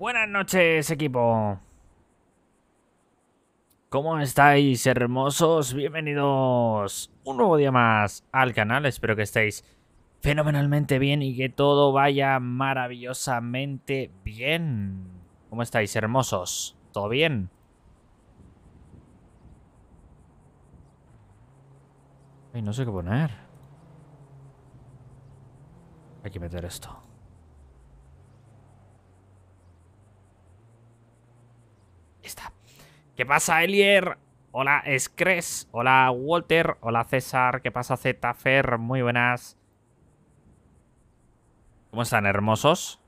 Buenas noches, equipo. ¿Cómo estáis, hermosos? Bienvenidos un nuevo día más al canal. Espero que estéis fenomenalmente bien y que todo vaya maravillosamente bien. ¿Cómo estáis, hermosos? ¿Todo bien? Ay, no sé qué poner. Hay que meter esto. ¿Qué pasa, Elier? Hola, Scres. Hola, Walter. Hola, César. ¿Qué pasa, Zetafer? Muy buenas. ¿Cómo están, hermosos?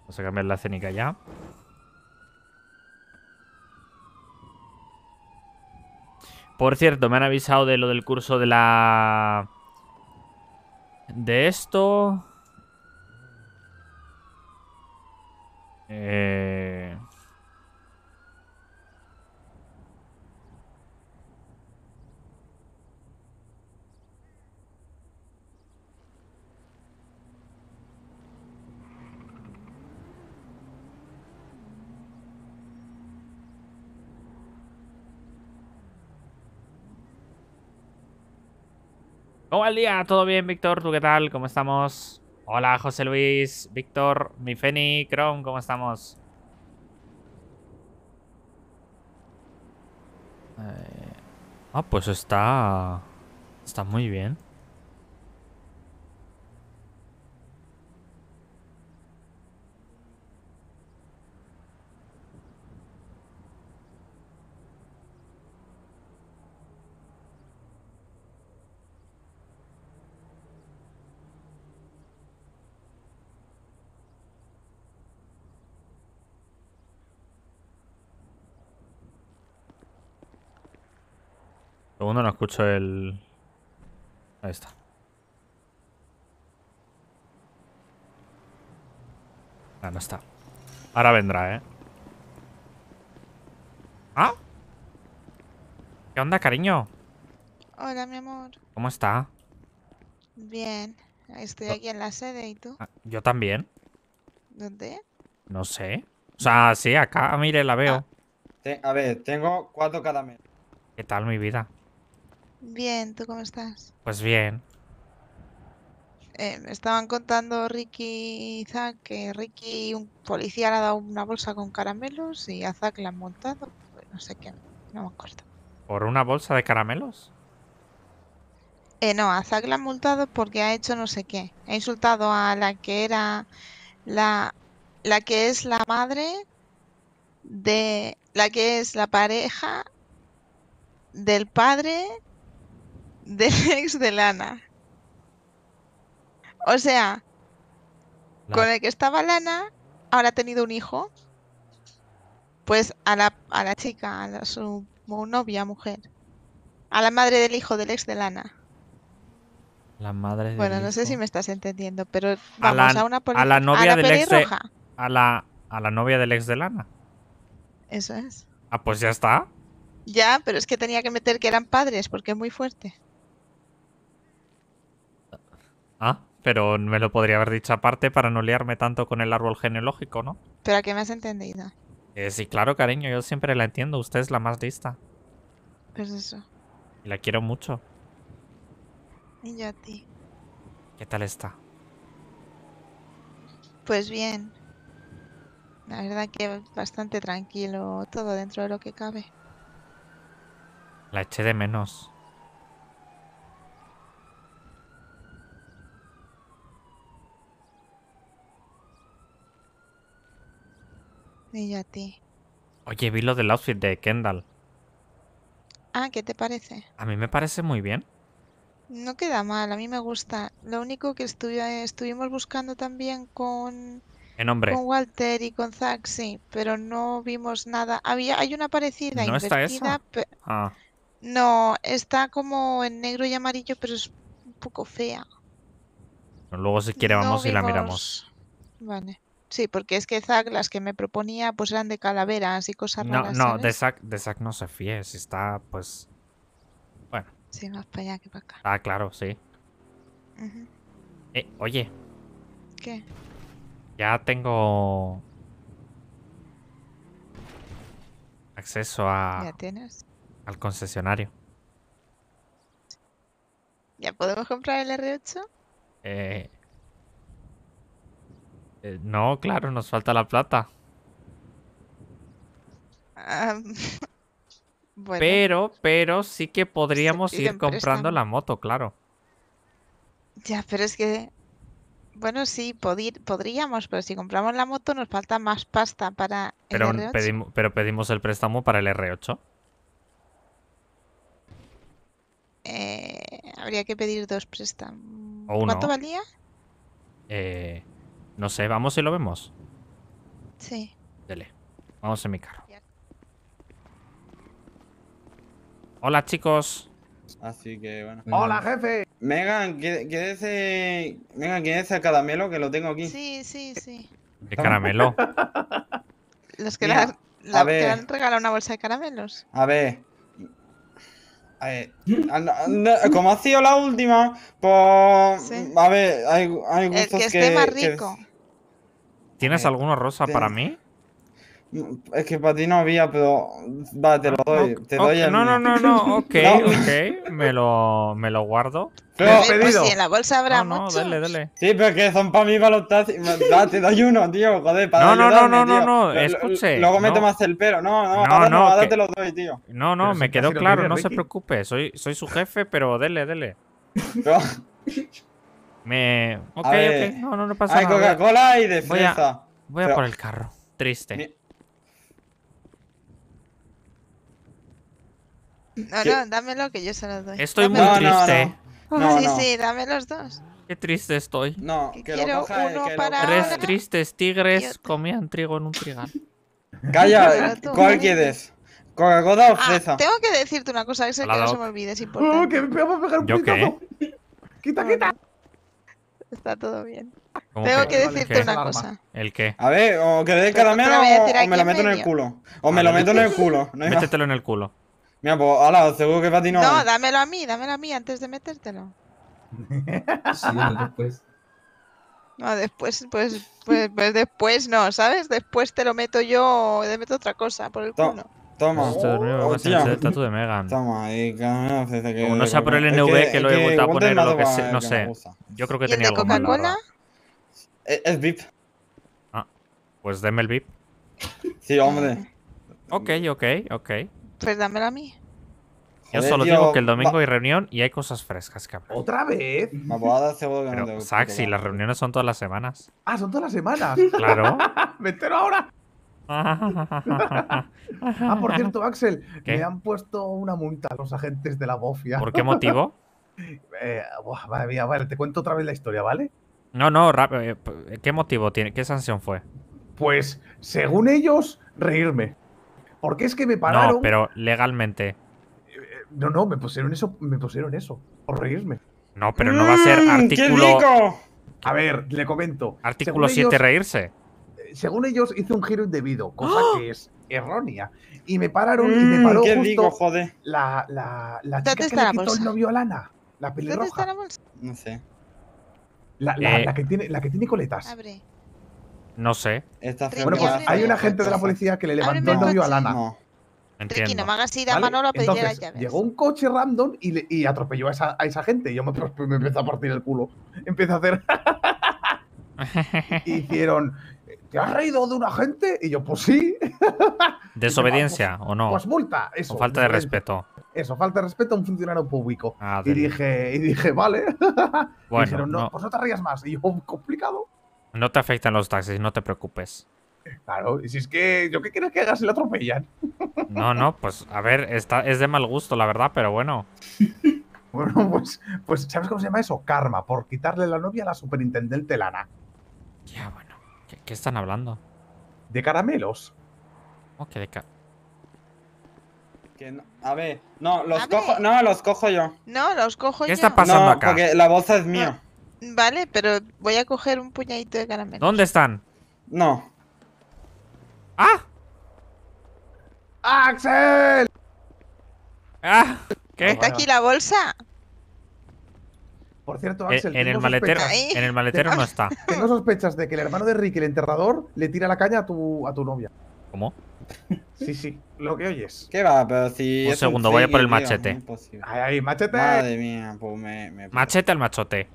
Vamos a cambiar la escénica ya. Por cierto, me han avisado de lo del curso de la... De esto... Eh... ¿Cómo día? ¿Todo bien, Víctor? ¿Tú qué tal? ¿Cómo estamos? Hola, José Luis, Víctor, Mifeni, Chrome, ¿cómo estamos? Eh, ah, pues está... Está muy bien. Segundo no escucho el... Ahí está. Ah, no está. Ahora vendrá, ¿eh? ¿Ah? ¿Qué onda, cariño? Hola, mi amor. ¿Cómo está? Bien. Estoy aquí en la sede, ¿y tú? Ah, yo también. ¿Dónde? No sé. O sea, sí, acá, mire, la veo. Ah. A ver, tengo cuatro cada mes. ¿Qué tal mi vida? Bien, ¿tú cómo estás? Pues bien. me em, estaban contando Ricky y Zack que Ricky, un policía, le ha dado una bolsa con caramelos y a Zack le han montado. Pues no sé qué, no me acuerdo. ¿Por una bolsa de caramelos? Eh, no, a Zack le han multado porque ha hecho no sé qué. Ha insultado a la que era la, la que es la madre de la que es la pareja del padre del ex de Lana. O sea, con el que estaba Lana, ahora ha tenido un hijo. Pues a la, a la chica, a, su novia, mujer. A la madre del hijo del ex de Lana. La madre Bueno, no sé si me estás entendiendo, pero vamos a, una A la novia del ex a la, a la novia del ex de Lana. Eso es. Ah, pues ya está. Ya, pero es que tenía que meter que eran padres, porque es muy fuerte. Ah, pero me lo podría haber dicho aparte para no liarme tanto con el árbol genealógico, ¿no? ¿Pero a qué me has entendido? Eh, sí, claro, cariño, yo siempre la entiendo. Usted es la más lista. Pues eso. Y la quiero mucho. Y yo a ti. ¿Qué tal está? Pues bien. La verdad que bastante tranquilo, todo dentro de lo que cabe. La eché de menos. Oye, vi lo del outfit de Kendall. Ah, ¿qué te parece? A mí me parece muy bien. No queda mal, a mí me gusta. Lo único que eh, estuvimos buscando también con... Walter y con Zack, sí, pero no vimos nada. Había, hay una parecida, ¿No está ah. No, está como en negro y amarillo, pero es un poco fea. Luego si quiere vamos y la miramos. Vale. Sí, porque es que Zack, las que me proponía, pues eran de calaveras y cosas no, No, no, de Zack, no se fíe, si está, pues. Bueno. Sí, más para allá que para acá. Ah, claro, sí. Eh, oye. ¿Qué? Ya tengo. Acceso a. ¿Ya tienes? Al concesionario. ¿Ya podemos comprar el R8? Eh. Eh, no, claro, nos falta la plata. Ah, pero, pero sí que podríamos ir comprando la moto, claro. Ya, pero es que... Bueno, sí, podríamos, pero si compramos la moto nos falta más pasta para... Pero, el pero pedimos el préstamo para el R8. Eh, habría que pedir dos préstamos. ¿Cuánto valía? Eh, no sé, vamos y lo vemos. Sí. dale Vamos en mi carro. Hola, chicos. Así que bueno. ¡Hola, jefe! Megan, ¿quién Megan, el caramelo que lo tengo aquí. Sí, sí, sí. ¿Qué caramelo? Los que, Mira, la, han regalado una bolsa de caramelos. A ver. A como ha sido la última, pues. A ver, hay, hay gustos el que esté más rico. Que, ¿Tienes eh, alguno rosa para mí? Mm, es que para ti no había, pero. Va, te lo ah, doy. No, no, no, no. Ok, ok. Me lo, me lo guardo. Pero pedido. en la bolsa habrá no, dale, dale. Sí, pero que son para mí para los Va, te doy uno, tío. Joder, para No, no, no, no, no, no. Escuche. Luego me tomas el pelo. No, no, no, te lo doy, tío. No, no, me quedó claro. No se preocupe. Soy, soy su jefe, pero dele, dele. Me. Ok, ok. No, no, no pasa nada. Hay Coca-Cola y de fresa. Voy a, por el carro. Triste. No, no, dámelo que yo se los doy. Estoy muy triste. No, ah, sí, sí, dame los dos. Qué triste estoy. No, que, lo coja uno que para... Tres tristes tigres comían trigo en un trigal. Calla, ¿cuál quieres? ¿Coca-Cola o ah, fresa? Ah, tengo que decirte una cosa, eso que no se me olvide, es importante. Oh, me a ¿Yo qué? Quita, quita. Está todo bien. Tengo que, decirte una cosa. ¿El qué? A ver, o que dé el caramelo o, me lo meto en, el culo. O me lo meto en el culo. No Métetelo en el culo. Mira, pues, ala, seguro que para ti no. No, dámelo a mí, dámelo a mí antes de metértelo. sí, después. No, después, pues, pues, pues después no, ¿sabes? Después te lo meto yo, te meto otra cosa por el culo. Toma. Oh, tatu Toma, Como no sea por el NV e que, lo he vuelto a poner lo que no sé. Yo creo que tenía algo de Coca-Cola? Es VIP. Ah, pues denme el VIP. Sí, hombre. Ah. ok, ok, ok. Pues dámelo a mí. Yo solo digo que el domingo hay reunión y hay cosas frescas que ¿Otra vez? Me Saxi, las reuniones son todas las semanas. Ah, son todas las semanas. Claro. Me entero ahora. ah, por cierto, Axel, me han puesto una multa a los agentes de la bofia. ¿Por qué motivo? eh, vale, te cuento otra vez la historia, ¿vale? No, no, eh, ¿qué motivo tiene? ¿Qué sanción fue? Pues, según ellos, reírme. Porque es que me pararon. No, pero legalmente. Eh, no, no, me pusieron eso, me pusieron eso, por reírme. No, pero no va a ser mm, artículo. ¡Qué A ver, le comento. Artículo 7, reírse según ellos, hice un giro indebido, cosa ¡Ah! que es errónea. Y me pararon y me mm, paró ¿qué justo digo, joder? la, la, la chica que le quitó el novio a Lana, la pelirroja. No sé. La, la, eh. que tiene, la que tiene coletas. No sé. Esta bueno, pues hay un agente de la policía que le levantó el novio a Lana. No. no me hagas ir a a las Llegó un coche random y, atropelló a esa, a esa, gente. Y yo me, me empecé a partir el culo. Empecé a hacer. Hicieron ¿te has reído de una gente? Y yo, pues sí. ¿Desobediencia ah, pues, o no? Pues multa, eso. O falta de respeto. Eso, falta de respeto a un funcionario público. Ah, y, dije, y dije, vale. Bueno, no, pues no te rías más. Y yo, complicado. No te afectan los taxis, no te preocupes. Claro, y si es que yo qué quiero que hagas si lo atropellan. No, no, pues a ver, está, es de mal gusto, la verdad, pero bueno. bueno, pues, pues, ¿sabes cómo se llama eso? Karma, por quitarle la novia a la superintendente Lana. Ya, bueno. ¿Qué, están hablando? De caramelos. ¿Cómo que de No, a ver, no, los cojo, no, los cojo yo. No, los cojo yo. ¿Qué está pasando acá? Porque la bolsa es mía. vale, pero voy a coger un puñadito de caramelos. ¿Dónde están? No. ¡Ah! ¡Axel! ¡Ah! ¿Qué? ¿Está aquí la bolsa? Por cierto, e-, Axel. En, el maletero, en el maletero no está. No sospechas de que el hermano de Ricky, el enterrador, le tira la caña a tu, a tu novia. ¿Cómo? Sí, sí, lo que oyes. ¿Qué va? Pero si. Un segundo, voy a por el machete. Ay, ahí, machete. Madre mía, pues me... Machete al machote.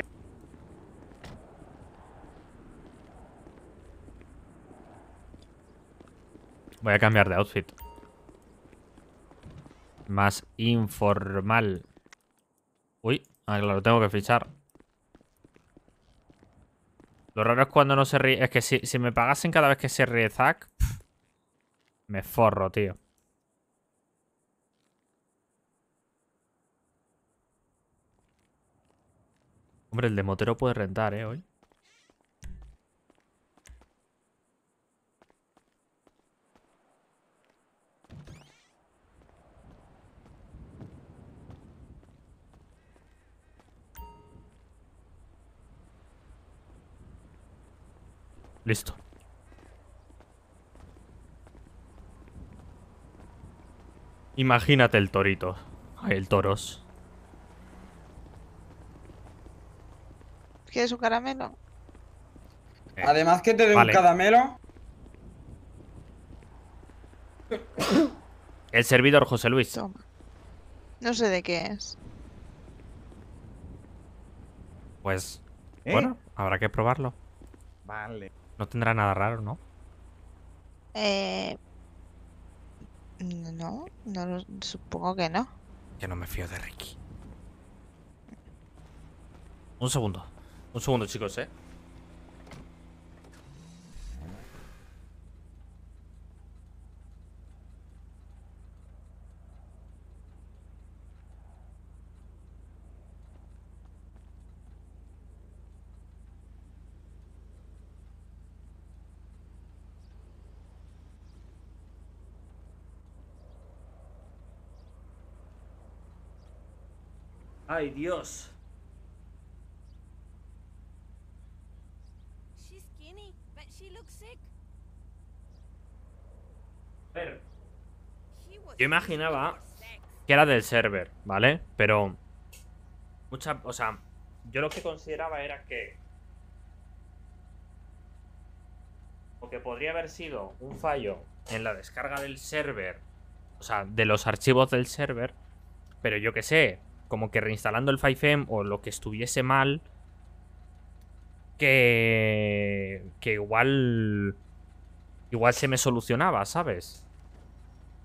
Voy a cambiar de outfit. Más informal. Ah, claro, tengo que fichar. Lo raro es cuando no se ríe. Es que si, si me pagasen cada vez que se ríe Zack, me forro, tío. Hombre, el de motero puede rentar, ¿eh? Hoy. Listo. Imagínate el torito. El toros. ¿Quieres un caramelo? Eh, Además que te doy un caramelo. El servidor José Luis. Toma. No sé de qué es. Pues, ¿Eh? bueno, habrá que probarlo. Vale. No tendrá nada raro, ¿no? Eh... No, no, supongo que no. Yo no me fío de Ricky. Un segundo. Un segundo, chicos, ¿eh? ¡Ay, Dios! A Yo imaginaba que era del server, ¿vale? Pero... Mucha, o sea, yo lo que consideraba era que... O que podría haber sido un fallo en la descarga del server, o sea, de los archivos del server, pero yo qué sé, como que reinstalando el 5M o lo que estuviese mal, que, que igual, igual se me solucionaba, ¿sabes?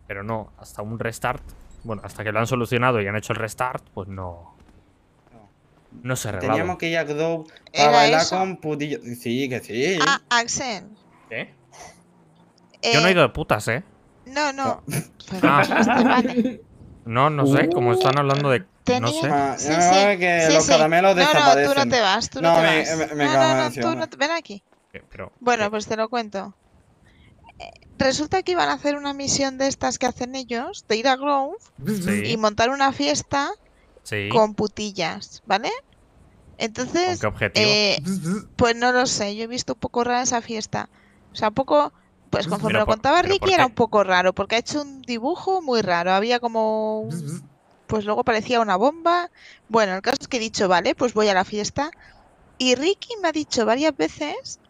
Pero no, hasta un restart, bueno, hasta que lo han solucionado y han hecho el restart, pues no. No se arreglaba. Teníamos que ir a Sí, que sí. Ah, Axel. ¿Qué? ¿Eh? Yo no he eh, ido de putas, ¿eh? No, no. no, ah. no sé, como están hablando de no sé. que No, no, tú no te vas, tú no, no te vas. no, no, tú no Ven aquí. Eh, bueno, eh. pues te lo cuento. Eh, resulta que iban a hacer una misión de estas que hacen ellos, de ir a Grove y montar una fiesta con putillas, ¿vale? Entonces, qué objetivo? pues no lo sé, yo he visto un poco rara esa fiesta. O sea, un poco pues conforme lo contaba Ricky era un poco raro, porque ha hecho un dibujo muy raro. Había como pues luego parecía una bomba. Bueno, el caso es que he dicho, vale, pues voy a la fiesta. Y Ricky me ha dicho varias veces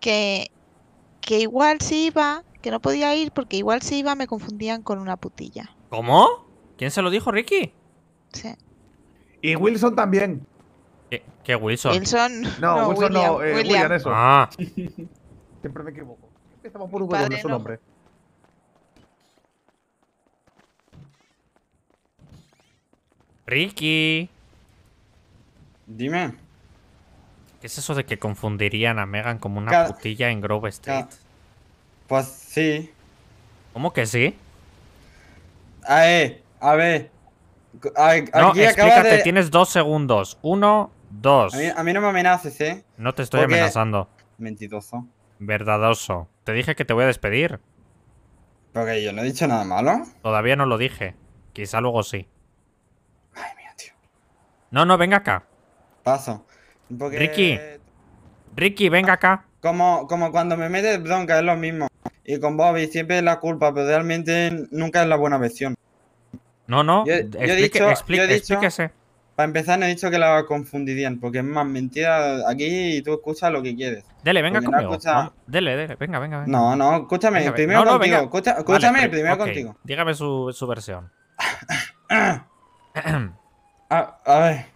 que, que igual si iba, que no podía ir porque igual si iba me confundían con una putilla. ¿Cómo? ¿Quién se lo dijo, Ricky? Sí. Y Wilson también. ¿Qué, Wilson? Wilson. No, Wilson no, eh, eso. Ah. Siempre me equivoco. por un no nombre. Ricky. Dime. ¿Qué es eso de que confundirían a Megan como una putilla en Grove Street? pues sí. ¿Cómo que sí? A ver, a ver. no, explícate, tienes dos segundos. Uno, dos. A mí, no me amenaces, ¿eh? No te estoy amenazando. Mentidoso Verdadoso. Te dije que te voy a despedir. Porque yo no he dicho nada malo. Todavía no lo dije. Quizá luego sí. No, no, venga acá. Paso. Ricky. Ricky, venga acá. Como, como cuando me metes bronca, es lo mismo. Y con Bobby siempre es la culpa, pero realmente nunca es la buena versión. No, no, yo, he dicho, yo he explíquese. Para empezar, no he dicho que la confundirían, porque es más mentira aquí tú escuchas lo que quieres. Dele, venga conmigo. No dele, dele, venga, venga, No, no, escúchame, primero contigo. escúchame, primero contigo. Dígame su, su versión. a ah, ver.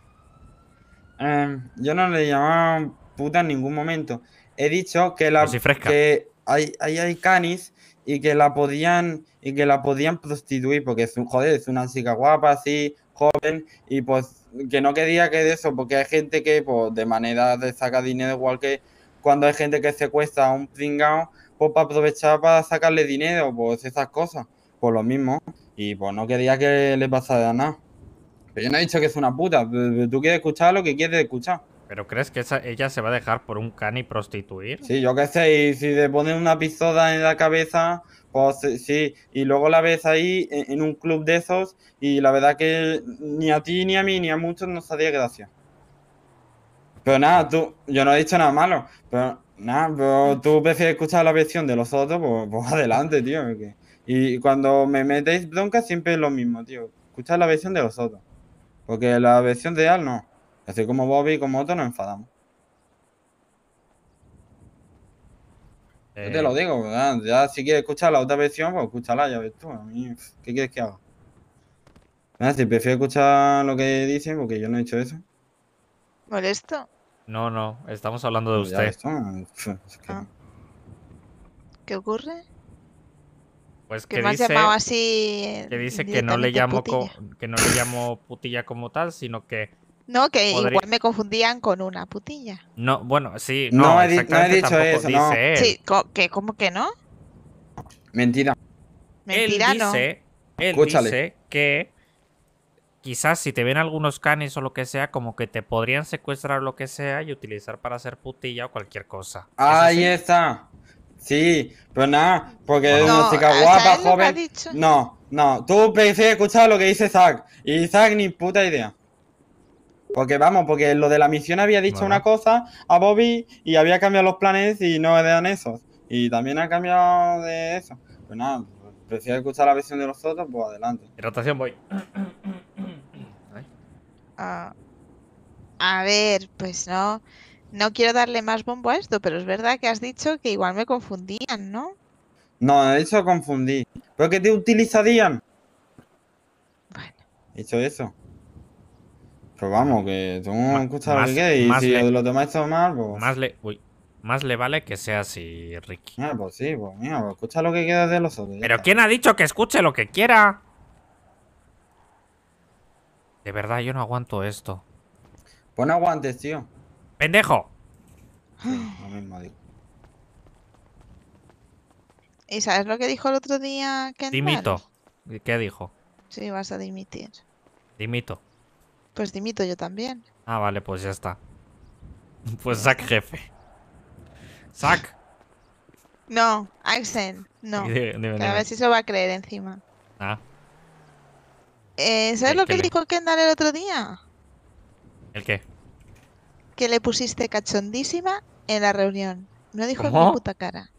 Em, yo no le llamaba puta en ningún momento. He dicho que la. que hay, hay, canis y que la podían. Y que la podían prostituir. Porque es un joder, es una chica guapa, así, joven. Y pues que no quería que de eso, porque hay gente que, pues, de manera de sacar dinero, igual que cuando hay gente que secuestra a un pringao, pues para aprovechar para sacarle dinero, pues esas cosas. por pues lo mismo. Y pues no quería que le pasara nada. Pero yo no he dicho que es una puta. Tú quieres escuchar lo que quieres escuchar. ¿Pero crees que ella se va a dejar por un cani prostituir? Sí, yo qué sé, y si te ponen una pistola en la cabeza, pues sí, y luego la ves ahí en, un club de esos, y la verdad que ni a ti, ni a mí, ni a muchos nos haría gracia. Pero nada, tú, yo no he dicho nada malo, pero nada, pero tú prefieres escuchar la versión de los otros, pues, pues adelante, tío. y cuando me metéis bronca siempre es lo mismo, tío, escuchar la versión de los otros. Porque la versión de no. Así como Bobby y como otro nos enfadamos. Yo te lo eh. digo, ¿verdad? ya si quieres escuchar la otra versión, pues escúchala, ya ves tú. ¿qué quieres que haga? Ah, si prefiero escuchar lo que dicen, porque yo no he hecho eso. ¿Molesto? No, no, estamos hablando de ustedes. Ah. ¿Qué ocurre? Pues que, dice, eh, Que dice que no le llamo que no le llamo putilla como tal, sino que no, que igual me confundían con una putilla. No, bueno, sí, no, no, he dicho eso, no. Sí, que cómo que no? Mentira. Mentira no. Él dice que quizás si te ven algunos canes o lo que sea, como que te podrían secuestrar lo que sea y utilizar para hacer putilla o cualquier cosa. Ahí está. Sí, pero nada, porque es una chica guapa, joven. No, no, tú prefieres escuchar lo que dice Zack. Y Zack ni puta idea. Porque vamos, porque lo de la misión había dicho una cosa a Bobby y había cambiado los planes y no eran esos. Y también ha cambiado de eso. Pues nada, prefiero escuchar la versión de los otros, pues adelante. rotación voy. Ah, a ver, pues no no quiero darle más bombo a esto, pero es verdad que has dicho que igual me confundían, ¿no? No, eso confundí. Pero qué te utilizarían? Bueno. Dicho eso. Pero vamos, que tú no escuchas lo que y si lo tomas todo mal, pues... Más le, vale que sea así, Ricky. Ah, pues sí, pues mira, pues escucha lo que queda de los otros. Pero ¿quién ha dicho que escuche lo que quiera? De verdad, yo no aguanto esto. Pues no aguantes, tío. ¡Pendejo! ¿Y sabes lo que dijo el otro día Kendall? Dimito. ¿Qué dijo? Sí, vas a dimitir. Dimito. Pues dimito yo también. Ah, vale, pues ya está. Pues Zack jefe. Zack. No, Axel, no. A ver si se va a creer encima. Ah. Eh, ¿Sabes lo que, que dijo Kendall el otro día? ¿El qué? que le pusiste cachondísima en la reunión. No dijo mi puta cara.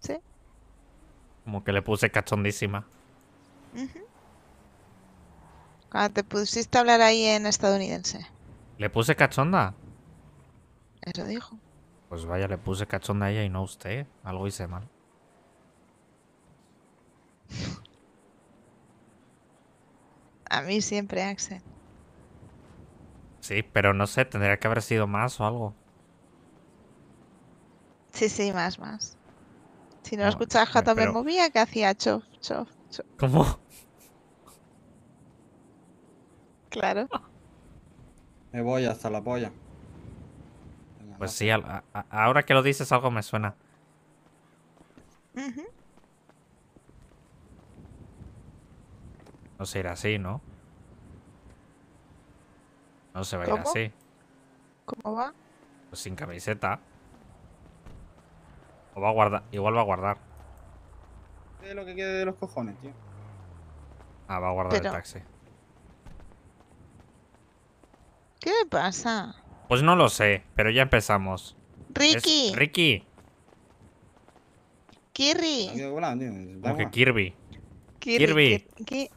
¿Sí? Como que le puse cachondísima. Cuando te pusiste a hablar ahí en estadounidense. ¿Le puse cachonda? Eso dijo. Pues vaya, le puse cachonda a ella y no a usted. Algo hice mal. A mí siempre, Axel. Sí, pero no sé, tendría que haber sido más o algo. Sí, sí, más, más. Si no, escuchas escuchabas movía, que hacía chof, chof, chof. ¿Cómo? Claro. Me voy hasta la polla. Pues sí, ahora que lo dices algo me suena. No No será así, ¿no? No se vaya así. ¿Cómo va? Pues sin camiseta. O va a guardar. Igual va a guardar. De lo que quede de los cojones, tío. Ah, va a guardar el taxi. ¿Qué pasa? Pues no lo sé, pero ya empezamos. Ricky. Ricky. Kirby. Kirby. Kirby. Kirby. Kirby.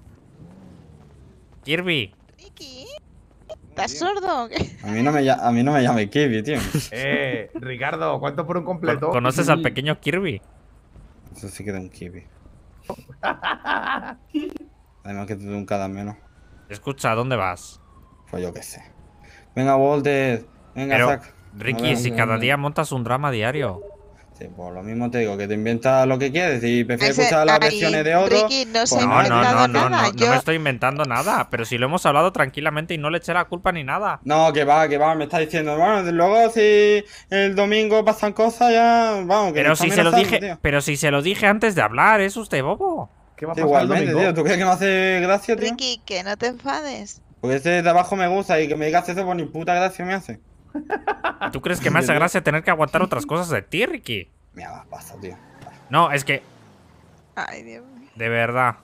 Kirby. Ricky. ¿Estás sordo? A mí no me, a mí no me llame Kirby, tío. Eh, Ricardo, ¿cuánto por un completo? ¿Conoces al pequeño Kirby? Eso sí que da un Kirby. Además que te da cada menos. Escucha, ¿dónde vas? Pues yo qué sé. Venga, Walter. Venga, Pero, Ricky, si cada día montas un drama diario. Por pues lo mismo te digo, que te inventas lo que quieres y prefieres pues, eh, escuchar las versiones de otro. Pues no, no, no, no, no, Yo... no, me estoy inventando nada, pero si lo hemos hablado tranquilamente y no le eché la culpa ni nada. No, que va, que va, me está diciendo, bueno, luego si el domingo pasan cosas ya, vamos, Pero si se lo dije, pero si se lo dije antes de hablar, es usted bobo. ¿Qué va a Igualmente, el tío, ¿tú crees que no hace gracia, tío? Ricky, que no te enfades. Porque este de abajo me gusta y que me digas eso, pues ni puta gracia me hace. ¿Tú crees que me hace gracia tener que aguantar otras cosas de ti, Ricky? Me pasa, tío. No, es que. Ay, Dios mío. De verdad.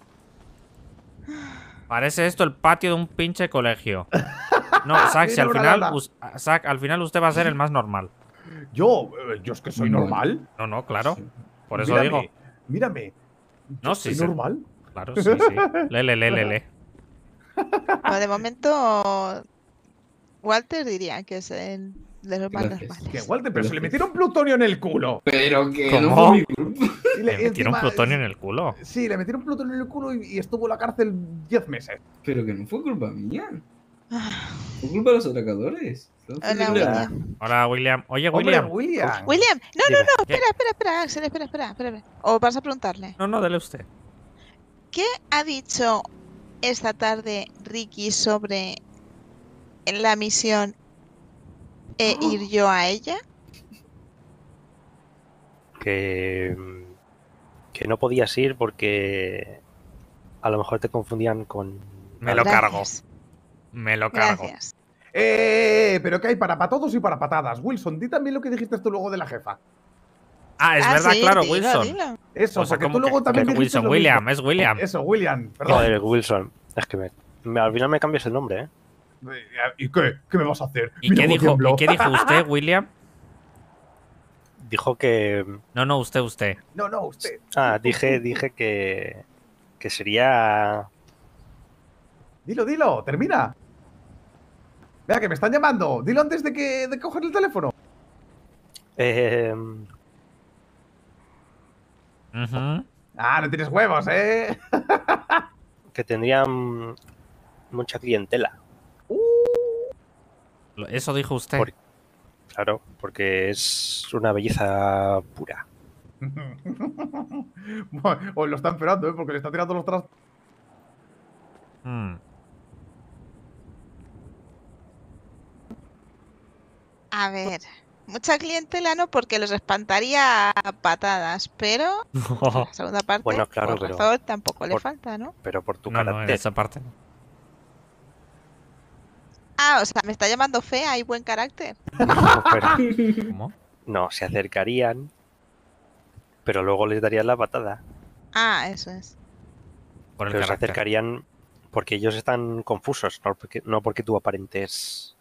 Parece esto el patio de un pinche colegio. No, Zack, si al final, ah, Zach, al final usted va a ser el más normal. Yo, eh, yo es que soy normal. No, no, claro. Por eso digo. Mírame. No, sí. ¿Soy normal? Claro, sí, sí. Le, le, le, le, le. de momento Walter diría que es el de los más normales. Que Walter, pero se le metieron plutonio en el culo. Pero que ¿Cómo? no le, metieron plutonio en el culo. Sí, le metieron plutonio en el culo y, estuvo en la cárcel 10 meses. Pero que no fue culpa mía. Ah. Fue culpa de los atracadores. Hola, William. Hola, William. Oye, William. William. William. No, no, no. Espera, espera, espera, Axel. Espera, espera, espera. O vas a preguntarle. No, no, dale usted. ¿Qué ha dicho esta tarde Ricky sobre la misión e ah. ir yo a ella? Que, que no podías ir porque a lo mejor te confundían con... Me lo cargo. Me lo cargo. Eh, pero que hay para patados y para patadas. Wilson, di también lo que dijiste tú luego de la jefa. Ah, es ah, verdad, claro, Wilson. Eso, o sea, porque tú luego también que William, es William. Eso, William, perdón. Wilson. Es que al final me cambias el nombre, ¿eh? ¿Y qué? ¿Qué me vas a hacer? ¿Y, qué, dijo, usted, William? Dijo que. No, no, usted, usted. No, no, usted. Ah, dije, dije que. Que sería. Dilo, dilo, termina. Vea que me están llamando. Dilo antes de que coger el teléfono. Eh... Ah, no tienes huevos, ¿eh? que tendrían mucha clientela. Eso dijo usted. claro, porque es una belleza pura. o lo están esperando, ¿eh? porque le está tirando los trastos. Hmm. A ver, mucha clientela no, porque los espantaría patadas, pero la segunda parte, bueno, claro, por tampoco le falta, ¿no? Pero por tu carácter. esa parte Ah, o sea, me está llamando fea y buen carácter. No, se acercarían, pero luego les darían la patada. Ah, eso es. Pero se acercarían porque ellos están confusos, no porque, no tú aparentes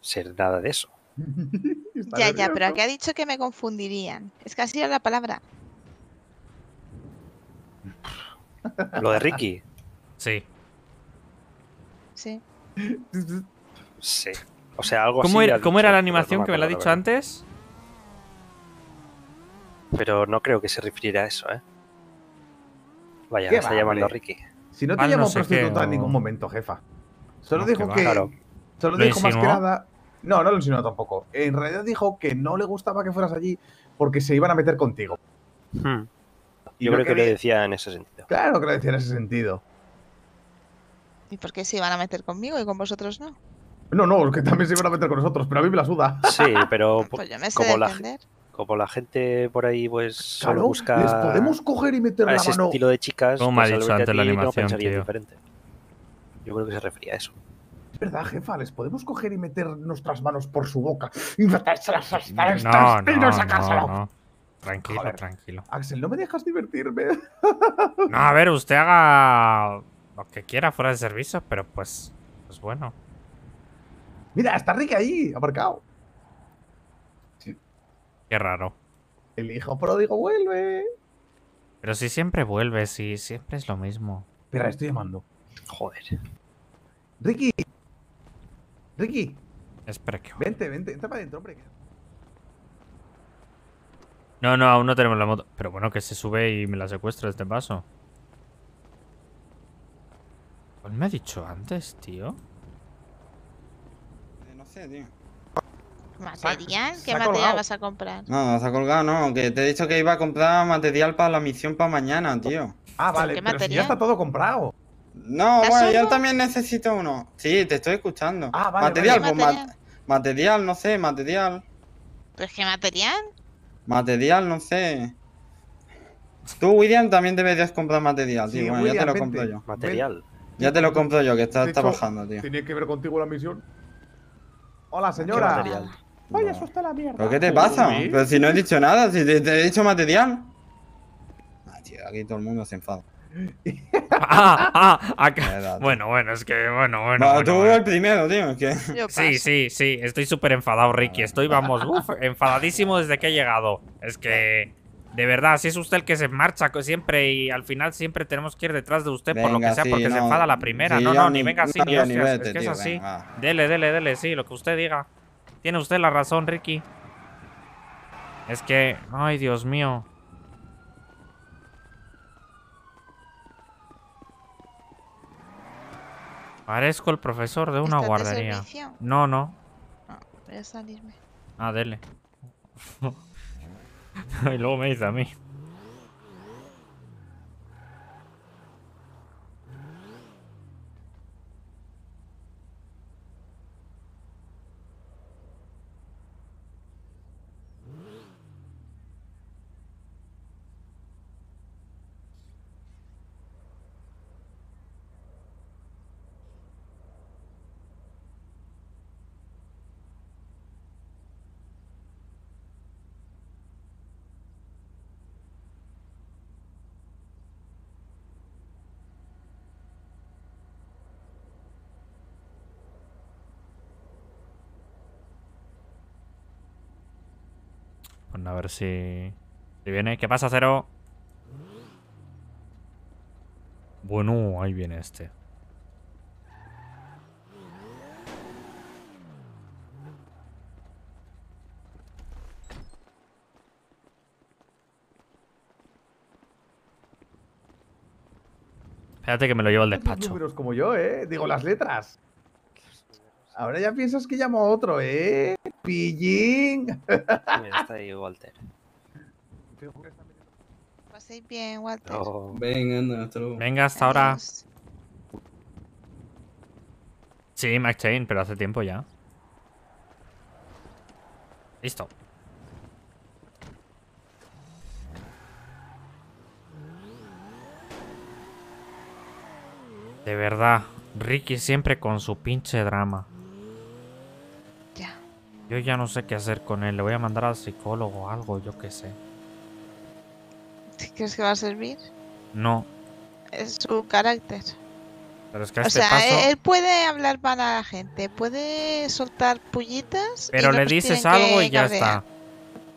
ser nada de eso. Ya, ya, pero ¿qué ha dicho que me confundirían. Es que ha sido la palabra. Lo de Ricky, Sí. Sí. Sí. O sea, algo ¿Cómo Era, ¿Cómo era la animación que me la ha dicho antes? Pero no creo que se refiriera a eso, ¿eh? Vaya, me está llamando Ricky. Si no te llamó no en ningún momento, jefa. Solo dijo que. Solo dijo más que nada. No, no lo insinuó tampoco. En realidad dijo que no le gustaba que fueras allí porque se iban a meter contigo. Hmm. Yo creo que, que, lo decía en ese sentido. Claro que lo decía en ese sentido. ¿Y por qué se iban a meter conmigo y con vosotros no? No, no, que también se iban a meter con nosotros, pero a mí me la suda. Sí, pero pues como, la, gente por ahí pues solo busca les podemos coger y meter ese estilo de chicas, como pues, me ha dicho antes la animación, Yo creo que se refería a eso. Es verdad, jefa, les podemos coger y meter nuestras manos por su boca y hasta no, no, no. Tranquilo, tranquilo. Axel, no me dejas divertirme. no, a ver, usted haga que quiera fuera de servicio, pero pues, pues bueno. Mira, está Ricky ahí, aparcado. Qué raro. El hijo pródigo vuelve. Pero si siempre vuelve, si siempre es lo mismo. Espera, estoy llamando. Joder. Ricky. Ricky. Espera que. Vente, vente, entra para adentro, hombre. No, no, aún no tenemos la moto. Pero bueno, que se sube y me la secuestra este paso. ¿Cuál me ha dicho antes, tío? Eh, no sé, tío. ¿Material? ¿Qué material vas a comprar? No, vas a colgar no. Que te he dicho que iba a comprar material para la misión para mañana, tío. Ah, vale, material? ya está todo comprado. No, bueno, yo también necesito uno. Sí, te estoy escuchando. Ah, pues, material, material? no sé, material. ¿Pero qué material? Material, no sé. Tú, William, también deberías comprar material, tío. bueno, ya te lo compro yo. Material. Ya te lo compro yo, que está, trabajando, bajando, tío. ¿Tiene que ver contigo la misión? Hola, señora. Vaya, eso está la mierda. ¿Pero qué te pasa? Pero si no he dicho nada, si te, he dicho material. Ah, tío, aquí todo el mundo se enfada. ah, ah, Bueno, bueno, es que, bueno, bueno. No, bueno tú bueno. el primero, tío. Sí, sí, sí. Estoy súper enfadado, Ricky. Estoy, vamos, enfadadísimo desde que he llegado. Es que. De verdad, si es usted el que se marcha siempre y al final siempre tenemos que ir detrás de usted por lo que sea, porque se enfada la primera. no, no, ni, venga así, ni es así. dele, dele, dele, sí, lo que usted diga. Tiene usted la razón, Ricky. Es que, ay, Dios mío. Parezco el profesor de una guardería. no, no. Ah, a salirme. Ah, dele. 我唔係做咩？A ver si... Si viene. ¿Qué pasa, Cero? Bueno, ahí viene este. Espérate que me lo llevo al despacho. Números como yo, ¿eh? Digo las letras. Ahora ya piensas que llamo a otro, ¿eh? Pillín. Mira, está ahí Walter. Paséis bien, Walter. Oh. Venga, hasta Venga, hasta ahora. Sí, Max pero hace tiempo ya. Listo. De verdad, Ricky siempre con su pinche drama. Yo ya no sé qué hacer con él. Le voy a mandar al psicólogo o algo, yo qué sé. ¿Crees que va a servir? No. Es su carácter. Pero es que o este sea, e-, él puede hablar para la gente, puede soltar pullitas. Pero le dices algo y ya está.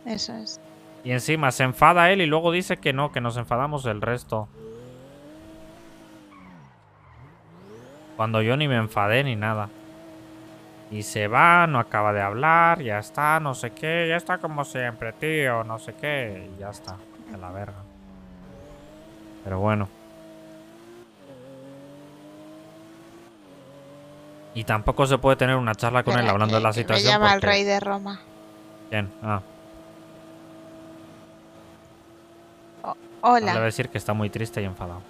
Eso es. Y encima se enfada él y luego dice que no, que nos enfadamos el resto. Cuando yo ni me enfadé ni nada. Y se va, no acaba de hablar, ya está, no sé qué, ya está como siempre, tío, no sé qué, y ya está, de la verga. Pero bueno. Y tampoco se puede tener una charla con él hablando de la situación. Se llama el rey de Roma. Bien, ah. hola. Debe decir que está muy triste y enfadado.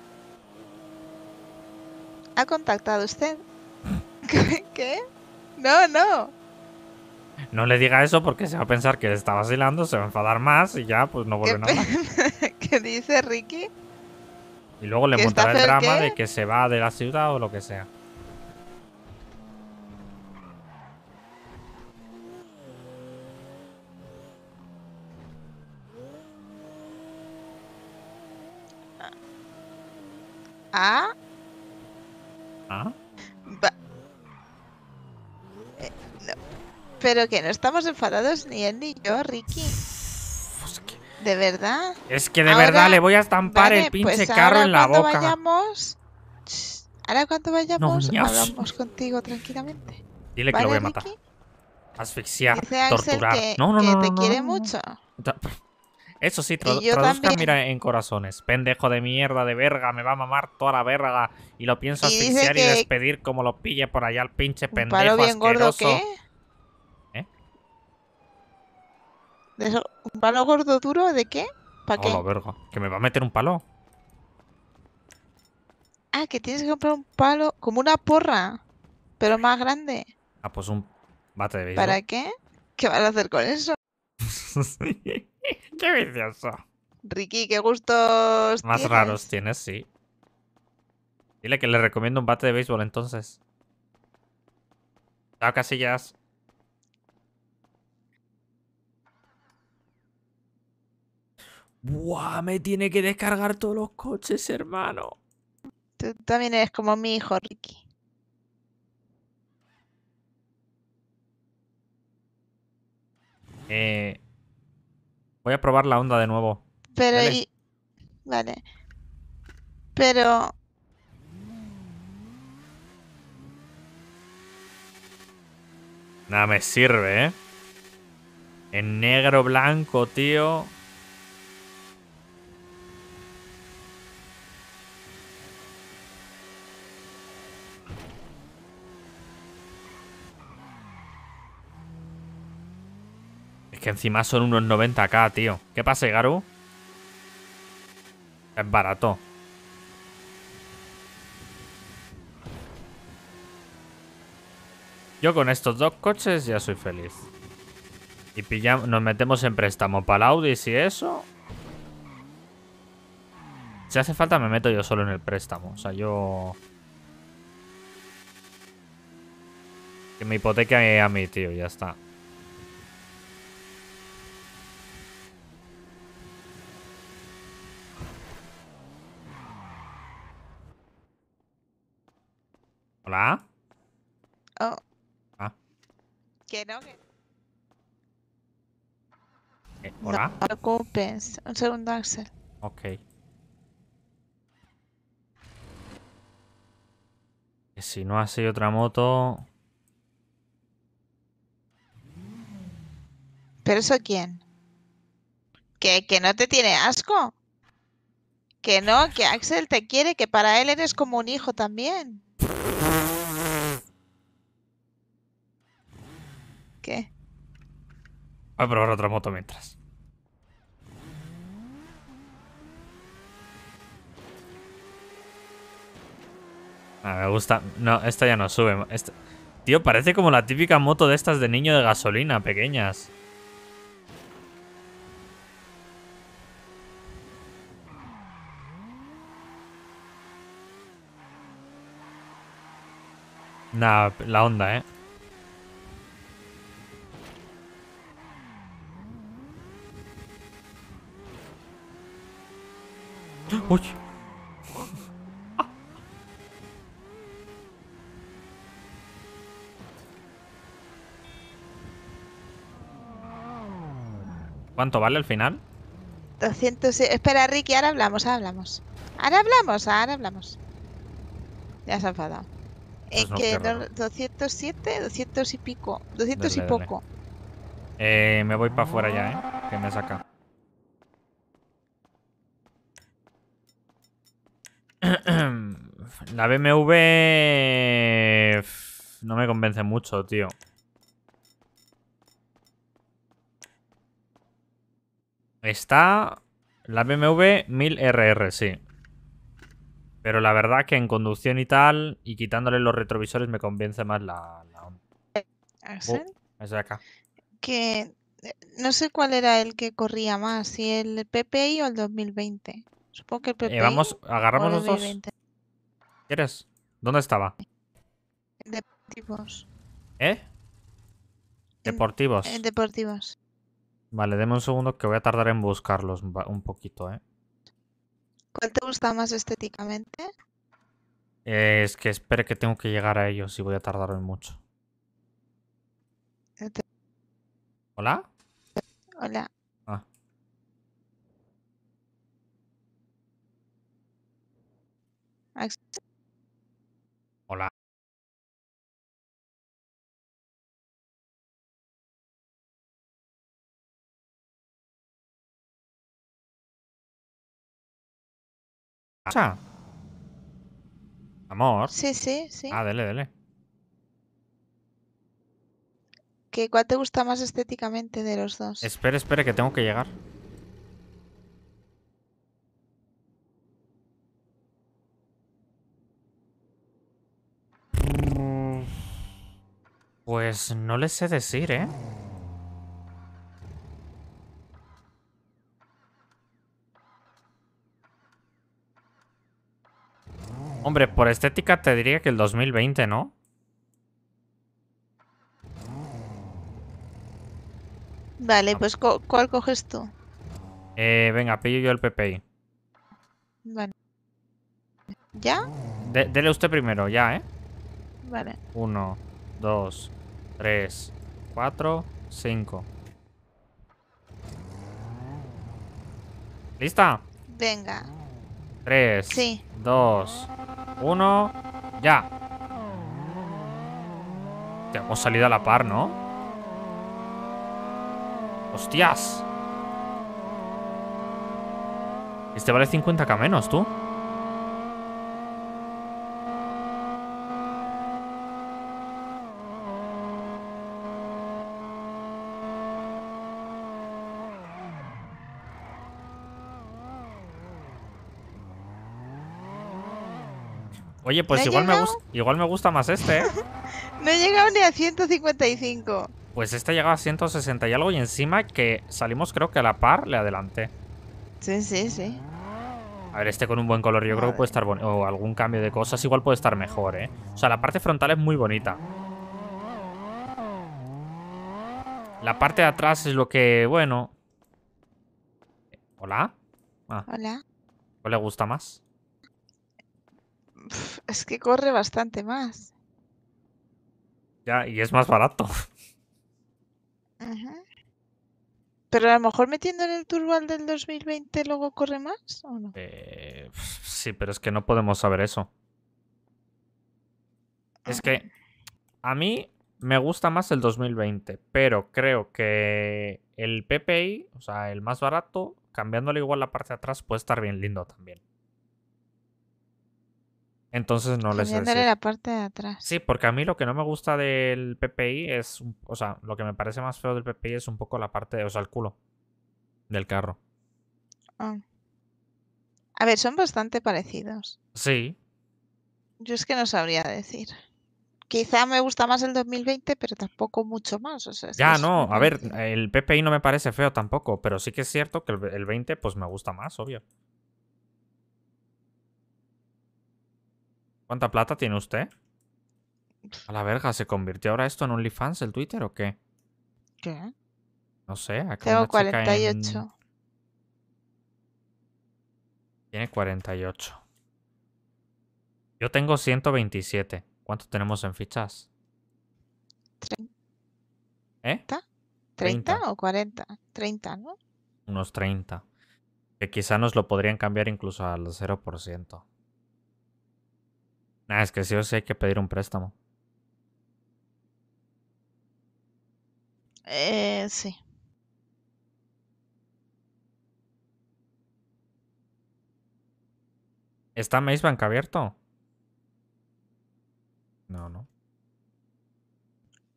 ¿Ha contactado usted? ¿Qué? No, no. No le diga eso porque se va a pensar que está vacilando, se va a enfadar más y ya, pues no vuelve nada. ¿Qué dice Ricky? Y luego le montará el drama de que se va de la ciudad o lo que sea. ¿Ah? ¿Ah? Pero que no estamos enfadados ni él ni yo, Ricky. Pues ¿De verdad? Es que de verdad le voy a estampar el pues pinche carro en la boca. Vayamos, ahora cuando vayamos, hablamos contigo tranquilamente. Dile que lo voy a matar. Asfixiar, torturar. Que, no, no, que te quiere mucho. Eso sí, tra también. mira, en corazones. Pendejo de mierda, de verga, me va a mamar toda la verga. Y lo pienso asfixiar y despedir como lo pille por allá el pinche pendejo bien asqueroso. Gordo, ¿qué? ¿Un palo gordo duro de qué? ¿Para qué? ¿Que me va a meter un palo? Ah, que tienes que comprar un palo como una porra, pero más grande. Ah, pues un bate de béisbol. ¿Para qué? ¿Qué vas a hacer con eso? ¡Qué vicioso! Ricky, qué gustos. Más raros tienes, sí. Dile que le recomiendo un bate de béisbol entonces. Chao, ah, casillas. ¡Buah! Me tiene que descargar todos los coches, hermano. Tú también eres como mi hijo, Ricky. Eh, voy a probar la onda de nuevo. Pero Vale. Pero... Nada me sirve, ¿eh? En negro, blanco, tío. que encima son unos 90k, tío. ¿Qué pasa, Garu? Es barato. Yo con estos dos coches ya soy feliz. Y pillamos, nos metemos en préstamo para Audi y eso. Si hace falta me meto yo solo en el préstamo. O sea, yo... Que me hipoteque a mí, tío, ya está. Hola. Oh. Ah. Que eh, no, Hola. No te preocupes. Un segundo, Axel. Ok. si no hace otra moto. ¿Pero eso quién? ¿Que, que no te tiene asco? Que no, que Axel te quiere, que para él eres como un hijo también. ¿Qué? Voy a probar otra moto mientras. Ah, me gusta. No, esta ya no sube. Tío, parece como la típica moto de estas de niño de gasolina, pequeñas. Nah, la onda, eh. ¡Uy! ¿Cuánto vale al final? 200. Espera, Ricky, ahora hablamos, ahora hablamos. Ahora hablamos, ahora hablamos. Ya se ha enfadado. Eh, es que 207, 200 y pico. 200 y poco. Eh, me voy para afuera ya, ¿eh? Que me saca. La BMW no me convence mucho, tío. Está la BMW 1000RR, sí. Pero la verdad que en conducción y tal, y quitándole los retrovisores, me convence más la... la... acá. Que eh, no sé cuál era el que corría más, si el PPI o el 2020. Supongo que el eh, vamos, agarramos los dos. ¿Quieres? ¿Dónde estaba? Deportivos. ¿Eh? Deportivos. En, deportivos. Vale, deme un segundo que voy a tardar en buscarlos un poquito, ¿eh? ¿Cuál te gusta más estéticamente? Eh, es que espere que tengo que llegar a ellos y voy a tardar en mucho. ¿Hola? Hola. Hola. Ah. Amor. Sí, sí, sí. Ah, dele, dele. ¿Qué, ¿Cuál te gusta más estéticamente de los dos? Espere, espere, que tengo que llegar. Pues no le sé decir, ¿eh? Hombre, por estética te diría que el 2020, ¿no? Vale, pues ¿cuál coges tú? Eh, venga, pillo yo el PPI. Vale. ¿Ya? dele usted primero, ya, ¿eh? Vale. Uno. 2, 3, 4, 5. ¿Lista? Venga. 3, sí. 2, 1, ya. Te hemos salido a la par, ¿no? ¡Hostias! Este vale 50k menos, tú. Oye, pues igual me, gusta más este, no ¿eh? he llegado ni a 155. Pues este llegado a 160 y algo y encima que salimos creo que a la par le adelanté. Sí, sí, sí. A ver, este con un buen color yo creo que puede estar bonito. O algún cambio de cosas igual puede estar mejor, ¿eh? O sea, la parte frontal es muy bonita. La parte de atrás es lo que, bueno... ¿Hola? Ah. Hola. ¿Cuál le gusta más? Es que corre bastante más. Ya, y es más barato. Pero a lo mejor metiendo en el turbal del 2020 luego corre más, ¿o no? Eh, sí, pero es que no podemos saber eso. Es que a mí me gusta más el 2020, pero creo que el PPI, o sea, el más barato, cambiándole igual la parte de atrás, puede estar bien lindo también. Entonces no les hace... la parte de atrás. Sí, porque a mí lo que no me gusta del PPI es, o sea, lo que me parece más feo del PPI es un poco la parte, de, o sea, el culo del carro. Ah. A ver, son bastante parecidos. Sí. Yo es que no sabría decir. Quizá me gusta más el 2020, pero tampoco mucho más. ya, no, a ver, el PPI no me parece feo tampoco, pero sí que es cierto que el 20 pues me gusta más, obvio. ¿Cuánta plata tiene usted? A la verga, ¿se convirtió ahora esto en OnlyFans el Twitter o qué? ¿Qué? No sé, acá Tengo 48. Tiene 48. Yo tengo 127. ¿Cuánto tenemos en fichas? ¿Eh? ¿30? ¿30 o 40? 30, ¿no? Unos 30. Que quizá nos lo podrían cambiar incluso al 0% es que sí o sí hay que pedir un préstamo. Eh, sí. ¿Está Maze Bank abierto? No, no.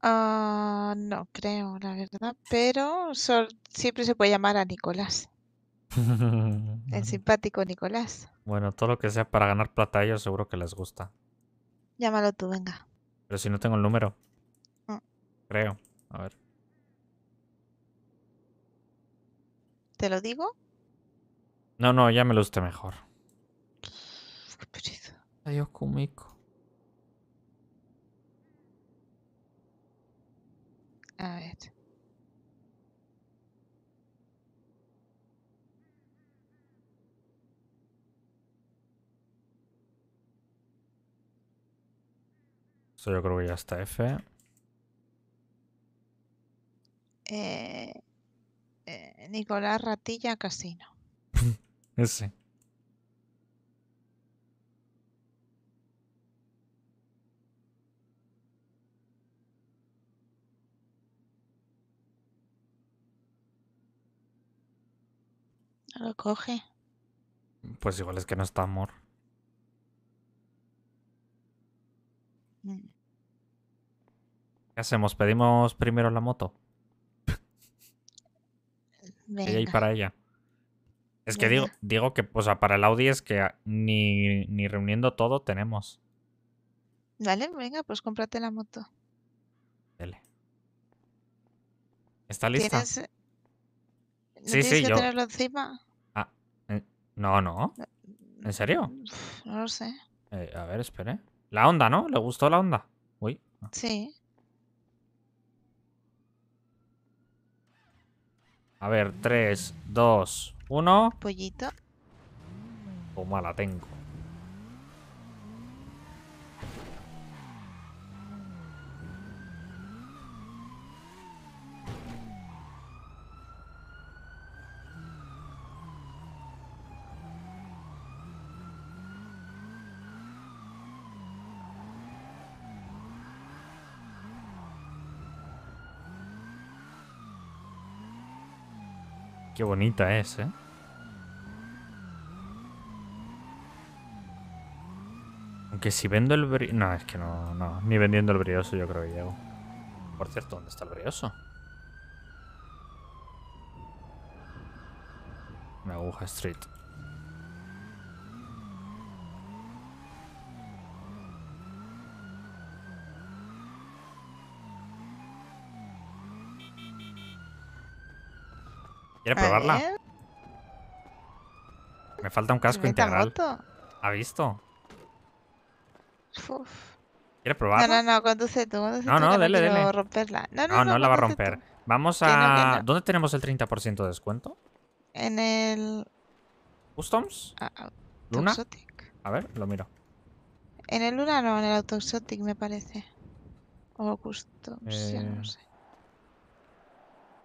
Ah, no creo, la verdad, pero siempre se puede llamar a Nicolás. El simpático Nicolás. Bueno, todo lo que sea para ganar plata a seguro que les gusta. Llámalo tú, venga. Pero si no tengo el número. Mm. Creo. A ver. ¿Te lo digo? No, no, ya me lo usted mejor. Adiós, Kumiko. A ver. yo creo que ya está F. Eh, eh, Nicolás Ratilla Casino. Ese. lo coge. Pues igual es que no está amor. Mm. ¿Qué hacemos? ¿Pedimos primero la moto? Venga. y para ella. Es que digo, digo, que, o sea, para el Audi es que ah, ni, ni, reuniendo todo tenemos. Dale, venga, pues cómprate la moto. Dale. ¿Está lista? ¿No eh, sí, sí, que yo... tenerlo encima? Ah, eh, no, no. ¿En serio? No lo sé. Eh, a ver, espere. La onda, ¿no? ¿Le gustó la onda? Uy. Ah. Sí. A ver, 3, 2, 1. Pollito. Toma, la tengo. Qué bonita es, ¿eh? Aunque si vendo el brioso... No, es que no, no. Ni vendiendo el brioso yo creo que llego. Por cierto, ¿dónde está el brioso? Una aguja street. ¿Quieres probarla? Me falta un casco integral. ¿Ha visto? Uf. ¿Quieres probarla? No, no, no, conduce tú. Conduce no, tú, no, dele, dele. Romperla. No, no, no, no la va a romper. Vamos a... ¿Dónde tenemos el 30% de descuento? En el... ¿Customs? Ah, ah, ¿Luna? A ver, lo miro. En el Luna no, en el Auto Exotic me parece. O Customs, ya no eh. sé.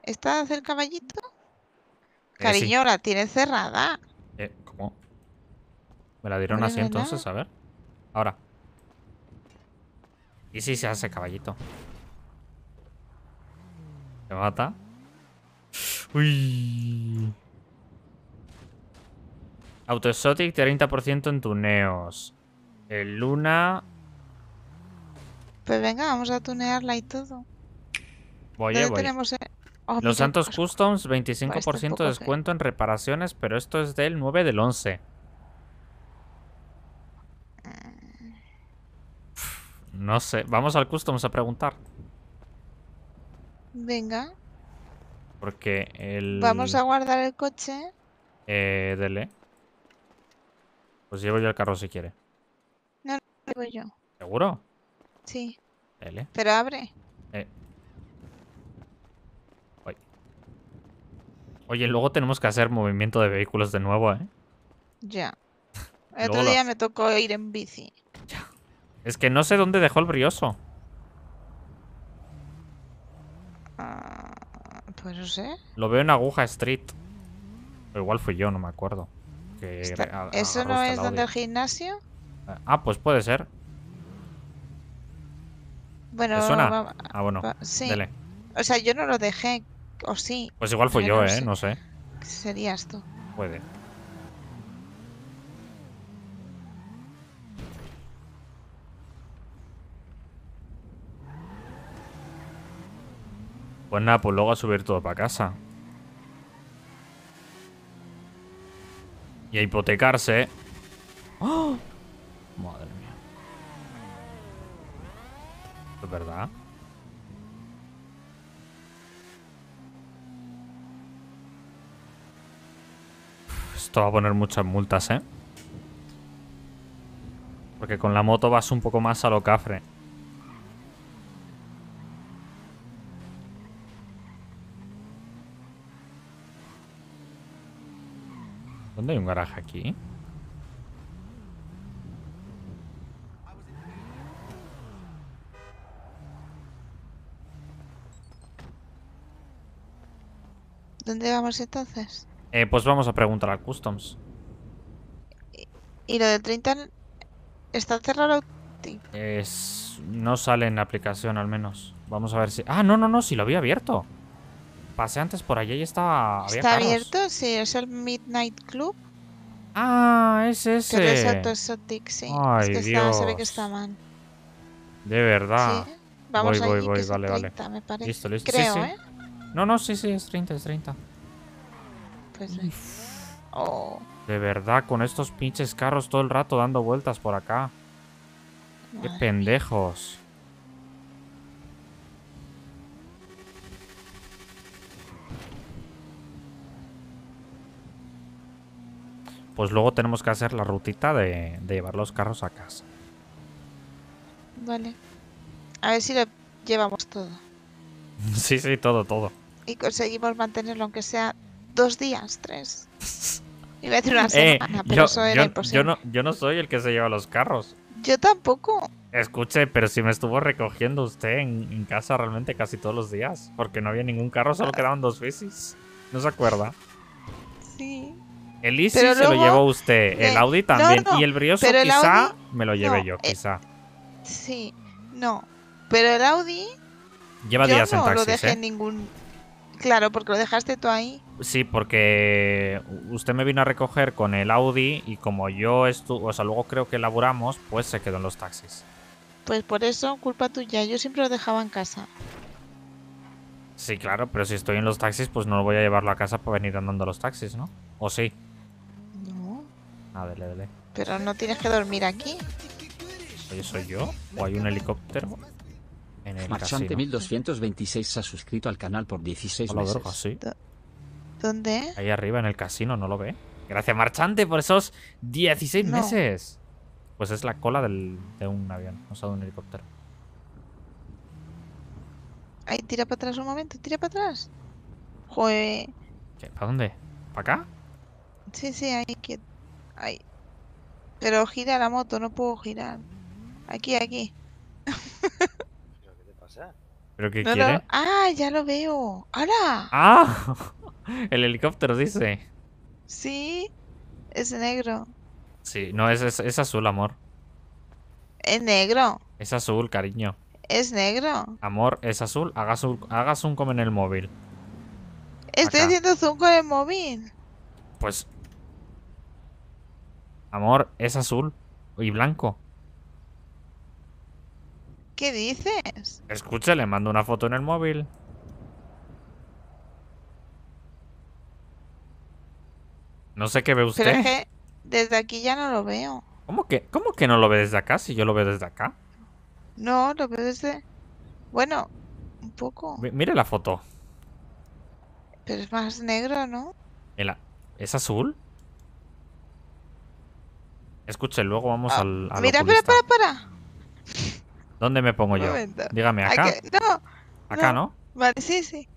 ¿Está cerca caballito? Eh, Cariño, tiene la cerrada. Eh, ¿Cómo? Me la dieron así entonces, a ver. Ahora. Y si se hace caballito. ¿Se mata? Uy. Auto 30% en tuneos. El Luna. Pues venga, vamos a tunearla y todo. Voy, ¿Dónde eh, voy. tenemos Oh, Los pues, Santos pues, Customs, 25% pues, descuento en reparaciones, pero esto es del 9 del 11. No sé, vamos al Customs a preguntar. Venga. Porque el... Vamos a guardar el coche. Eh, dele. Pues llevo yo el carro si quiere. No, no lo llevo yo. ¿Seguro? Sí. Dele. Pero abre. Eh, Oye, luego tenemos que hacer movimiento de vehículos de nuevo, ¿eh? Ya. El otro día me tocó ir en bici. Ya. Es que no sé dónde dejó el brioso. Ah, pues no sé. Lo veo en Aguja Street. igual fui yo, no me acuerdo. ¿Eso no es donde el gimnasio? Ah, pues puede ser. Bueno, suena? ah, bueno. sí. O sea, yo no lo dejé o sí. Pues igual fui yo, ¿eh? No sé. Serías tú. Puede. Pues nada, pues luego a subir todo para casa. Y a hipotecarse. ¡Oh! Madre mía. ¿Es verdad? Esto va a poner muchas multas, ¿eh? Porque con la moto vas un poco más a lo cafre. ¿Dónde hay un garaje aquí? ¿Dónde vamos entonces? Eh, pues vamos a preguntar al Customs. ¿Y lo de 30 está cerrado? Es... No sale en la aplicación al menos. Vamos a ver si... Ah, no, no, no, si lo había abierto. Pasé antes por allí y estaba... Había está abierto, sí, es el Midnight Club. Ah, es ese. es autoexotic, sí. Ay, es que Dios. Está, se ve que está mal. De verdad. Sí. Vamos allí, que 30, Me parece. Listo, listo. Creo, sí, ¿eh? No, no, sí, sí, es 30, es 30. Oh. De verdad, con estos pinches carros todo el rato dando vueltas por acá. Qué pendejos. Pues luego tenemos que hacer la rutita de, de llevar los carros a casa. Vale. A ver si lo llevamos todo. sí, sí, todo, todo. Y conseguimos mantenerlo aunque sea dos días, tres. Iba a decir una eh, semana, pero eso era imposible. Yo no, yo no soy el que se lleva los carros. Yo tampoco. Escuche, pero si me estuvo recogiendo usted en, casa realmente casi todos los días, porque no había ningún carro, solo quedaban dos bicis. ¿No se acuerda? Sí. El isis se lo llevó usted, el Audi también, y el Brioso quizá me lo llevé yo, eh, quizá. sí, no, pero el Audi... Lleva días en no lo dejé ¿eh? en ningún Claro, porque lo dejaste tú ahí. Sí, porque usted me vino a recoger con el Audi y como yo estuvo, o sea, luego creo que laburamos, pues se quedó en los taxis. Pues por eso, culpa tuya, yo siempre lo dejaba en casa. Sí, claro, pero si estoy en los taxis, pues no lo voy a llevarlo a casa para venir andando los taxis, ¿no? ¿O sí? No. A ah, ver, Pero no tienes que dormir aquí. ¿Oye, soy yo? ¿O hay un helicóptero? En el Marchante 1226 se ha suscrito al canal por 16 meses. ¿Dónde? Ahí arriba en el casino, ¿no lo ve? Gracias, Marchante, por esos 16 meses. Pues es la cola de un avión, o sea, de un helicóptero. Ahí tira para atrás un momento, tira para atrás. Joder. ¿Para dónde? ¿Para acá? Sí, sí, hay que. Ahí. Pero gira la moto, no puedo girar. Aquí, aquí. Ah, ya lo veo. ¡Hala! ¡Ah! El helicóptero dice. Sí, es negro. Sí, no, es, es, azul, amor. Es negro. Es azul, cariño. Es negro. Amor, es azul. Haga, azul, haga zoom como en el móvil. Estoy haciendo zoom con el móvil. Pues. Amor, es azul y blanco. ¿Qué dices? Escucha, le mando una foto en el móvil. No sé qué ve usted. desde aquí ya no lo veo. ¿Cómo que, ¿Cómo que no lo ve desde acá si yo lo veo desde acá? No, lo veo desde... Bueno, un poco. mire la foto. Pero es más negro, ¿no? ¿Es azul? Escuche, luego vamos ah, al... A mira, para, para. ¿Dónde me pongo yo? Dígame, acá. no, acá, no. Vale, sí, sí.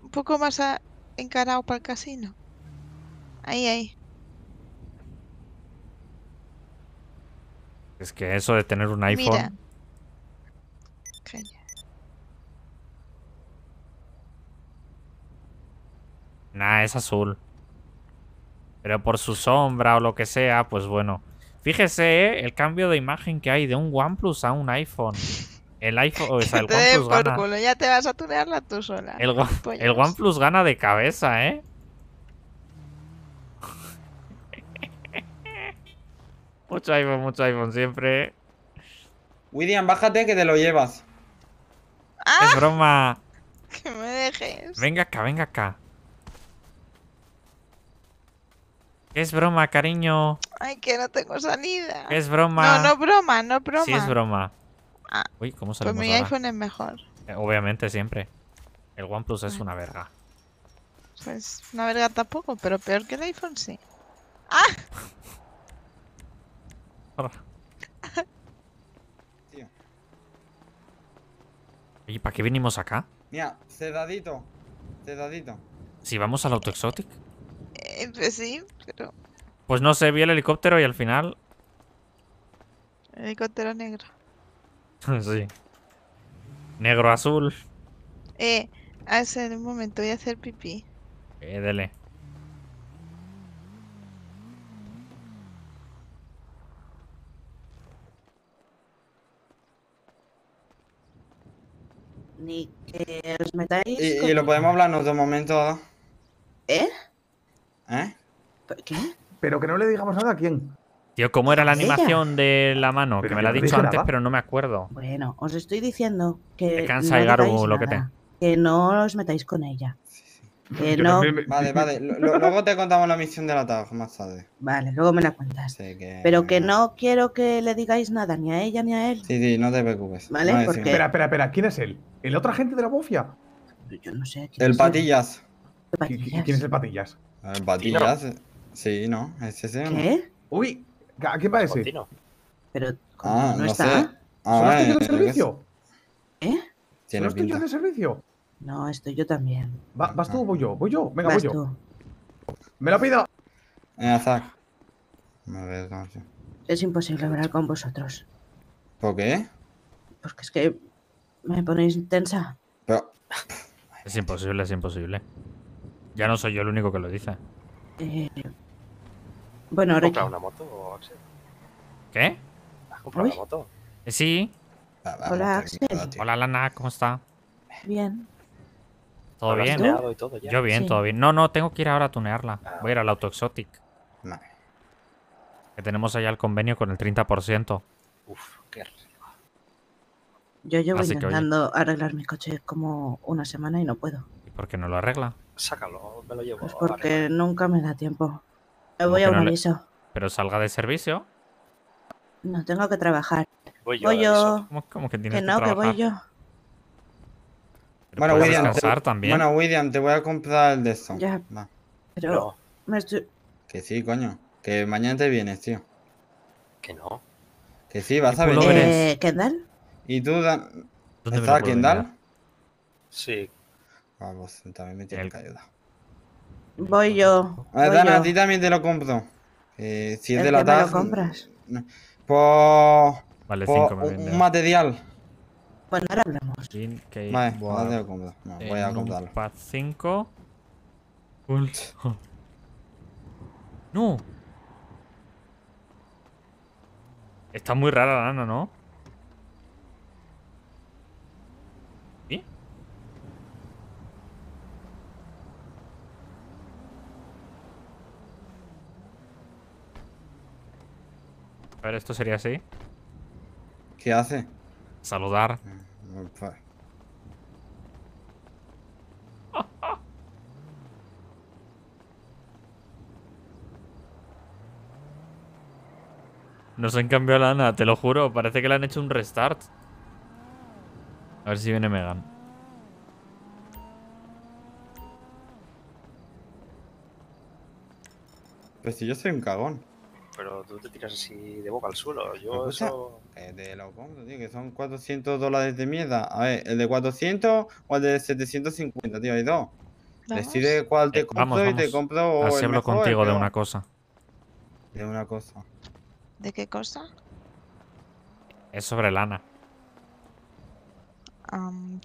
Un poco más a, encarado para el casino. Ahí, ahí. Es que eso de tener un iPhone. Mira. Nah, es azul. Pero por su sombra o lo que sea, pues bueno. Fíjese eh, el cambio de imagen que hay de un OnePlus a un iPhone. El iPhone, o sea, el OnePlus gana. ya te vas a tunearla tú sola. El, OnePlus gana de cabeza, ¿eh? mucho iPhone, mucho iPhone siempre. William, bájate que te lo llevas. Ah. Es broma. Que me dejes. Venga acá, venga acá. Es broma, cariño. Ay, que no tengo salida. Es broma. No, no broma, no broma. Sí es broma. Ah, Uy, ¿cómo salimos Pues mi iPhone es mejor. Eh, obviamente, siempre. El OnePlus es ah. una verga. Pues una verga tampoco, pero peor que el iPhone sí. ¡Ah! ¿Y para qué vinimos acá? Mira, cedadito. Cedadito. Si vamos al Auto exótico? pues sí, pero... Pues no sé, vi el helicóptero y al final... helicóptero negro. sí. Negro azul. Eh, hace un momento, voy a hacer pipí. Eh, dele. Ni que os metáis. Y, lo podemos hablar de otro momento. ¿Eh? ¿Eh? ¿Qué? Pero que no le digamos nada a quién. Tío, ¿cómo era la animación de la mano? que me la ha dicho antes, pero no me acuerdo. Bueno, os estoy diciendo que. no lo que no os metáis con ella. Que no... Vale, vale. luego te contamos la misión de la atajo más tarde. Vale, luego me la cuentas. Pero que no quiero que le digáis nada, ni a ella ni a él. Sí, sí, no te preocupes. Vale, porque... Espera, espera, espera. ¿Quién es él? ¿El otro agente de la bufia? Yo no sé. El... ¿Patillas? ¿Quién es el Patillas? Ah, Batillas. Sí, no, es ese. ¿Qué? Uy, ¿a qué parece? Contino. Pero, ¿cómo ah, no, está? ¿Tienes Ah, ¿Son de servicio? ¿Eh? Tienes los de servicio? No, estoy yo también. ¿Vas tú o voy yo? Voy yo, venga, voy yo. ¡Me lo pido! Es imposible hablar con vosotros. ¿Por qué? Porque es que me ponéis tensa. Es imposible, es imposible. Ya no soy yo el único que lo dice. Eh, bueno, ahora. ¿Has comprado una moto, Axel? ¿Qué? ¿Has comprado una moto? Eh, sí. Hola, Axel. Hola, Lana, ¿cómo está? Bien. ¿Todo bien? Yo bien, todo bien. No, no, tengo que ir ahora a tunearla. Ah. Voy a ir al Auto Exotic. Que tenemos allá el convenio con el 30%. Uf, qué rico. Yo llevo intentando arreglar mi coche como una semana y no puedo por qué no lo arregla? Sácalo, me lo llevo. Es pues porque nunca me da tiempo. Me voy a un aviso. ¿Pero salga de servicio? No, tengo que trabajar. Voy yo. ¿Cómo, que tienes que, no, que, no, que voy yo. Bueno William, te... bueno, William, te voy a comprar el de esto. Ya. Va. Pero. Que sí, coño. Que mañana te vienes, tío. Que no. Que sí, vas a venir. Eh, ¿Kendall? ¿Y tú, Dan? está Kendall? Sí, Vamos, también me tiene El... que ayudar. Voy yo. A ver, Dana, a ti también te lo compro. Eh, si es de la tarde. lo compras? Por. Pues, vale, por pues, cinco me un, material. material. no ahora hablamos. Vale, voy te lo No, voy a eh, comprarlo. Paz 5. no. Está muy rara la nana, ¿no? A ver, esto sería así. ¿Qué hace? Saludar. Mm, Nos han cambiado la te lo juro. Parece que le han hecho un restart. A ver si viene Megan. Pero si yo soy un cagón pero tú te tiras así de boca al suelo. Yo eso. Eh, de lo tío, que son 400 dólares de mierda. A ver, el de 400 o el de 750, tío, hay dos. Decide cuál te eh, compro y te compro. Así hablo contigo de una cosa. De una cosa. ¿De qué cosa? Es sobre lana.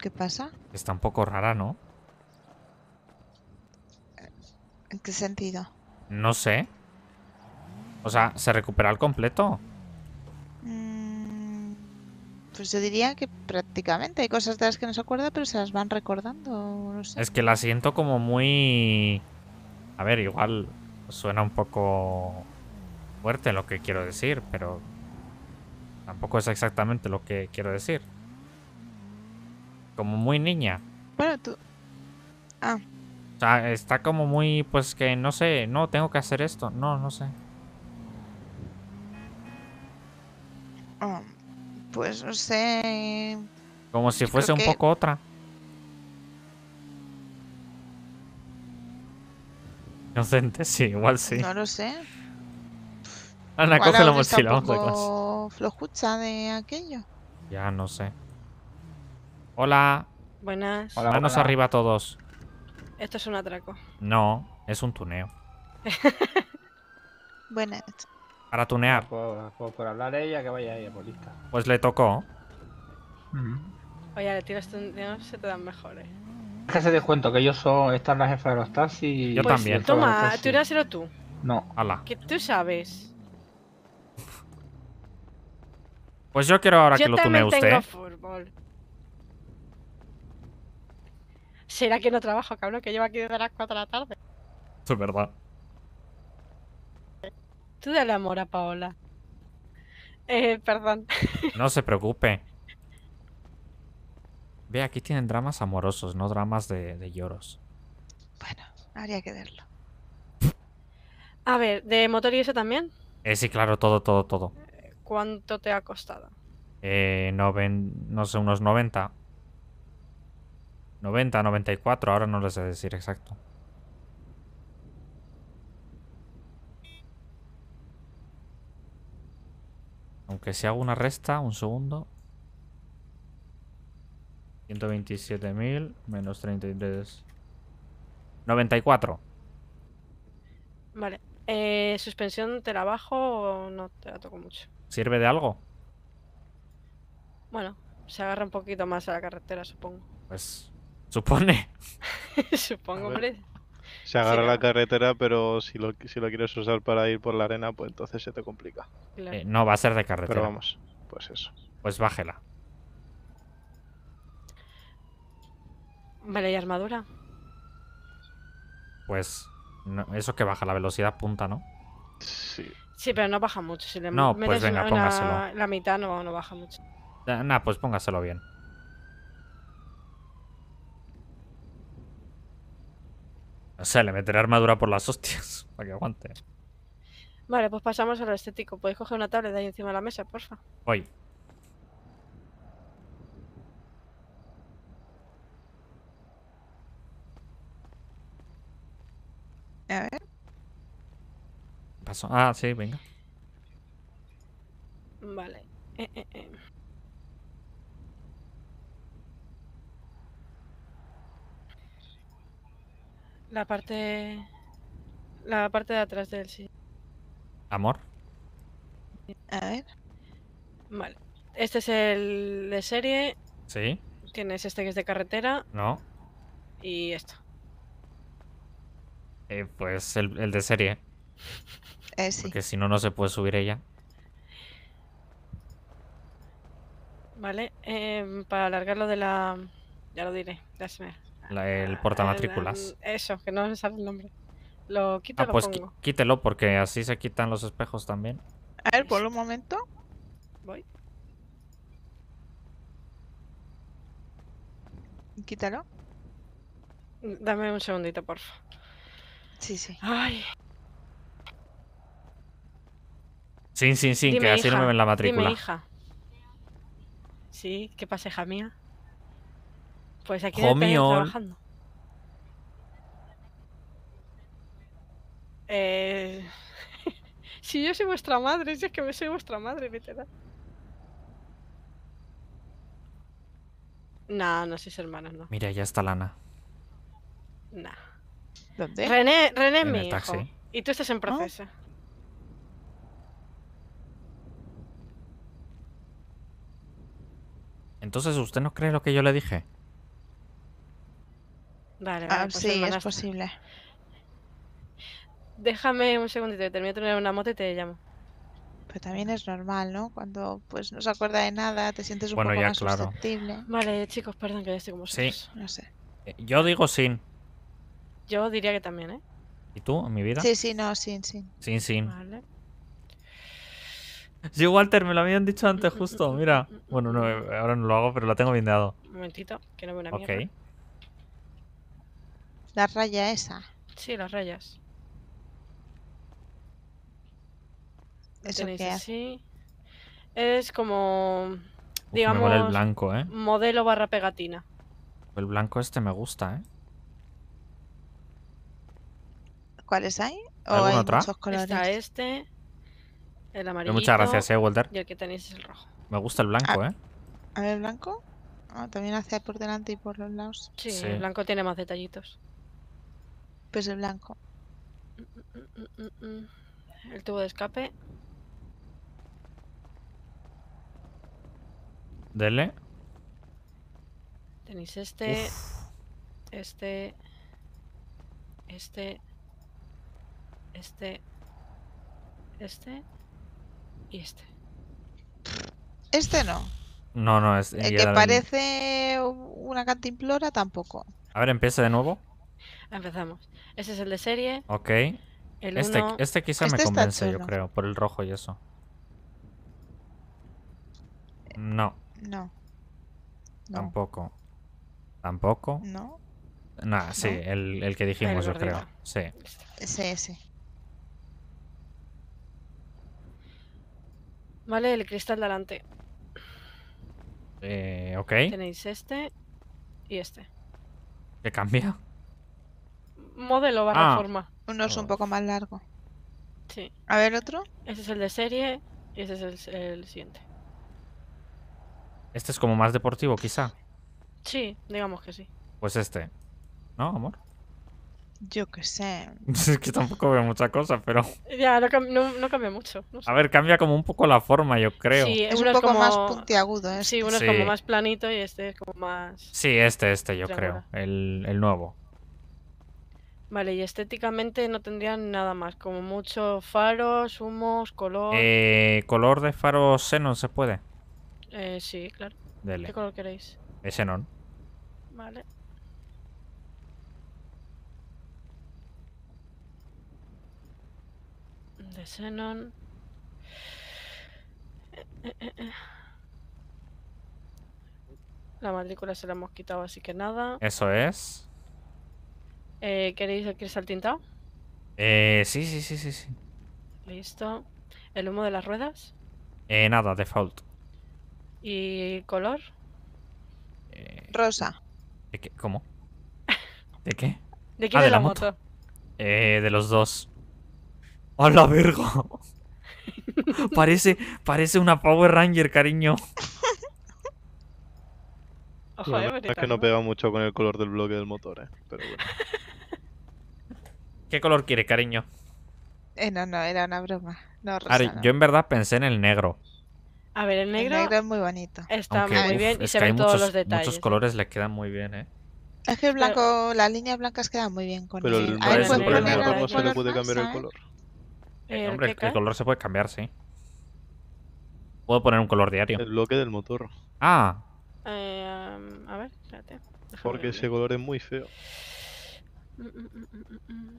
¿Qué pasa? Está un poco rara, ¿no? ¿En qué sentido? No sé. O sea, ¿se recupera al completo? Mm, pues yo diría que prácticamente hay cosas de las que no se acuerda, pero se las van recordando. Es que la siento como muy... A ver, igual suena un poco fuerte lo que quiero decir, pero tampoco es exactamente lo que quiero decir. Como muy niña. Bueno, tú... Ah. O sea, está como muy, pues que no sé, no, tengo que hacer esto. No, no sé. Um, pues no sé. Como si fuese un poco otra. Inocente, sí, igual sí. No lo sé. Ana, coge la mochila, vamos de de aquello. Ya, no sé. Hola. Buenas. Hola, Manos arriba todos. Esto es un atraco. No, es un tuneo. Buenas. Para tunear. por, hablar ella, que vaya pues, pues le tocó. Oye, le tiras tuneos se te dan mejores. Es que se cuento que yo soy. Esta las la jefa de los taxis. Yo también. Toma, tuneaselo tú. No. Ala. Que tú sabes. Pues yo quiero ahora que lo tunee usted. fútbol. ¿Será que no trabajo, cabrón? Que llevo aquí desde las 4 de la tarde. Eso es verdad. Tú dale amor a Paola. Eh, perdón. No se preocupe. Ve, aquí tienen dramas amorosos, no dramas de, lloros. Bueno, habría que verlo. A ver, ¿de motor y eso también? Eh, sí, claro, todo, todo, todo. ¿Cuánto te ha costado? Eh, no sé, unos 90. 90, 94, ahora no les sé decir exacto. Aunque si hago una resta, un segundo. 127.000 menos 33. 94. Vale. Eh, ¿Suspensión te la bajo o no te la toco mucho? ¿Sirve de algo? Bueno, se agarra un poquito más a la carretera, supongo. Pues, supone. supongo, hombre. Se agarra la carretera, pero si lo, si lo quieres usar para ir por la arena, pues entonces se te complica. Eh, no, va a ser de carretera. Pero vamos, pues eso. Pues bájela. Vale, ¿y armadura? Pues eso que baja la velocidad punta, ¿no? Sí. Sí, pero no baja mucho. Si le no, pues venga, póngaselo. La mitad no, no baja mucho. Ah, nah, pues póngaselo bien. O sea, le meteré armadura por las hostias, para que aguante. Vale, pues pasamos al estético. Podéis coger una tablet de ahí encima de la mesa, porfa. Voy. A ver. Paso. Ah, sí, venga. Vale. Eh, eh, eh. La parte. La parte de atrás del sí. Amor. A ver. Vale. Este es el de serie. Sí. Tienes este que es de carretera. No. Y esto. Eh, pues el, de serie. Eh, Porque si no, no se puede subir ella. Vale. Em, para para lo de la. Ya lo diré. me el ah, portamatrículas. matrículas eso, que no se sabe el nombre. Lo quito. Ah, pues quítelo porque así se quitan los espejos también. A ver, por un momento. Voy. Quítalo. Dame un segundito, porfa. Sí, sí. Ay. Sí, sí, sí, que así no me ven la matrícula. Dime, hija. Sí, ¿qué paseja mía? Pues aquí trabajando. Eh, si yo soy vuestra madre, si es que soy vuestra madre, literal. no, no sois hermana, no. Mira, ya está Lana. ¿Dónde? René, René es mi Y tú estás en ah. proceso. Entonces, ¿usted no cree lo que yo le dije? Vale, vale. Ah, pues sí, es posible. Déjame un segundito, que termino de tener una moto y te llamo. Pero también es normal, ¿no? Cuando pues no se acuerda de nada, te sientes un bueno, poco ya, más claro. susceptible. Vale, chicos, perdón que ya estoy como Sí. No sé. Eh, yo digo sin. Yo diría que también, ¿eh? ¿Y tú, en mi vida? Sí, sí, no, sin, sin. Sin, sin. Vale. Sí, Walter, me lo habían dicho antes justo, mira. Bueno, no, eh, ahora no lo hago, pero lo tengo bien dado. Un momentito, que no me una mierda. Ok. La raya esa. Sí, las rayas. así. Es como. digamos. el blanco, ¿eh? Modelo barra pegatina. El blanco este me gusta, ¿eh? ¿Cuáles hay? ¿O hay Muchos colores? Está este. El amarillo. Muchas gracias, ¿eh, Walter? Y el que tenéis es el rojo. Me gusta el blanco, ah, ¿eh? A ver, el blanco. Ah, también hace por delante y por los lados. sí, el blanco tiene más detallitos el blanco. El tubo de escape. Dele. Tenéis este. Este. Este. Este. Este. Y este. Este no. No, no, es. El que parece una cantimplora tampoco. A ver, empieza de nuevo. Empezamos. Ese es el de serie. Ok. este, este quizá este me convence, yo creo, por el rojo y eso. No. No. Tampoco. Tampoco. No. Nah, sí, El, que dijimos, yo creo. Sí. ese. sí. Vale, el cristal delante. Eh, ok. Tenéis este y este. ¿Qué cambia? modelo barra la ah. forma. Uno es un oh. poco más largo. Sí. A ver, otro. Ese es el de serie y ese es el, siguiente. Este es como más deportivo, quizá. Sí, digamos que sí. Pues este. ¿No, amor? Yo qué sé. es que tampoco veo mucha cosa, pero. Ya, no, cambia mucho. A ver, cambia como un poco la forma, yo creo. Sí, es un poco más puntiagudo, eh. Sí, uno es como más planito y este es como más. Sí, este, este, yo creo. el nuevo. Vale, y estéticamente no tendrían nada más, como muchos faros, humos, color. Eh, color de faros Xenon se puede. Eh, sí, claro. ¿Qué color queréis? de Xenon. Vale. De Xenon. Eh, eh, la matrícula se la hemos quitado, así que nada. Eso es. Eh, ¿Queréis el cristal tintado? Eh, sí, sí, sí, sí, sí. Listo. ¿El humo de las ruedas? Eh, nada, default. ¿Y color? Eh, Rosa. ¿de qué? ¿Cómo? ¿De qué? ¿De quién ah, de la, moto? Eh, de los dos. ¡Hola, verga! parece, parece una Power Ranger, cariño. Eh, verdad es que no pega mucho con el color del bloque del motor, eh. Pero bueno. ¿Qué color quiere, cariño? Eh, no, no, era una broma. yo en verdad pensé en el negro. A ver, el negro, es muy bonito. Está muy bien y se ven todos los detalles. Muchos colores le quedan muy bien, ¿eh? Es que el blanco, las líneas blancas quedan muy bien con pero el, el, no se le puede cambiar el ¿Eh? color. Eh, hombre, el color se puede cambiar, sí. Puedo poner un color diario. El bloque del motor. Ah. Um, a ver, espérate. Porque ese color es muy feo. Mm, mm, mm,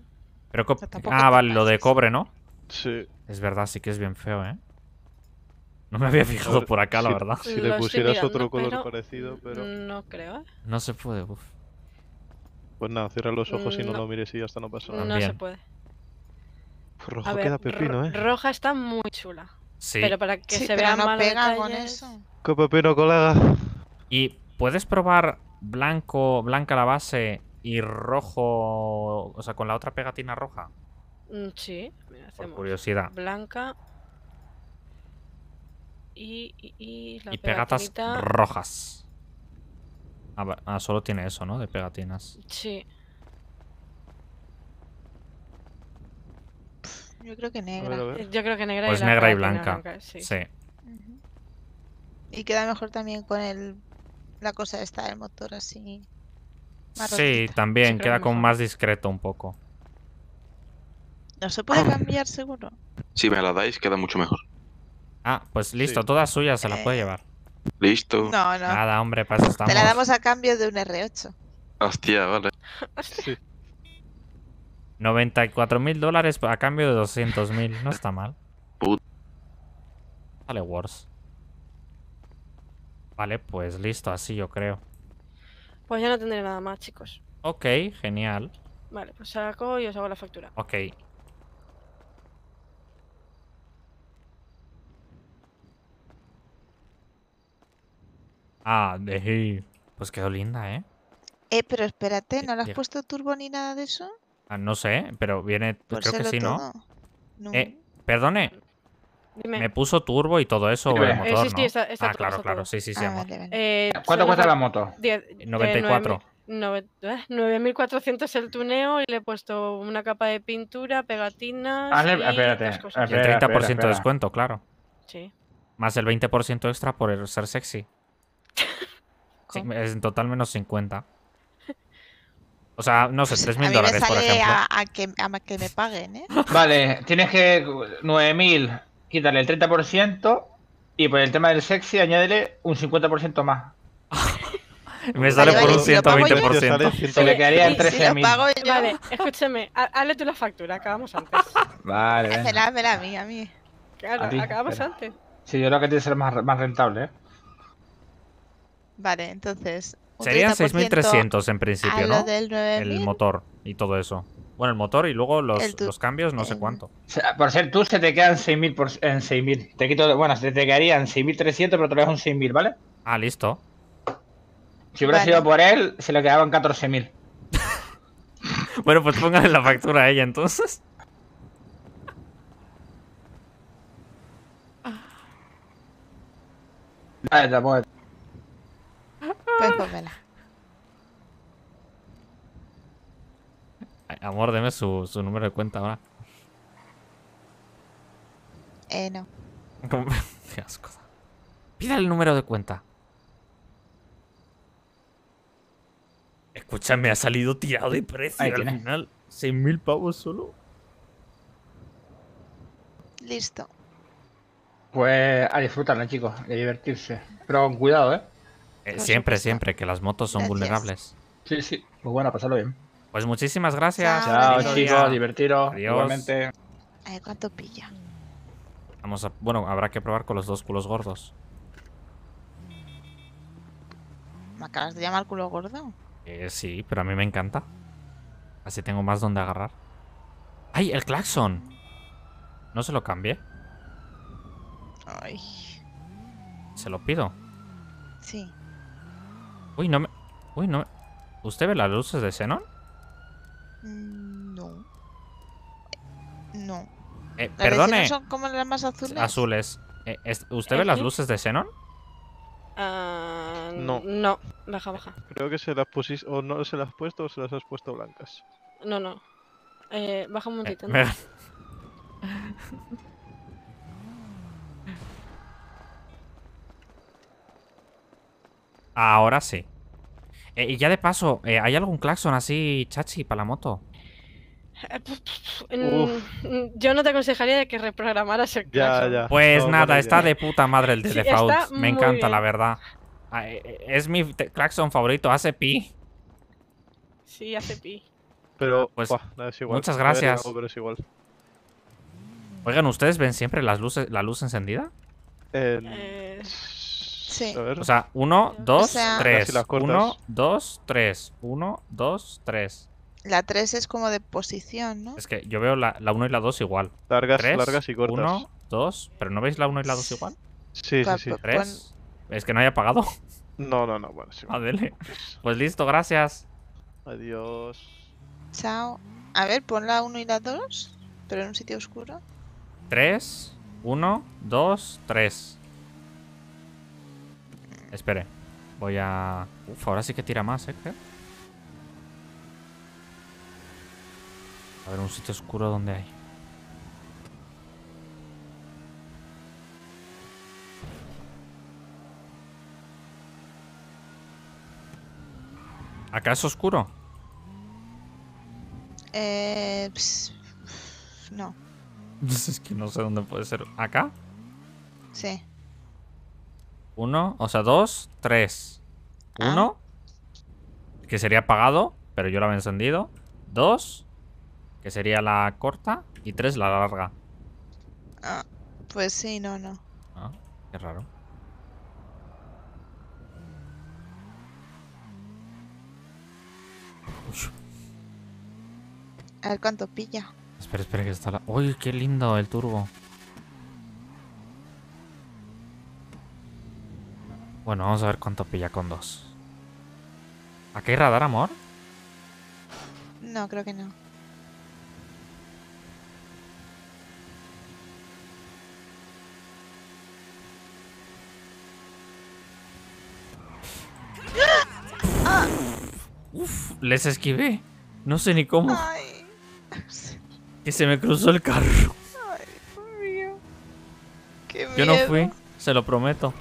pero ah, vale, lo de cobre, ¿no? Sí. Es verdad, sí que es bien feo, ¿eh? No me había fijado por acá, la verdad. Si, le pusieras otro color parecido, pero... No creo, ¿eh? No se puede, uff. Pues nada, cierra los ojos y no lo mires y hasta no pasa nada. No se puede. Pues rojo queda pepino, ¿eh? Roja está muy chula. Sí. Pero para que se vea no pega con eso. Qué pepino, colega. Y puedes probar blanco, blanca la base y rojo, o sea, con la otra pegatina roja. Mm, sí, Por curiosidad. Blanca y, y, pegatas rojas. Ah, ah, solo tiene eso, ¿no? De pegatinas. Sí. Yo creo que negra. Yo creo que negra. Pues negra y blanca. sí. Y queda mejor también con el la cosa esta del motor así sí, también, queda con más discreto un poco. ¿No se puede ah. cambiar seguro? Si me la dais, queda mucho mejor. Ah, pues listo, toda suya se la puede eh. llevar. Listo. No, no. Nada, hombre, pues Te la damos a cambio de un R8. Hostia, vale. sí. 94 mil dólares a cambio de 200.000 No está mal. vale, worse. Vale, pues listo, así yo creo. Pues ya no tendré nada más, chicos. Ok, genial. Vale, pues saco y os hago la factura. Ok. Ah, de Pues quedó linda, ¿eh? Eh, pero espérate, ¿no le has puesto turbo ni nada de eso? Ah, no sé, pero viene... creo que sí, ¿no? no. Eh, perdone. Me puso turbo y todo eso. sí, sí, ah, claro, claro. Sí, sí, sí. ¿Cuánto cuesta la moto? 94. 9.400 eh, ah, el tuneo y le he puesto una capa de pintura, pegatinas. Ah, espérate, el 30% de descuento, claro. Sí. Más el 20% extra por ser sexy. Sí, en total menos 50. O sea, no sé, 3.000 pues, dólares, por ejemplo. a, a que me paguen, ¿eh? Vale, tienes que. 9.000 quítale el 30% y por el tema del sexy añádele un 50% más. Me sale por un 120%. Se le quedaría el 13 Vale, escúcheme, hazle tú la factura, acabamos antes. Vale, Hacela, hazla a mí, a mí. Claro, acabamos antes. Sí, yo creo que tiene que ser más, más rentable, ¿eh? Vale, entonces... Serían 6.300 en principio, ¿no? el motor y todo eso. Bueno, el motor y luego los, cambios, no sé cuánto. Por ser tú, se te quedan 6.000 en 6.000. Te quito, bueno, se te quedarían 6.300, pero te lo un 6.000, ¿vale? Ah, listo. Si hubiera sido por él, se le quedaban 14.000. bueno, pues póngale la factura a ella entonces. Vale, la Pues amor, deme su, su número de cuenta ahora. Eh, no. Qué asco. Pida el número de cuenta. Escúchame, ha salido tirado de precio al final. ¿Seis mil pavos solo? Listo. Pues a disfrutarla, chicos, de a divertirse. Pero con cuidado, ¿eh? ¿eh? siempre, siempre, que las motos son vulnerables. Sí, sí. Pues bueno, pasarlo bien. Pues muchísimas gracias. Chao, chicos, Divertido Adiós. Igualmente. A cuánto pilla. Vamos a, bueno, habrá que probar con los dos culos gordos. ¿Me acabas de llamar culo gordo? Eh, sí, pero a mí me encanta. Así tengo más donde agarrar. ¡Ay, el claxon! No se lo cambie? Ay. ¿Se lo pido? Sí. Uy, no me... Uy, no me... ¿Usted ve las luces de Xenon? No. Mm, no. Eh, eh perdone. son como las más azules? Azules. Eh, ¿Usted ve las luces de Xenon? Ah, no. No, baja, baja. Creo que se las pusiste, o no se las has puesto o se las has puesto blancas. No, no. Eh, baja un momentito. Ahora sí. Eh, y ya de paso, eh, ¿hay algún claxon así, chachi, para la moto? Eh, yo no te aconsejaría que reprogramaras el claxon. Pues nada, está de puta madre el de Me encanta, la verdad. Ah, es mi claxon favorito, hace pi. Sí, hace pi. Pero, pues, igual. muchas gracias. Oigan, ¿ustedes ven siempre las luces, la luz encendida? eh... Sí. O sea, 1, 2, 3. 1, 2, 3. 1, 2, 3. La 3 es como de posición, ¿no? Es que yo veo la 1 y la 2 igual. Largas, y cortas. 1, 2. ¿Pero no veis la 1 y la 2 igual? Sí, sí, pues, sí. 3. Pues, es que no haya apagado. No, no, no. Bueno, pues, pues listo, gracias. Adiós. Chao. A ver, pon la 1 y la 2. Pero en un sitio oscuro. 3, 1, 2, 3. Espere. Voy a... Uf, ahora sí que tira más, ¿eh? A ver, un sitio oscuro donde hay. ¿Acá es oscuro? Eh, no. es que no sé dónde puede ser. ¿Acá? Sí. Uno, o sea, dos, tres. Ah. Uno, que sería apagado, pero yo lo había encendido. Dos, que sería la corta. Y tres, la larga. Ah, pues sí, no, no. Ah, qué raro. A ver cuánto pilla. Espera, espera, que está la... ¡Uy, qué lindo el turbo! Bueno, vamos a ver cuánto pilla con dos. ¿Aquí hay radar, amor? No, creo que no. Uf, les esquivé. No sé ni cómo. Que se me cruzó el carro. Ay, Yo no fui, se lo prometo.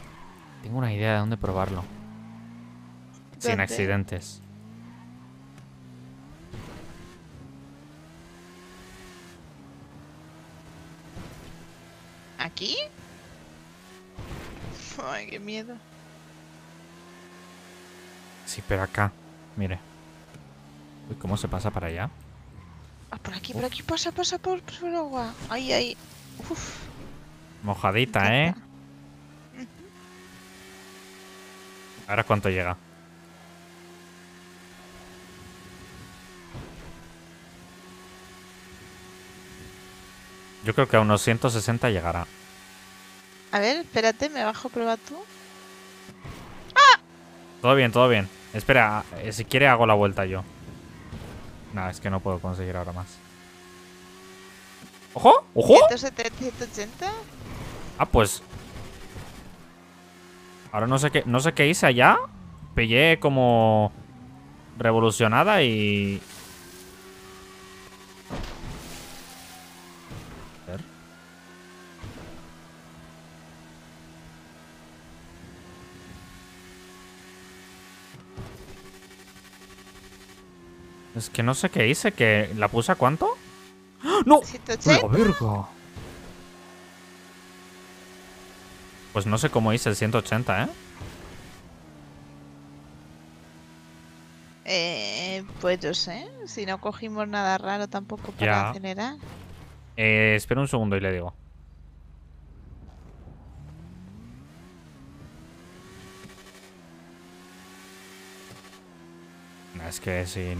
Tengo una idea de dónde probarlo. Sin accidentes. ¿Aquí? Ay, qué miedo. Sí, pero acá. Mire. ¿cómo se pasa para allá? Ah, por aquí, por aquí. Pasa, pasa por, el agua. Ahí, ahí. Uf. Mojadita, ¿eh? Ahora cuánto llega. Yo creo que a unos 160 llegará. A ver, espérate, me bajo, prueba tú. ¡Ah! Todo bien, todo bien. Espera, eh, si quiere hago la vuelta yo. Nada, es que no puedo conseguir ahora más. ¡Ojo! ¡Ojo! ¿170? ¿180? Ah, pues Ahora no sé qué, no sé qué hice allá. Pillé como revolucionada y... Es que no sé qué hice, que la puse a cuánto. ¡Ah! ¡No! ¡Pero verga! Pues no sé cómo hice el 180, ¿eh? Eh, pues yo sé, si no cogimos nada raro tampoco para ya. acelerar. Eh, espera un segundo y le digo. Es que sin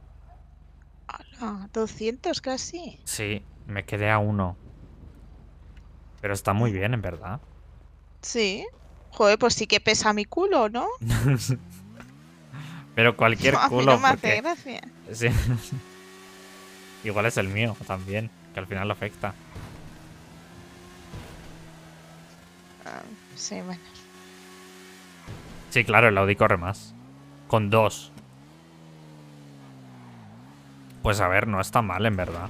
200 ah, casi. Sí, me quedé a uno. Pero está muy bien, en verdad. Sí. Joder, pues sí que pesa mi culo, ¿no? Pero cualquier culo. Sí. Igual es el mío también, que al final lo afecta. Ah, sí, bueno. Sí, claro, el Audi corre más. Con dos. Pues a ver, no está mal, en verdad.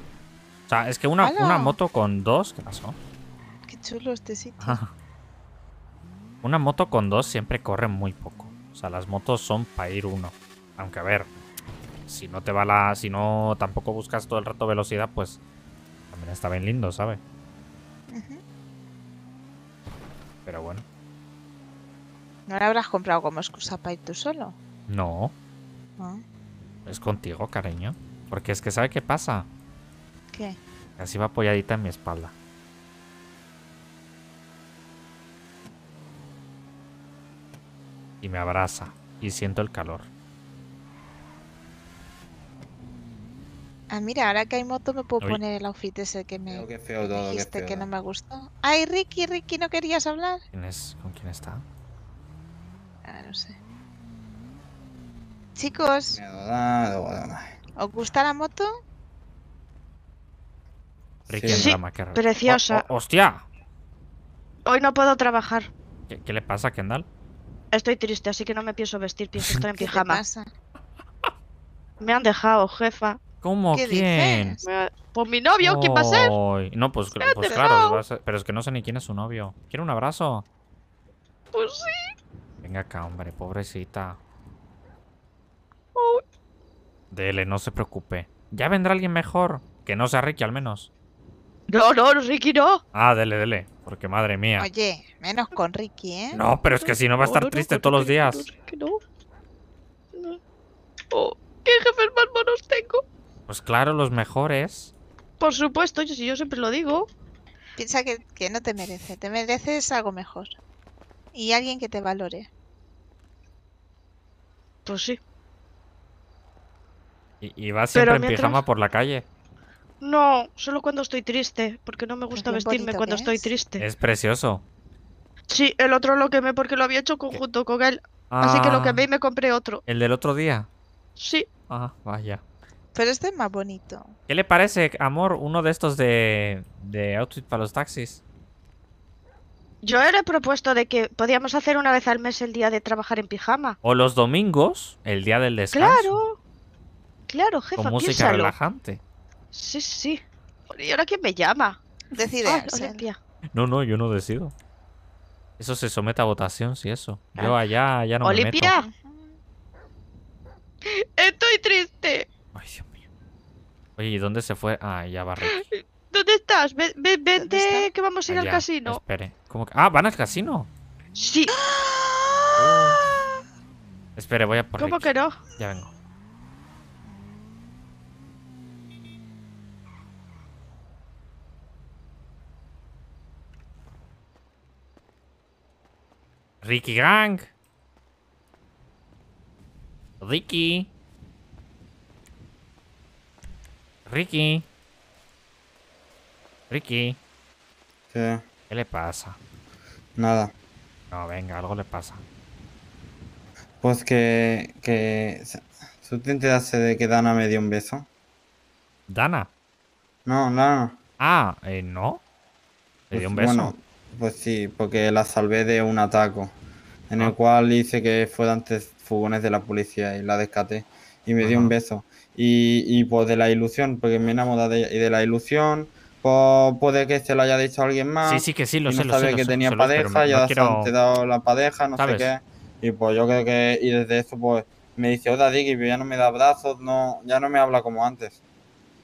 O sea, es que una, ah, moto con dos. ¿Qué pasó? Qué chulo este sitio. una moto con dos siempre corre muy poco. O sea, las motos son para ir uno. Aunque a ver, si no te va la. Si no tampoco buscas todo el rato velocidad, pues también está bien lindo, ¿sabes? Pero bueno. ¿No la habrás comprado como excusa para ir tú solo? ¿No? Ah. Es contigo, cariño. Porque es que sabe qué pasa. ¿Qué? Así va apoyadita en mi espalda. Y me abraza. Y siento el calor. Ah, mira, ahora que hay moto me puedo poner el outfit ese que me que feo todo, dijiste que, no me gustó. Ay, Ricky, Ricky, ¿no querías hablar? ¿Quién es? ¿Con quién está? Ah, no sé. Chicos. ¿Os gusta la moto? preciosa. Oh, oh, ¡Hostia! Hoy no puedo trabajar. ¿Qué, le pasa Kendall? Estoy triste, así que no me pienso vestir, pienso estar en pijama. pasa? Me han dejado, jefa. ¿Cómo quién? Pues mi novio, ¿quién va a ser? No, pues, pues claro, pero es que no sé ni quién es su novio. ¿Quiere un abrazo? Pues sí. Venga acá, hombre, pobrecita. Dele, eh, no se preocupe. Ya vendrá alguien mejor. Que no sea Ricky, al menos. No, no, Ricky no. Ah, dele, dele. Porque madre mía. Oye, menos con Ricky, ¿eh? No, pero es que si no va a estar triste todos los días. Ricky, no. Oh, ¿Qué jefes más monos tengo? Pues claro, los mejores. Por supuesto, yo, si yo siempre lo digo. Piensa que, que no te merece. Te mereces algo mejor. Y alguien que te valore. Pues sí. ¿Y, vas siempre en pijama por la calle? No, solo cuando estoy triste, porque no me gusta vestirme cuando estoy triste. Es precioso. Sí, el otro lo quemé porque lo había hecho conjunto con él. así que lo ah. quemé y me compré otro. ¿El del otro día? Sí. Ah, vaya. Pero este es más bonito. ¿Qué le parece, amor, uno de estos de, de outfit para los taxis? Yo le he propuesto de que podíamos hacer una vez al mes el día de trabajar en pijama. O los domingos, el día del descanso. Claro. Claro, jefa, Con música relajante. Sí, sí. ¿Y ahora quién me llama? Decide. Ah, no, no, yo no decido. Eso se somete a votación, sí, eso. Yo ah. allá, allá no Olimpia. me meto. Estoy triste. Ay, Dios mío. Oye, ¿y dónde se fue? Ah, ya va. ¿Dónde estás? Ven, vente que vamos a ir al casino. Espere. ¿Cómo que? Ah, ¿van al casino? Sí. Espere, voy a por ¿Cómo que no? Ya vengo. Ricky Gang. Ricky. Ricky. Ricky. ¿Qué? le pasa? Nada. No, venga, algo le pasa. Pues que... que... ¿Tú te de que Dana me dio un beso? ¿Dana? No, Dana. Ah, eh, no. ¿Le dio un pues, beso? Pues sí, porque la salvé de un ataco, en el ah. cual hice que fueran antes fugones de la policía y la descaté y me dio un beso. Y, pues de la ilusión, porque me enamoré de, de la ilusión, pues puede que se lo haya dicho alguien más. Sí, sí, que sí, lo sé, no lo sabe que tenía pareja ya te he dado la pareja no sé qué. Y pues yo creo que, y desde eso pues me dice, oh Diggy, ya no me da abrazos, no, ya no me habla como antes.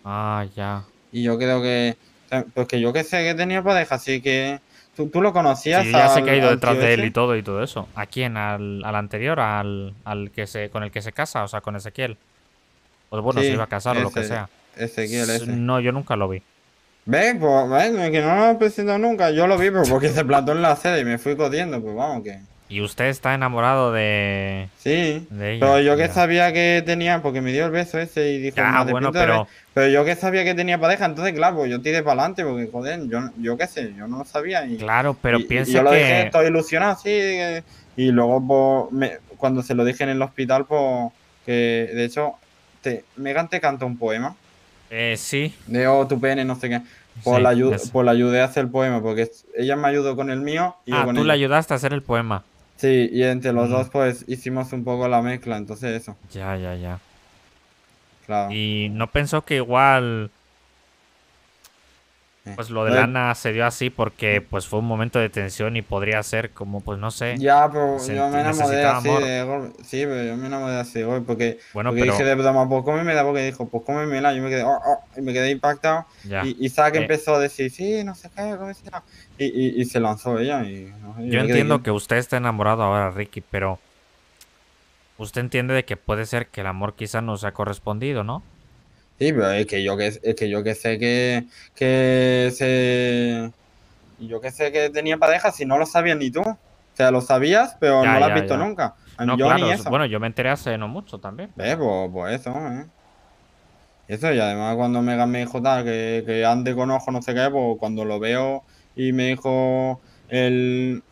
Ah, ya. Y yo creo que, pues que yo que sé que tenía pareja, así que ¿Tú, lo conocías? Sí, ya se ha caído detrás de él y todo y todo eso. ¿A quién? ¿Al, anterior? Al, que se, con el que se casa? O sea, con Ezequiel. Pues bueno, se iba a casar o lo que sea. Ezequiel, ese. No, yo nunca lo vi. ¿Ves? Pues, ves, que no lo he presentado nunca. Yo lo vi pero porque se plantó en la sede y me fui codiendo. Pues vamos, que... ¿Y usted está enamorado de.? Sí. pero yo que sabía que tenía. Porque me dio el beso ese y dijo. bueno, pero. Pero yo que sabía que tenía pareja, entonces, claro, pues yo tiré para adelante. Porque, joder, yo, yo qué sé, yo no lo sabía. claro, pero pienso que. Yo lo dije, estoy ilusionado, sí. Y luego, pues, cuando se lo dije en el hospital, pues. Que de hecho, te, Megan te canta un poema. Eh, sí. De oh, tu pene, no sé qué. Pues, la, ayuda pues la ayudé a hacer el poema, porque ella me ayudó con el mío. Y ah, tú la le ayudaste a hacer el poema. Sí, y entre los dos pues hicimos un poco la mezcla, entonces eso. Ya, ya, ya. Claro. Y no pensó que igual... Eh, pues lo de eh. Lana se dio así porque pues fue un momento de tensión y podría ser como, pues no sé. Ya, pero yo me enamoré así de golpe. Sí, pero yo me enamoré así de gol porque, bueno, porque pero... dije de broma, pues da porque dijo, pues la Yo me quedé, oh, oh, y me quedé impactado. Y, y eh. empezó a decir, sí, no sé qué, llama. Y, y, se lanzó ella. Y, Yo entiendo que usted está enamorado ahora, Ricky, pero usted entiende de que puede ser que el amor quizás no se ha correspondido, ¿no? Sí, pero es que yo que, yo que sé que, que se... Yo que sé que tenía pareja, si no lo sabías ni tú. O sea, lo sabías, pero no lo has visto nunca. Bueno, yo me enteré hace no mucho también. pues, eso, ¿eh? Eso, y además cuando Megan me dijo tal, que, que ande con ojo, no sé qué, pues cuando lo veo y me dijo el,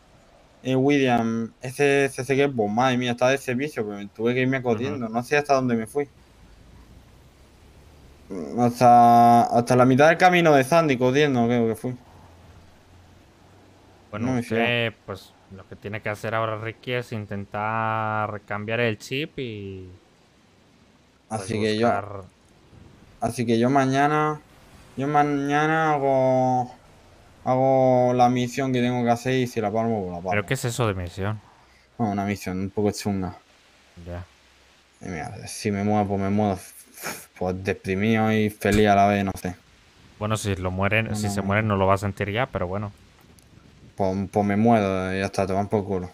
William, ese Ese que, pues madre mía, está de servicio, pero tuve que irme corriendo. No sé hasta dónde me fui. Mm, hasta, hasta la mitad del camino de Sandy codiendo, creo que fui. Bueno, pues lo que tiene que hacer ahora Ricky es intentar cambiar el chip y. Pues, así que yo. Así que yo mañana. Yo mañana hago hago la misión que tengo que hacer y si la palmo, pues la palmo. ¿Pero qué es eso de misión? una misión un poco chunga. Ya. mira, si me muevo, pues me muevo pues deprimido y feliz a la vez, no sé. Bueno, si lo mueren, si se mueren no lo va a sentir ya, pero bueno. Pues, pues me muero, ya está, van por culo.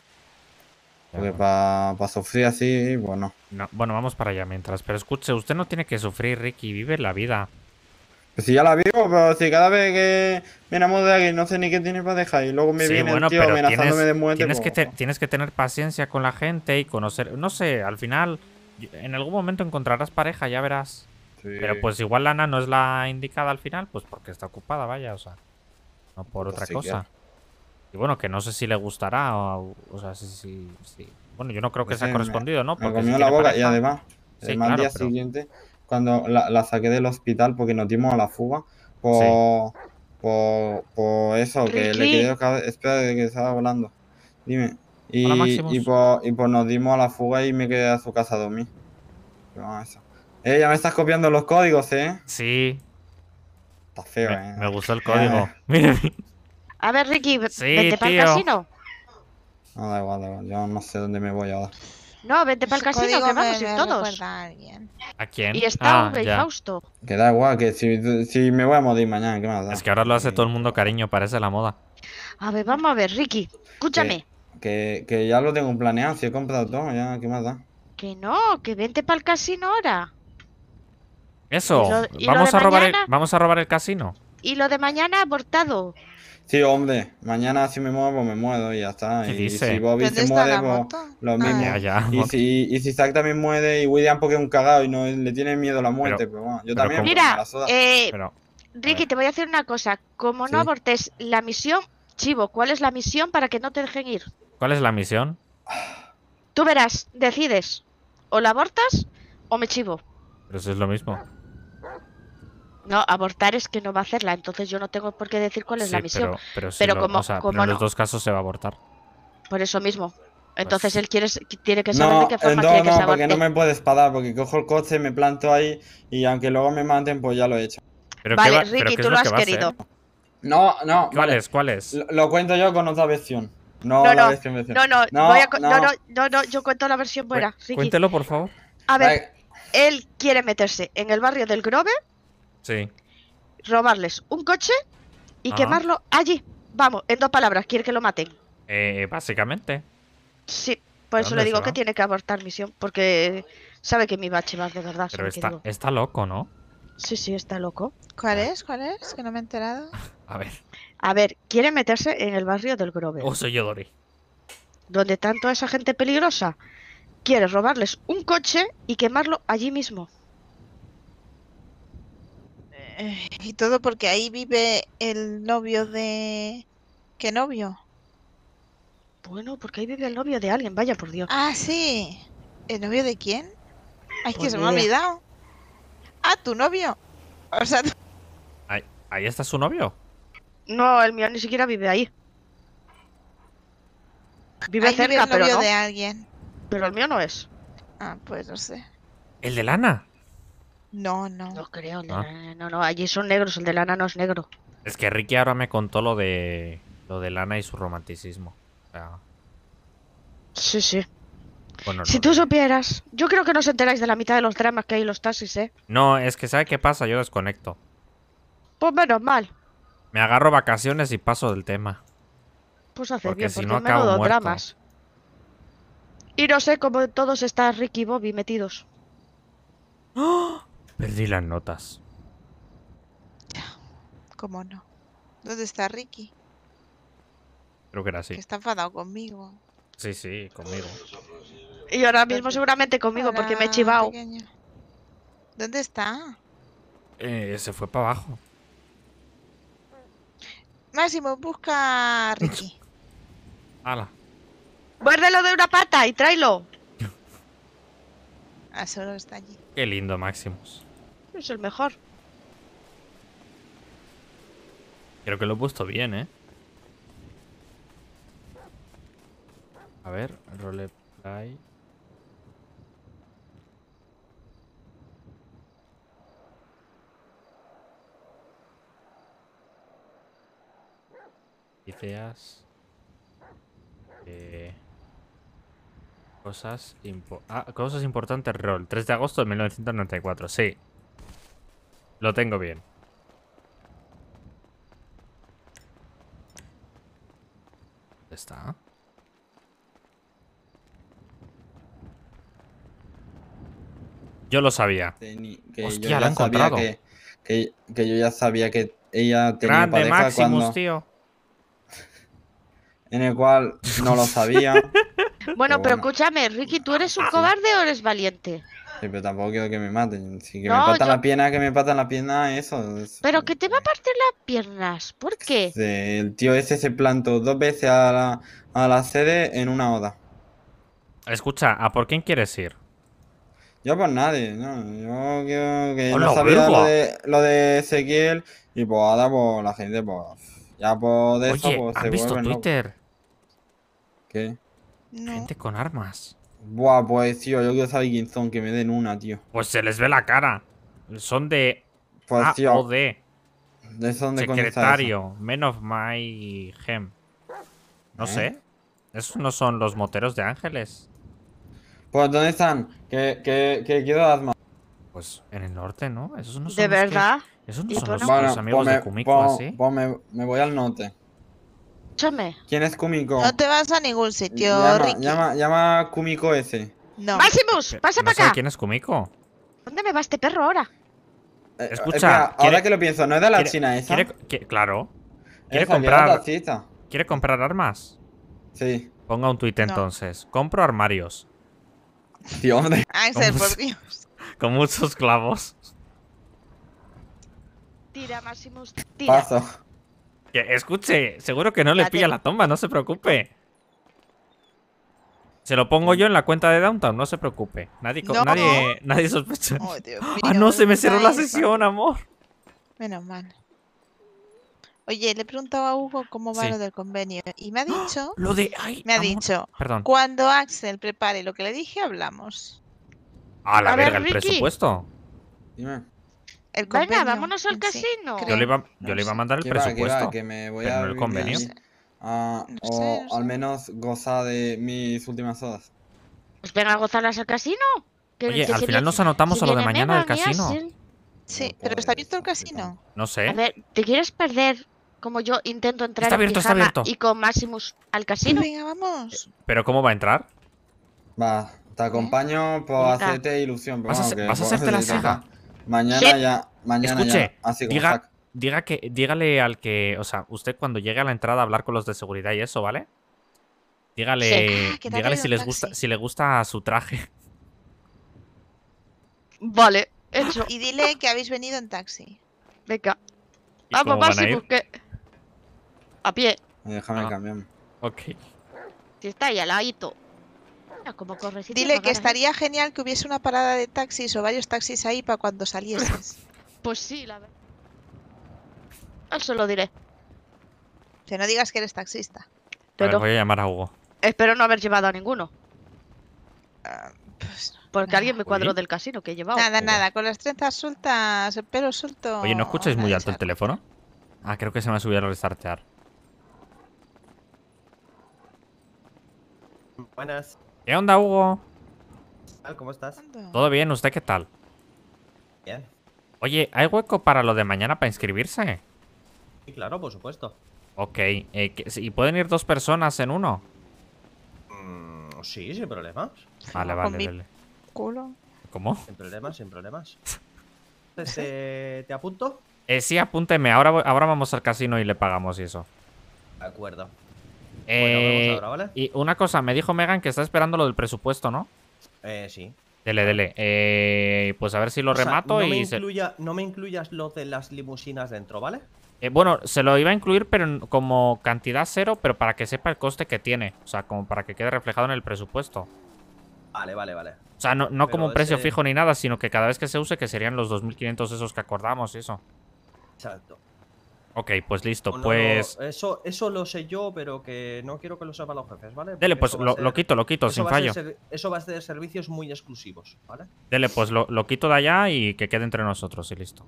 Porque para sufrir así, bueno. Pues no, bueno, vamos para allá mientras. Pero escuche, usted no tiene que sufrir, Ricky, vive la vida. Si ya la vivo, pero si cada vez que me enamoro de alguien no sé ni qué tiene pareja y luego me viene el tío amenazándome de muerte. Tienes, que pues, tienes que tener paciencia con la gente y conocer. No sé, al final, en algún momento encontrarás pareja, ya verás. Pero pues igual Lana no es la indicada al final, pues porque está ocupada, vaya, o sea. No por pues otra cosa. Y bueno, que no sé si le gustará o, sea, si, Bueno, yo no creo que pues sea correspondido, ¿no? Porque me comió la boca y además, El día siguiente cuando la, saqué del hospital porque nos dimos a la fuga por, pues, por, pues, pues eso, que le quedé espera que estaba hablando. Dime. Y, y, por, y nos dimos a la fuga y me quedé a su casa a dormir. No, Eh, ya me estás copiando los códigos, ¿eh? Sí. Está feo, me, ¿eh? Me gustó el código. Ah. a ver, Ricky, sí, vete para el casino. No, ah, da igual, Yo no sé dónde me voy ahora. No, vente para el casino, que vamos a ir todos. A, quién? Y está ah, ya. Fausto. Que da igual, que si, me voy a morir mañana, ¿qué más da? Es que ahora lo hace todo el mundo, cariño, parece la moda. A ver, vamos a ver, Ricky, escúchame. Que, que, ya lo tengo planeado, si he comprado todo, ya, ¿qué más da? Que no, que vente para el casino ahora. Eso, vamos, a robar vamos a robar el casino. Y lo de mañana abortado. Sí, hombre, mañana si me muevo, me muevo y ya está. y si Bobby se mueve pues lo ah. mismo. y, si, Zack también muere y William porque es un cagado y no le tiene miedo la muerte, pero, pues, bueno, yo pero también. Mira, eh, Ricky, te voy a decir una cosa. Como no abortes la misión, Chivo, ¿cuál es la misión para que no te dejen ir? ¿Cuál es la misión? Tú verás, decides. O la abortas o me chivo. Pero eso es lo mismo. No, abortar es que no va a hacerla, entonces yo no tengo por qué decir cuál es la misión. Pero, pero, como, en los dos casos se va a abortar. Por eso mismo. Pues entonces él quiere, tiene que saber de qué forma no, no, porque no me puede espadar. porque cojo el coche, me planto ahí y aunque luego me manden, pues ya lo he hecho. vale, Ricky, tú lo, has querido. No, no. ¿Cuál vale. es? ¿Cuál es? Lo, cuento yo con otra versión. No, no, no, no, no, no, no, yo cuento la versión buena. Cuéntelo, por favor. A ver, él quiere meterse en el barrio del Grove Sí. Robarles un coche y quemarlo allí. Vamos, en dos palabras, quiere que lo maten. Eh, básicamente. Sí, por eso le digo que tiene que abortar misión, porque sabe que mi bache va de verdad. Pero está, loco, ¿no? Sí, sí, está loco. ¿Cuál ah. es? ¿Cuál es? Que no me he enterado. A ver. A ver, quiere meterse en el barrio del Grove. O oh, soy yo, Donde tanto esa gente peligrosa. Quiere robarles un coche y quemarlo allí mismo y todo porque ahí vive el novio de... ¿Qué novio? Bueno, porque ahí vive el novio de alguien, vaya por Dios. Ah, sí. ¿El novio de quién? Ay, que pues se me ha olvidado. Ah, tu novio. O sea... ¿Ahí, ahí está su novio. No, el mío ni siquiera vive ahí. Vive cerca, novio de alguien. Pero el mío no es. Ah, pues no sé. ¿El de Lana? No, no. No creo, ah. no, no, allí son negros, el de lana no es negro. Es que Ricky ahora me contó lo de lo de lana y su romanticismo. O Sí, sí. Bueno, si tú supieras, yo creo que no se enteráis de la mitad de los dramas que hay en los taxis, ¿eh? No, es que ¿sabe qué pasa? Yo desconecto. Pues menos mal. Me agarro vacaciones y paso del tema. Pues hace bien, si porque no acabo dramas. Y no sé cómo todos están Ricky y Bobby metidos. ¡Oh! Perdí pues las notas. Ya, cómo no. ¿Dónde está Ricky? Creo que era así. está enfadado conmigo. Sí, sí, conmigo. Y ahora mismo seguramente conmigo porque me he chivado. ¿Dónde está? Eh, se fue para abajo. Máximo, busca a Ricky. Hala. Guárdalo de una pata y tráelo. Ah, solo está allí. Qué lindo, máximo es el mejor. Creo que lo he puesto bien, ¿eh? A ver, roleplay. Ideas. Eh, cosas, impo ah, cosas importantes, rol. 3 de agosto de 1994, sí. Lo tengo bien. está? Yo lo sabía. que Hostia, yo la he Que, yo ya sabía que ella tenía Grande pareja tío. en el cual no lo sabía. bueno, pero, bueno. pero escúchame, Ricky, ¿tú eres un ah, cobarde o eres valiente? pero tampoco quiero que me maten. Si que me patan la pierna, que me patan la pierna, eso. Pero que te va a partir las piernas. ¿Por qué? el tío ese se plantó dos veces a la, a la sede en una oda. Escucha, ¿a por quién quieres ir? Yo por nadie, no. Yo quiero que no sabía lo de, lo Ezequiel y pues ahora la gente pues ya por eso pues, se visto Twitter? ¿Qué? Gente con armas. Buah, pues tío, yo quiero saber quién son, que me den una, tío. Pues se les ve la cara. Son de pues, A o D. ¿De Secretario, men of my gem. No ¿Eh? sé. Esos no son los moteros de ángeles. Pues, ¿dónde están? Que, que, que quiero asma. Pues en el norte, ¿no? Esos no son ¿De verdad? Esos no son los, pues amigos de Kumiko, Pues me voy al norte. ¿Quién es Kumiko? No te vas a ningún sitio, llama, Llama, Kumiko ese. No. ¡Máximus! ¡Pasa para acá! quién es Kumiko. ¿Dónde me va este perro ahora? Eh, Escucha, ahora que lo pienso, ¿no es de la china esa? Quiere, claro. Quiere comprar. ¿Quiere comprar armas? Sí. Ponga un tweet entonces. Compro armarios. dónde? Ahí por Dios. Con muchos clavos. Tira, Máximus, tira. Paso. Escuche, seguro que no le ah, pilla la tumba, no se preocupe. Se lo pongo yo en la cuenta de Downtown, no se preocupe. Nadie, nadie, sospecha. ah, no, se me cerró la sesión, amor. Menos mal. Oye, le he preguntado a Hugo cómo va lo del convenio y me ha ¡Ah! dicho... me ha dicho... Cuando Axel prepare lo que le dije, hablamos. A la verga, el presupuesto. Dime. Venga, vámonos al casino. yo, le iba, a mandar el presupuesto. que me voy a no el convenio. Ah, o al menos goza de mis últimas horas. Pues venga a gozarlas al casino. Oye, al final nos anotamos a lo de mañana del casino. Sí, pero está abierto el casino. No sé. A ver, ¿te quieres perder como yo intento entrar está y con Maximus al casino? Venga, vamos. ¿Pero cómo va a entrar? Va, te ¿Eh? acompaño por hacerte ilusión. a, hacerte la Mañana ya. Mañana Escuche, diga, que, dígale al que. O sea, usted cuando llegue a la entrada hablar con los de seguridad y eso, ¿vale? Dígale, ah, dígale si les gusta, si le gusta su traje. Vale, hecho. Y dile que habéis venido en taxi. Venga. vamos papá, si A pie. Déjame el ah. camión Ok. Si está ahí al ladito. Ah, Dile que estaría genial que hubiese una parada de taxis o varios taxis ahí para cuando salieses. pues sí, la verdad. Eso lo diré. Que no digas que eres taxista. A voy a llamar a Hugo. Espero no haber llevado a ninguno. Ah, pues Porque alguien me cuadró del casino que he llevado. Nada, nada, con las trenzas sueltas, el pelo suelto. Oye, ¿no escucháis muy alto el teléfono? Ah, creo que se me ha subido al restartear. Buenas. ¿Qué onda, Hugo? ¿Cómo estás? ¿Todo bien? ¿Usted qué tal? Bien. Oye, ¿hay hueco para lo de mañana para inscribirse? Sí, claro, por supuesto. Ok. Eh, ¿Y pueden ir dos personas en uno? Mm, sí, sin problemas. Vale, vale, vale. ¿Cómo? Sin problemas, sin problemas. ¿Te, te apunto? Eh, sí, apúnteme. Ahora, ahora vamos al casino y le pagamos y eso. De acuerdo. Eh, y una cosa, me dijo Megan que está esperando lo del presupuesto, ¿no? Eh, sí. Dele, dele. Eh, pues a ver si lo remato no Me incluyas lo de las limusinas dentro, ¿vale? Eh, bueno, se lo iba a incluir, pero como cantidad cero, pero para que sepa el coste que tiene. O sea, como para que quede reflejado en el presupuesto. Vale, vale, vale. O sea, no, como un precio fijo ni nada, sino que cada vez que se use, que serían los 2.500 esos que acordamos y eso. Exacto. Ok, pues listo, pues... Eso, eso lo sé yo, pero que no quiero que lo sepan los jefes, ¿vale? Dele, pues lo, quito, lo quito, sin fallo. eso va a ser servicios muy exclusivos, ¿vale? Dele, pues lo, quito de allá y que quede entre nosotros y listo.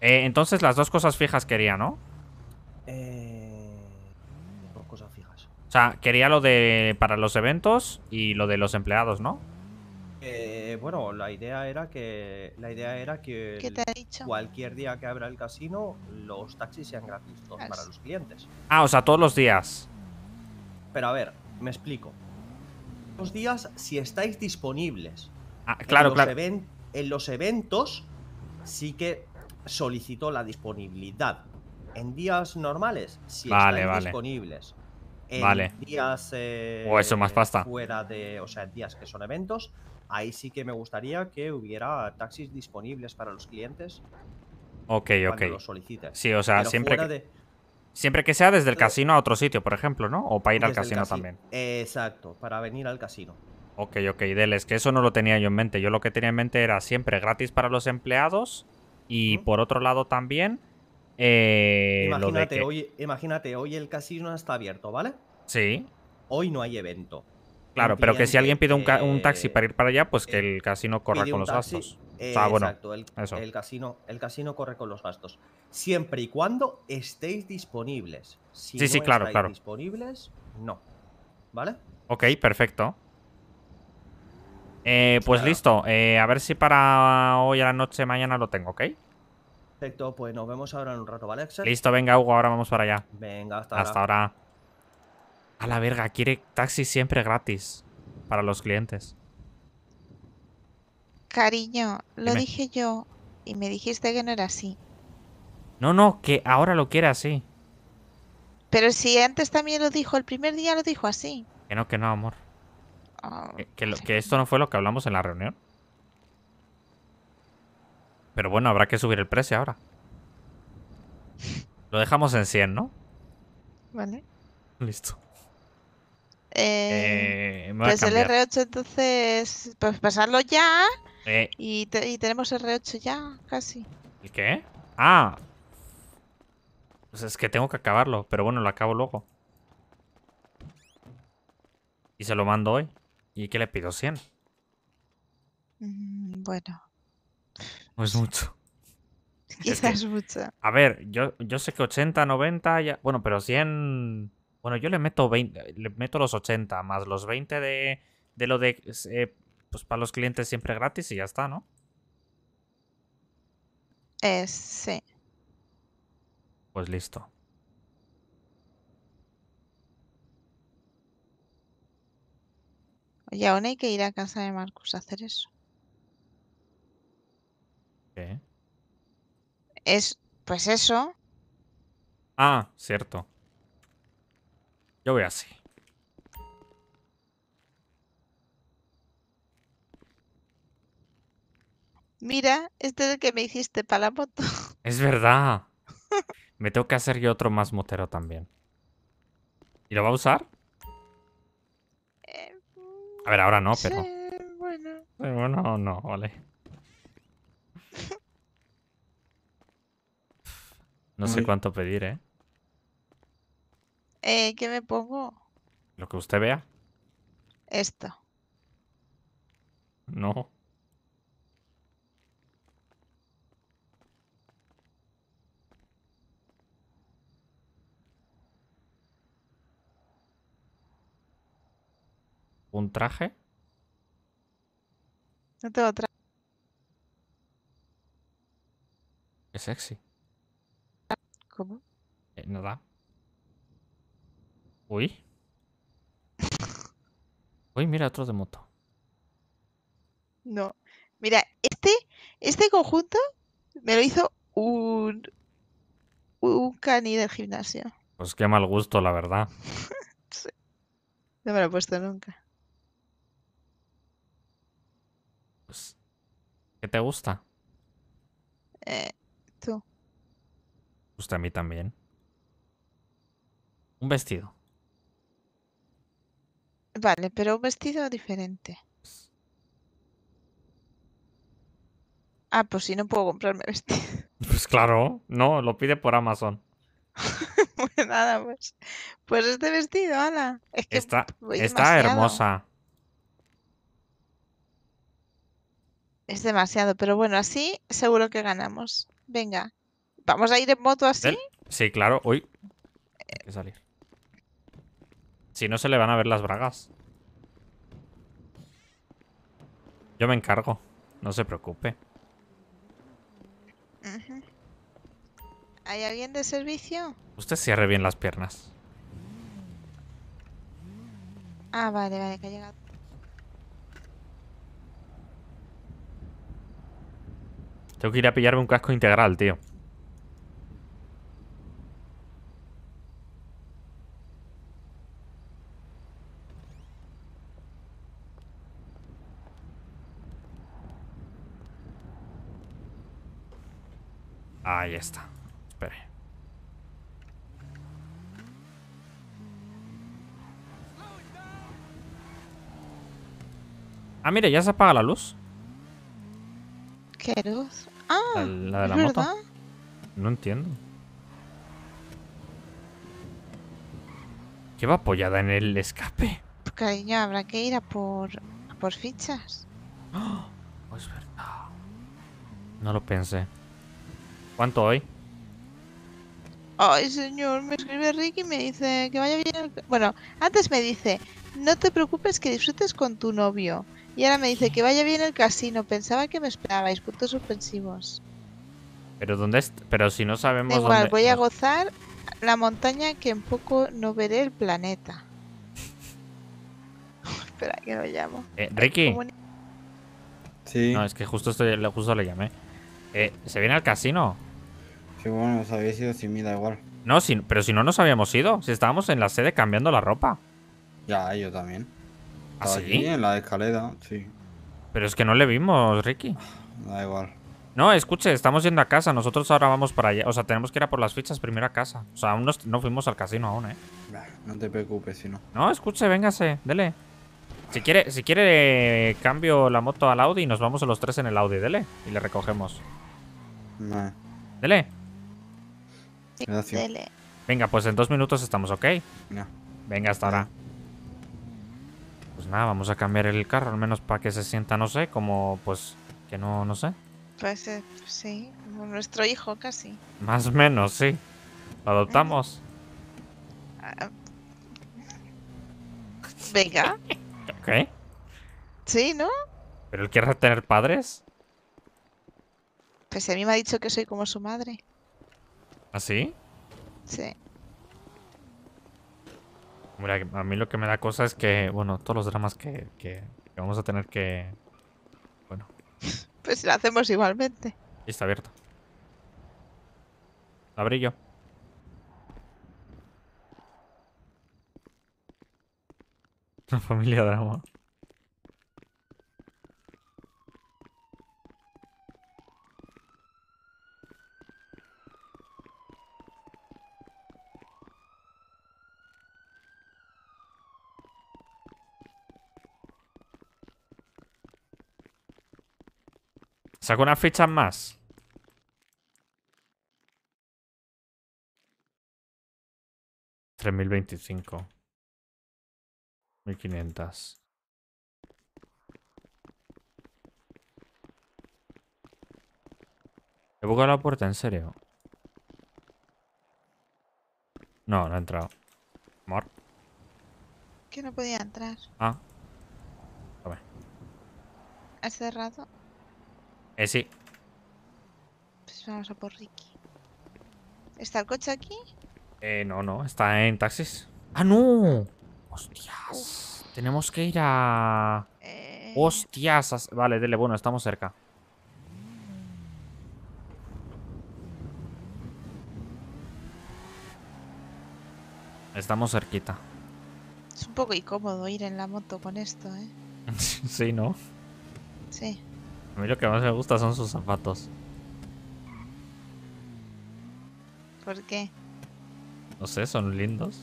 Eh, entonces las dos cosas fijas quería, ¿no? Eh, dos cosas fijas. O sea, quería lo de para los eventos y lo de los empleados, ¿no? Eh, bueno, la idea era que la idea era que cualquier día que abra el casino los taxis sean gratis para los clientes. Ah, o sea, todos los días. Pero a ver, me explico. Los días si estáis disponibles. Ah, claro, en claro. en los eventos sí que solicito la disponibilidad. En días normales si estáis disponibles. En vale. días o oh, eso más eh, pasta. fuera de, o sea, días que son eventos ahí sí que me gustaría que hubiera taxis disponibles para los clientes. Ok, ok. Los solicites. Sí, o sea, siempre que, siempre que sea desde el casino a otro sitio, por ejemplo, ¿no? O para ir al casino, también. Exacto, para venir al casino. Ok, ok, es que eso no lo tenía yo en mente. Yo lo que tenía en mente era siempre gratis para los empleados y por otro lado también... Eh, imagínate, hoy, imagínate, hoy el casino está abierto, ¿vale? Sí. Hoy no hay evento. Claro, pero que si alguien pide un, taxi eh, para ir para allá, pues que eh, el casino corra con los gastos. o sea, bueno, exacto, el, casino, el casino corre con los gastos. Siempre y cuando estéis disponibles. Si sí, no sí, claro, claro. disponibles, no. ¿Vale? Ok, perfecto. Eh, pues listo. a ver si para hoy a la noche, mañana lo tengo, ¿ok? Perfecto, pues nos vemos ahora en un rato, ¿vale, Listo, venga, Hugo, ahora vamos para allá. Venga, hasta, ahora hasta ahora. A la verga, quiere taxi siempre gratis para los clientes. Cariño, lo dije yo y me dijiste que no era así. No, no, que ahora lo quiere así. Pero si antes también lo dijo, el primer día lo dijo así. Que no, que no, amor. Ah, eh, que, que esto no fue lo que hablamos en la reunión. Pero bueno, habrá que subir el precio ahora. Lo dejamos en 100, ¿no? Vale. Listo. Eh, eh, pues el R8 entonces, pues pasarlo ya. Eh. Y, y, tenemos R8 ya, casi. ¿Y qué? Ah. Pues es que tengo que acabarlo, pero bueno, lo acabo luego. Y se lo mando hoy. ¿Y qué le pido? ¿100? Mm, bueno. No es mucho. Quizás mucho. A ver, yo, yo sé que 80, 90, ya... Bueno, pero 100... Bueno, yo le meto los 80 más los 20 de, lo de eh, pues para los clientes siempre gratis y ya está, ¿no? Eh, sí. Pues listo. Oye, aún hay que ir a casa de Marcus a hacer eso. ¿Qué? Es, pues eso. Ah, cierto voy así. Mira, este es el que me hiciste para la moto. Es verdad. me tengo que hacer yo otro más motero también. ¿Y lo va a usar? Eh, a ver, ahora no, Bueno. bueno, no, vale. No sé cuánto pedir, ¿eh? Eh, ¿Qué me pongo? Lo que usted vea. Esto. No. ¿Un traje? No tengo traje. Es sexy. ¿Cómo? Eh, nada. Uy. Uy, mira, otro de moto. No. Mira, este, este conjunto me lo hizo un, un cani del gimnasio. Pues qué mal gusto, la verdad. No me lo he puesto nunca. Pues, ¿Qué te gusta? Eh, tú. Gusta pues a mí también. Un vestido. Vale, pero un vestido diferente. Ah, pues si no puedo comprarme vestido. Pues claro, no, lo pide por Amazon. pues nada, pues. Pues este vestido, ala. Es está, está hermosa. Es demasiado, pero bueno, así seguro que ganamos. Venga. ¿Vamos a ir en moto así? Sí, claro. hoy Hay que salir. Si no, se le van a ver las bragas. Yo me encargo. No se preocupe. ¿Hay alguien de servicio? Usted cierre bien las piernas. Ah, vale, vale, que ha llegado. Tengo que ir a pillarme un casco integral, tío. Ahí está. Espere. Ah, mire, ya se apaga la luz. ¿Qué luz? Ah, la, de la moto. No entiendo. va apoyada en el escape. Porque ya habrá que ir a por, por fichas. ¡Oh! es verdad. No lo pensé. ¿Cuánto hoy? Ay, señor, me escribe Ricky y me dice que vaya bien. el Bueno, antes me dice, no te preocupes que disfrutes con tu novio. Y ahora me dice que vaya bien el casino. Pensaba que me esperabais. Puntos suspensivos. Pero dónde pero si no sabemos igual, voy a gozar la montaña que en poco no veré el planeta. Espera, que lo llamo. Eh, Ricky. Sí. No, es que justo estoy, justo le llamé. Eh, ¿se viene al casino? Sí, bueno, nos habéis ido sin mí, da igual. No, pero si no nos habíamos ido, si estábamos en la sede cambiando la ropa. Ya, yo también. ¿Ah, sí? aquí, en la escalera, sí. Pero es que no le vimos, Ricky. Da igual. No, escuche, estamos yendo a casa. Nosotros ahora vamos para allá. O sea, tenemos que ir a por las fichas primero a casa. O sea, aún no, fuimos al casino aún, ¿eh? No te preocupes, si no. No, escuche, véngase, dele. Si quiere, si quiere cambio la moto al Audi y nos vamos a los tres en el Audi, dele. Y le recogemos. Dele. Ah, venga, pues en dos minutos estamos, ¿ok? Venga, hasta ahora. Pues nada, vamos a cambiar el carro, al menos para que se sienta, no sé, como pues que no, no sé. Pues, eh, pues sí, como nuestro hijo casi. Más o menos, sí. Lo adoptamos. Ah. venga. ok. Sí, ¿no? ¿Pero él quiere tener padres? Pues a mí me ha dicho que soy como su madre. ¿Ah, sí? Sí. Mira, a mí lo que me da cosa es que, bueno, todos los dramas que, vamos a tener que... Bueno. pues lo hacemos igualmente. Y está abierto. Abrí yo. Familia drama. Saco unas fichas más. Tres mil veinticinco. Mil quinientas. He buscado la puerta, en serio. No, no ha entrado. Amor. Que no podía entrar. Ah. A ver. ¿Has cerrado? Eh, sí. Pues vamos a por Ricky. ¿Está el coche aquí? Eh, no, no, está en taxis. ¡Ah, no! ¡Hostias! Tenemos que ir a... Eh. ¡Hostias! Vale, dele, bueno, estamos cerca. Estamos cerquita. Es un poco incómodo ir en la moto con esto, ¿eh? sí, ¿no? Sí. A mí lo que más me gusta son sus zapatos. ¿Por qué? No sé, son lindos.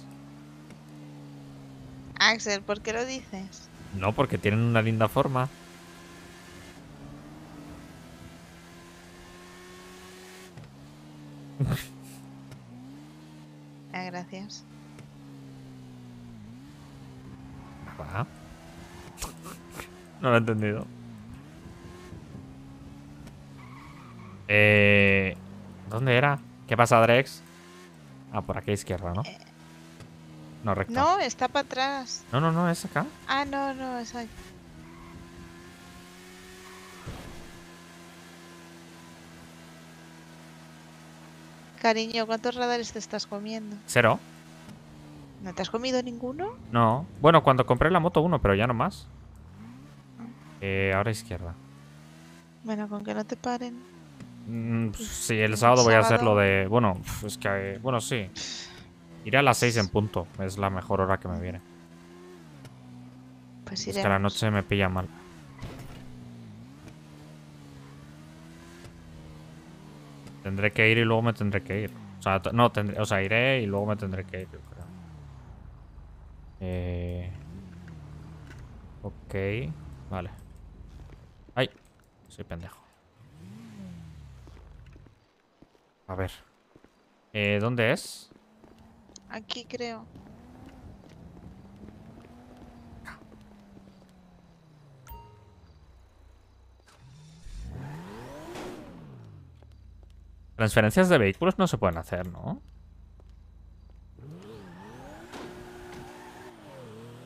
Axel, ¿por qué lo dices? No, porque tienen una linda forma. ah, gracias. Ah. No lo he entendido. Eh, ¿Dónde era? ¿Qué pasa, Drex? Ah, por aquí a izquierda, ¿no? No, recto. No, está para atrás. No, no, no, es acá. Ah, no, no, es ahí. Cariño, ¿cuántos radares te estás comiendo? Cero. ¿No te has comido ninguno? No. Bueno, cuando compré la moto uno, pero ya no más. Eh, ahora izquierda. Bueno, con que no te paren. Mm, pues, sí, el sábado, voy a hacer lo de. Bueno, es que. Bueno, sí. Iré a las 6 en punto. Es la mejor hora que me viene. Pues iremos. Es que la noche me pilla mal. Tendré que ir y luego me tendré que ir. O sea, no, tendré, o sea iré y luego me tendré que ir, eh, ok, vale. Ay, soy pendejo. A ver. Eh, ¿Dónde es? Aquí creo. Transferencias de vehículos no se pueden hacer, ¿no?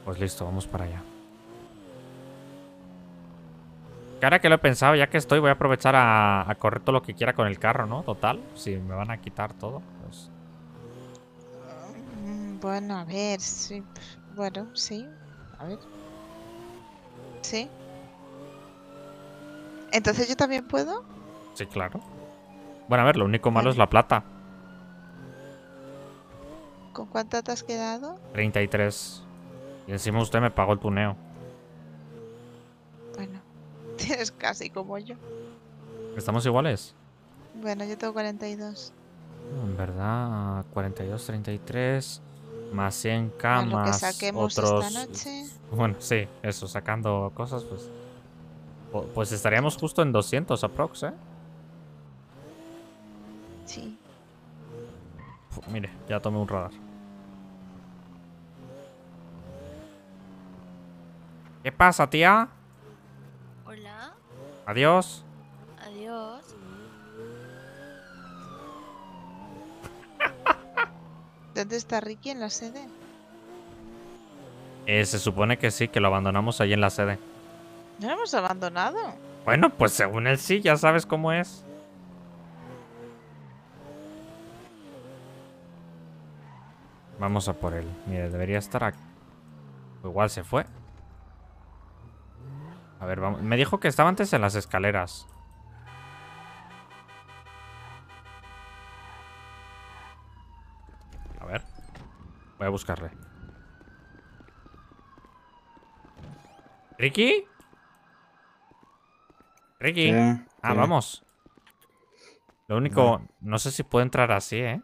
Pues listo, vamos para allá. ahora que lo he pensado, ya que estoy, voy a aprovechar a, correr todo lo que quiera con el carro, ¿no? Total, si me van a quitar todo, pues. Bueno, a ver, Bueno, sí. A ver. Sí. ¿Entonces yo también puedo? Sí, claro. Bueno, a ver, lo único malo es la plata. ¿Con cuánto te has quedado? 33. Y encima usted me pagó el tuneo tienes casi como yo. ¿Estamos iguales? Bueno, yo tengo 42. Ah, en verdad, 42, 33, más 100 camas, otros... Bueno, sí, eso, sacando cosas, pues... Pues estaríamos justo en 200 aprox, ¿eh? Sí. mire, ya tomé un radar. ¿Qué pasa, tía? Adiós. Adiós. ¿Dónde está Ricky en la sede? Eh, se supone que sí, que lo abandonamos ahí en la sede. ¿No lo hemos abandonado? Bueno, pues según él sí, ya sabes cómo es. Vamos a por él. Mire, debería estar aquí. Igual se fue. A ver, vamos. Me dijo que estaba antes en las escaleras. A ver. Voy a buscarle. ¿Ricky? ¿Ricky? ah, vamos. Lo único, no. sé si puedo entrar así, ¿eh?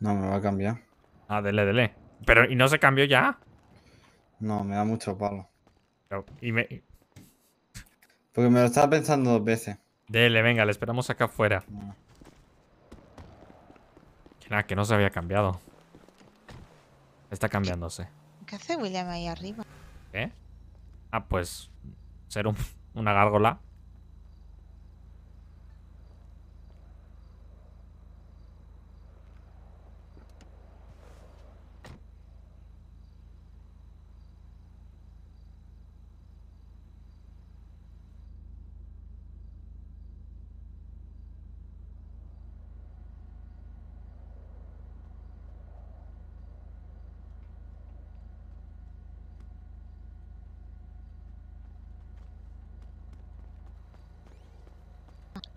No, me va a cambiar. Ah, dele, dele. Pero, ¿y no se cambió ya? No, me da mucho palo. y me, porque me lo estaba pensando dos veces. Dele, venga, le esperamos acá afuera. Ah. Que nada, que no se había cambiado. Está cambiándose. ¿Qué hace William ahí arriba? ¿Eh? Ah, pues ser una gárgola.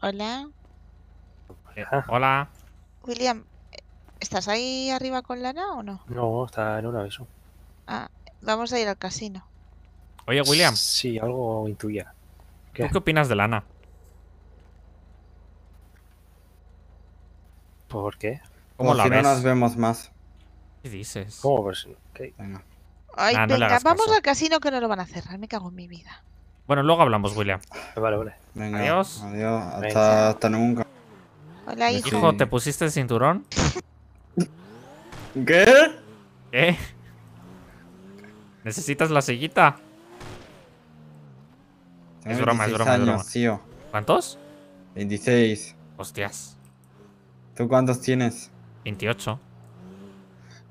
Hola. Eh, hola. William, ¿estás ahí arriba con Lana o no? No, está en un aviso. Ah, vamos a ir al casino. Oye, William. Sí, algo intuía. ¿Qué? opinas de Lana? ¿Por qué? ¿Cómo Como pues no nos vemos más. ¿Qué dices? ¿Cómo? Pues, Ay, vamos al casino que no lo van a cerrar. Me cago en mi vida. Bueno, luego hablamos, William. Vale, vale. Venga, adiós. Adiós. Hasta, nunca. Hola, hijo. Hijo, ¿te pusiste el cinturón? ¿Qué? ¿Qué? ¿Eh? ¿Necesitas la sillita? Es broma, es broma, broma. ¿Cuántos? 26. Hostias. ¿Tú cuántos tienes? 28.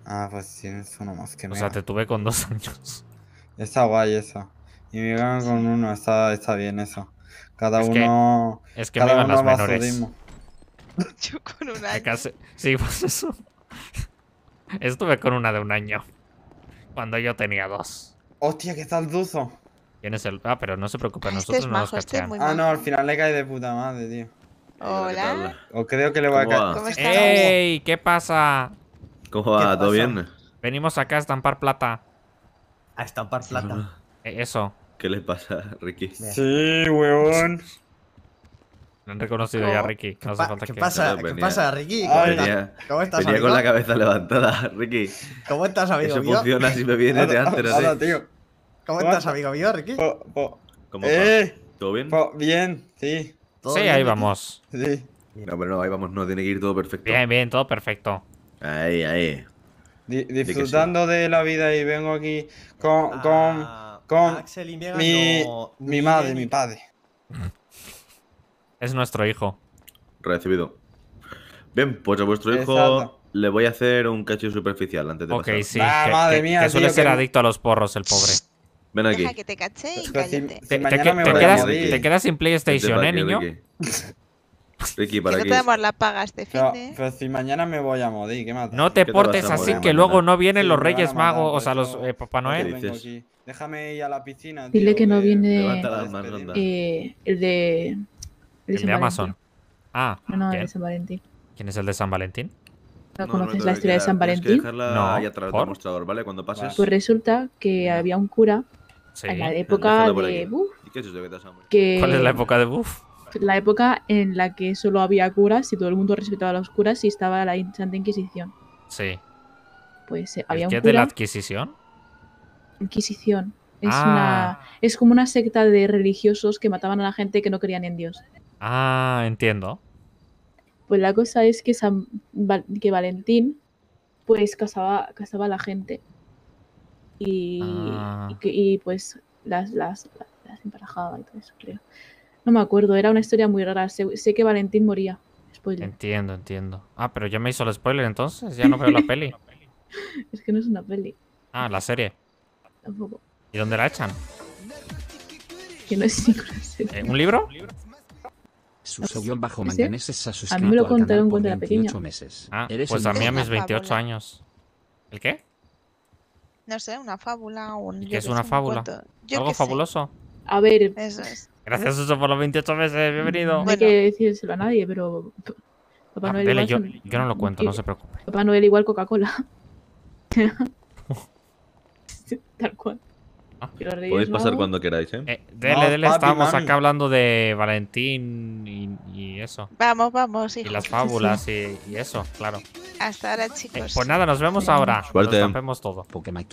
Ah, pues tienes uno más que O sea, te tuve con dos años. Esa guay esa. Y me Vigan con uno, está, está bien eso. Cada uno. es que cada me las menores. Yo con un año. sí, pues eso. Estuve con una de un año. Cuando yo tenía dos. Hostia, que tal duzo. ¿Quién el.? Ah, pero no se preocupe, este nosotros no nos este cachean. ah, no, al final le cae de puta madre, tío. Hola. O creo que le voy a caer. ¡Ey! ¿Qué pasa? ¿Cómo va? ¿Todo bien? Venimos acá a estampar plata. A estampar plata. Eh, eso. ¿Qué le pasa Ricky? Sí, huevón. No han reconocido ya Ricky. ¿Qué, pasa? ¿Qué, pasa, Ricky? ¿Cómo, estás, venía con la cabeza levantada, Ricky. ¿Cómo estás, amigo Eso funciona si me viene de antes, ¿Cómo estás, amigo mío, Ricky? ¿Cómo eh, ¿Todo bien? bien, sí. sí, ahí vamos. No, pero no, ahí vamos, no, tiene que ir todo perfecto. Bien, bien, todo perfecto. Ahí, ahí. disfrutando de, la vida y vengo aquí con, con ah. Con mi, mi madre, mi padre. Es nuestro hijo. Recibido. Bien, pues a vuestro hijo le voy a hacer un cacho superficial antes de Ok, sí. Ah, que, madre suele ser adicto a los porros el pobre. Ven aquí. te quedas, sin PlayStation, ¿eh, niño? Ricky. para que no te la este si mañana me voy a ¿qué No te portes así que luego no vienen los Reyes Magos, o sea, los eh, Papá Noel. Déjame ir a la piscina. Dile que no viene eh, eh, el de. El de, Amazon. Ah, no, no, ¿quién? el de San Valentín. ¿Quién es el de San Valentín? conoces la historia de San Valentín? no, ¿vale? Cuando pases. Pues resulta que había un cura en la época de Buff. ¿Cuál es la época de Buff? La época en la que solo había curas y todo el mundo respetaba a los curas y estaba la Santa Inquisición. Sí. Pues eh, había un cura. qué es de la Adquisición? Inquisición. Es, una, ah. es como una secta de religiosos que mataban a la gente que no creían en Dios. Ah, entiendo. Pues la cosa es que, que Valentín pues casaba, casaba a la gente. Y, ah. pues las, las, y todo eso, creo. No me acuerdo, era una historia muy rara. Sé, que Valentín moría. Entiendo, entiendo. Ah, pero ya me hizo el spoiler entonces, ya no veo la peli. es que no es una peli. Ah, la serie. ¿Y dónde la echan? ¿En ¿Eh, un libro? Su bajo a, a mí me lo contaron cuando era pequeña. Meses. Ah, pues a mí a mis 28 años. ¿El qué? No sé, una fábula o un... ¿Qué es una fábula? ¿Algo fabuloso? A ver... Gracias, Suso, por los 28 meses. Bienvenido. No hay que decírselo a nadie, pero... Papá ah, yo, no lo cuento, no se preocupe. Papá Noel igual Coca-Cola. tal cual. Ah, podéis pasar cuando queráis, ¿eh? eh dele, dele, estamos acá hablando de Valentín y, eso. Vamos, vamos, Y las fábulas y, eso, claro. Hasta ahora, chicos. Eh, pues nada, nos vemos ahora. Suerte. Nos rompemos todo.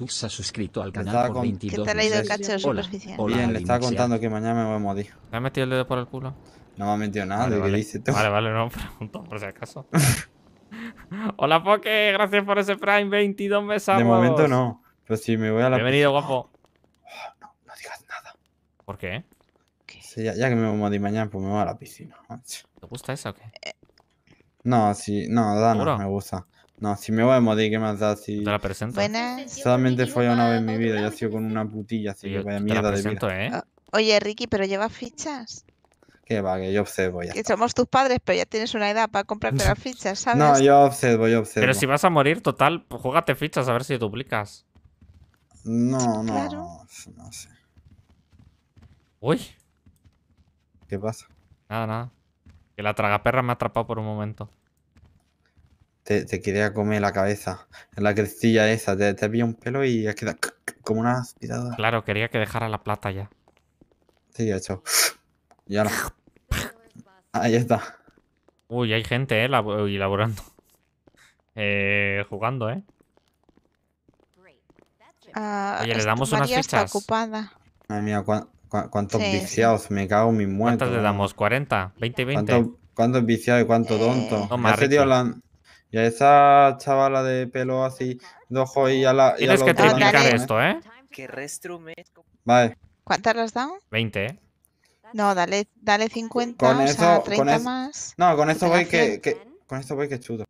se ha suscrito al canal por 22 el cacho Hola, Bien, le estaba contando que mañana me voy a morir. ¿Me ha metido el dedo por el culo? No me ha metido nada, vale, vale. Dice vale, vale, no me pregunto, por si acaso. Hola, Poké, gracias por ese Prime 22 meses. De momento no. Pero si me voy a la. Bienvenido, guapo. Ah, no, no digas nada. ¿Por qué? ya, que me voy a modir mañana, pues me voy a la piscina. ¿Te gusta esa o qué? No, sí, no, da no me gusta. No, si me voy a modir, ¿qué más da si...? ¿Te la presento? Buenas. Solamente fue una vez en mi vida Yo ha sido con una putilla, así que vaya mierda de vida. ¿eh? Oye, Ricky, ¿pero llevas fichas? Que va, que yo observo ya. Que somos tus padres, pero ya tienes una edad para comprarte las fichas, ¿sabes? No, yo observo, yo observo. Pero si vas a morir, total, júgate fichas a ver si duplicas. No, no, no sé. Uy. ¿Qué pasa? Nada, nada. Que la tragaperra me ha atrapado por un momento. Te, quería comer la cabeza. En la crestilla esa. Te, te un pelo y has quedado como una aspirada. Claro, quería que dejara la plata ya. Sí, he hecho. Ya ahora Ahí está. Uy, hay gente, eh, elaborando Eh, jugando, eh. Uh, Oye, le damos unas fichas. Está ocupada. Ay, cuántos viciados, me cago en mi muerte. ¿Cuántas le damos? ¿40? ¿20, 20? ¿Cuántos viciados y cuánto eh, tonto? ese Y a esa chavala de pelo así, de ojo y a la. Y Tienes a que triplicar ¿eh? esto, ¿eh? Que Vale. ¿Cuántas las dan? 20, ¿eh? No, dale, 50, con o 30 más. No, con esto voy que, que, Con esto voy que chuto.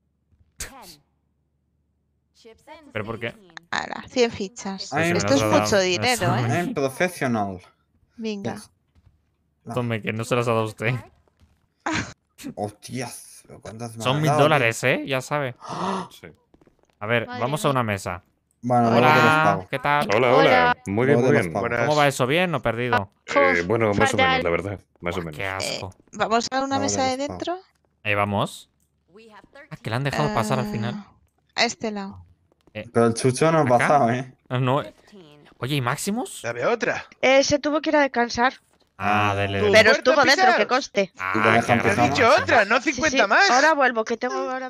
¿Pero por qué? Ahora, 100 fichas. Pues esto es mucho dinero, ¿eh? Profesional. Venga. Tome, que no se las ha dado usted. Hostias, Son mil dólares, ¿eh? Ya sabe. Sí. ¡Ah! A ver, vamos a una mesa. hola, ¿qué tal? Hola, hola. Muy bien, muy bien. ¿Cómo va eso? ¿Bien o perdido? Eh, bueno, más o menos, la verdad. Más o menos. Qué asco. Eh, ¿Vamos a una mesa de dentro? Ahí vamos. Ah, que la han dejado pasar al final. Ah, a este lado. Eh, pero el chucho no ha pasado, ¿eh? Ah, no. Oye, ¿y Maximus? Había otra. Eh, se tuvo que ir a descansar. Ah, ah. dele, Pero estuvo dentro, que coste. Ah, Te has dicho otra, no 50 más. Ahora vuelvo, que tengo ahora.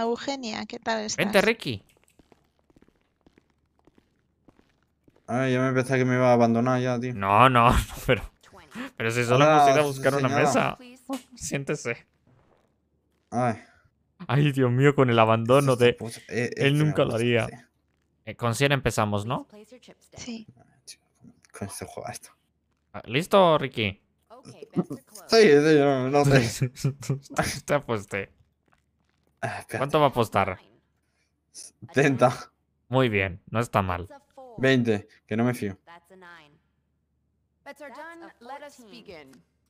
Eugenia, ¿qué tal estás? Vente, Ricky. Ay, yo me pensé que me iba a abandonar ya, tío. No, no, pero. Pero si solo hemos ido a buscar una mesa. Siéntese. Ay. Ay, Dios mío, con el abandono de... Eh, eh, él nunca lo haría. Eh, con 100 empezamos, ¿no? Sí. Ah, con este juego esto. Ah, ¿Listo, Ricky? Sí, sí, no, sé. Te ah, ¿Cuánto va a apostar? 70. Muy bien, no está mal. 20, que no me fío.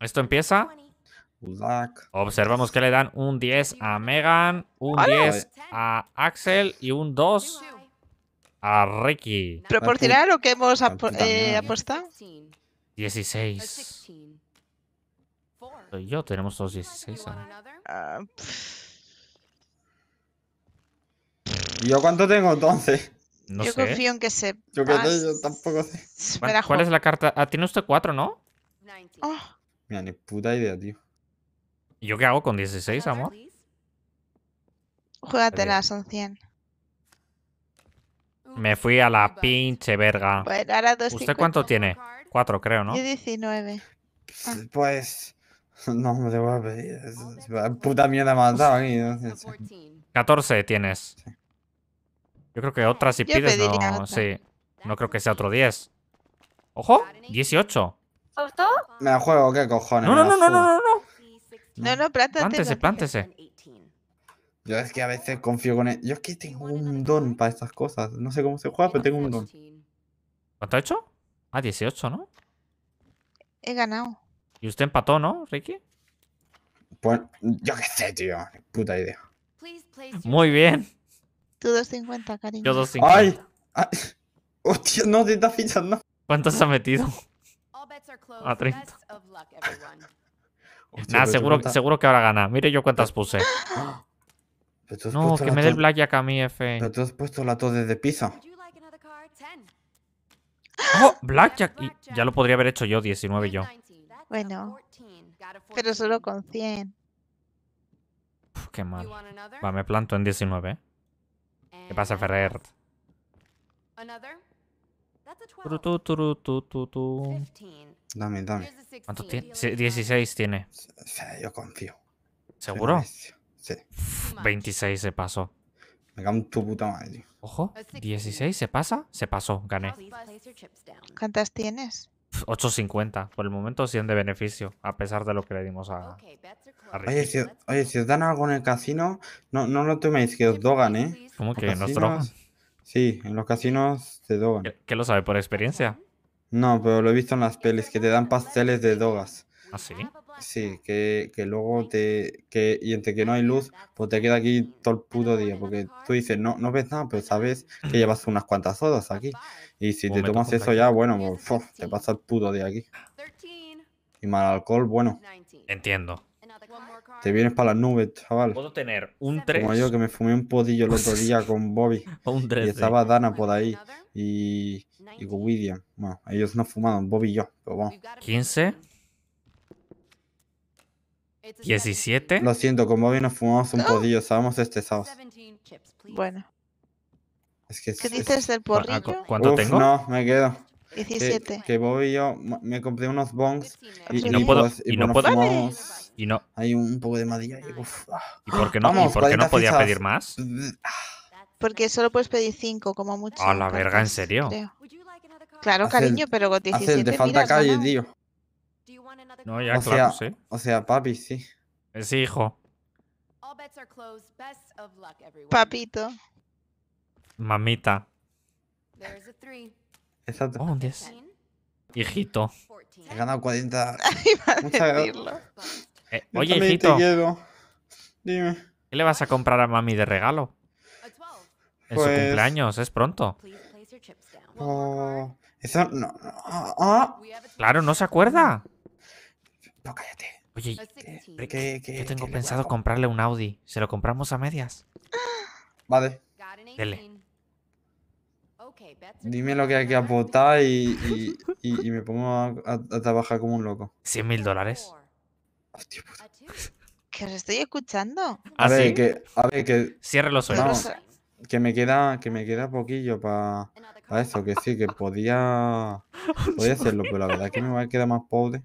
Esto empieza Observamos que le dan un 10 a Megan, un 10 pues a Axel y un 2 a Ricky. ¿Proporcional lo que hemos eh, apostado? 16. yo, tenemos todos 16. Ah, ¿Yo cuánto tengo entonces? No yo confío en que se. Yo, tampoco sé. ¿Cuál, es la carta? Ah, tiene usted 4, ¿no? Oh. Mira, ni puta idea, tío. ¿Y yo qué hago con 16, amor? Júgatela, son 100. Me fui a la pinche verga. ¿Usted cuánto tiene? 4, creo, ¿no? 19. Pues... pues no, me te voy a pedir. puta mierda me ha aquí. 14 tienes. Yo creo que otras si pides no... Otra. Sí. No creo que sea otro 10. ¡Ojo! 18. Me la juego, ¿qué cojones? no, no, no, no, no, no. No, no, plántate. Plántese, plántese. Yo es que a veces confío con él. Yo es que tengo un don para estas cosas. No sé cómo se juega, pero tengo un don. ¿Cuánto ha hecho? Ah, 18, ¿no? He ganado. Y usted empató, ¿no, Ricky? Pues, yo qué sé, tío. Puta idea. Muy bien. Tú 250, cariño. Yo 250. ¡Ay! ay. Hostia, no te estás fichando. ¿Cuánto se ha metido? A 30. Nada, seguro, seguro que ahora gana. Mire yo cuántas puse. No, que me dé el blackjack a mí, F. Pero tú has puesto la torre de piso ¡Oh! Blackjack. ya lo podría haber hecho yo, 19 yo. Bueno. Pero solo con 100. qué mal. Va, me planto en 19. ¿Qué pasa, Ferrer? tú Dame, dame. ¿Cuántos tiene? 16 tiene. yo confío. ¿Seguro? Sí. 26 se pasó. Me cago en tu puta madre, Ojo, 16 se pasa, se pasó, gané. ¿Cuántas tienes? 8.50, por el momento 100 de beneficio, a pesar de lo que le dimos a, Oye, si, os dan algo en el casino, no, no lo toméis, que os dogan, ¿eh? ¿Cómo que nos Sí, en los casinos te dogan. ¿Qué, qué lo sabe por experiencia? No, pero lo he visto en las pelis, que te dan pasteles de dogas. ¿Ah, sí? Sí, que, que luego te. Que, y entre que no hay luz, pues te queda aquí todo el puto día. Porque tú dices, no, no ves nada, pero sabes que mm. llevas unas cuantas horas aquí. Y si pues te tomas eso ya, bueno, pues, te pasa el puto día aquí. Y mal alcohol, bueno. Entiendo. Te vienes para las nubes, chaval. Puedo tener un 3. Como yo que me fumé un podillo el otro día con Bobby. un Y estaba Dana por ahí. Y. Y William. Bueno, ellos no fumaron Bobby y yo. Pero bueno. 15. 17. Lo siento, con Bobby nos fumamos un podillo. Estábamos estresados. Bueno. Es que ¿Qué dices del porrillo? ¿Cuánto tengo? No, me quedo. 17. Que, Bobby y yo me compré unos bongs. Y, no puedo. Y, pues no puedo. Y no. Hay un poco de madilla ahí. ¿Y por qué no, por qué no podía pedir más? Mm, ah. Porque solo puedes pedir 5 como mucho. A la verga, ¿en serio? Claro, cariño, pero con 17 el te falta calle, tío. No, ya, claro, sea, O sea, papi, sí. Es eh, hijo. Papito. Mamita. Exacto. Oh, Hijito. He ganado 40. Muchas, eh, oye, hijito. Dime. ¿Qué le vas a comprar a mami de regalo? En su pues cumpleaños, es pronto. Oh, eso no. Ah. Claro, no se acuerda. No, cállate. Oye, ¿Qué, yo tengo pensado comprarle un Audi. ¿Se lo compramos a medias? Vale. Dele. Dime lo que hay que aportar y, me pongo a, trabajar como un loco. ¿100 mil dólares? Oh, que os estoy escuchando. ¿Ah, a ver, que, a ver, que. Cierre los oídos. que me queda, que me queda poquillo para eso, que sí, que podía. podía hacerlo, pero la verdad es que me va a quedar más pobre.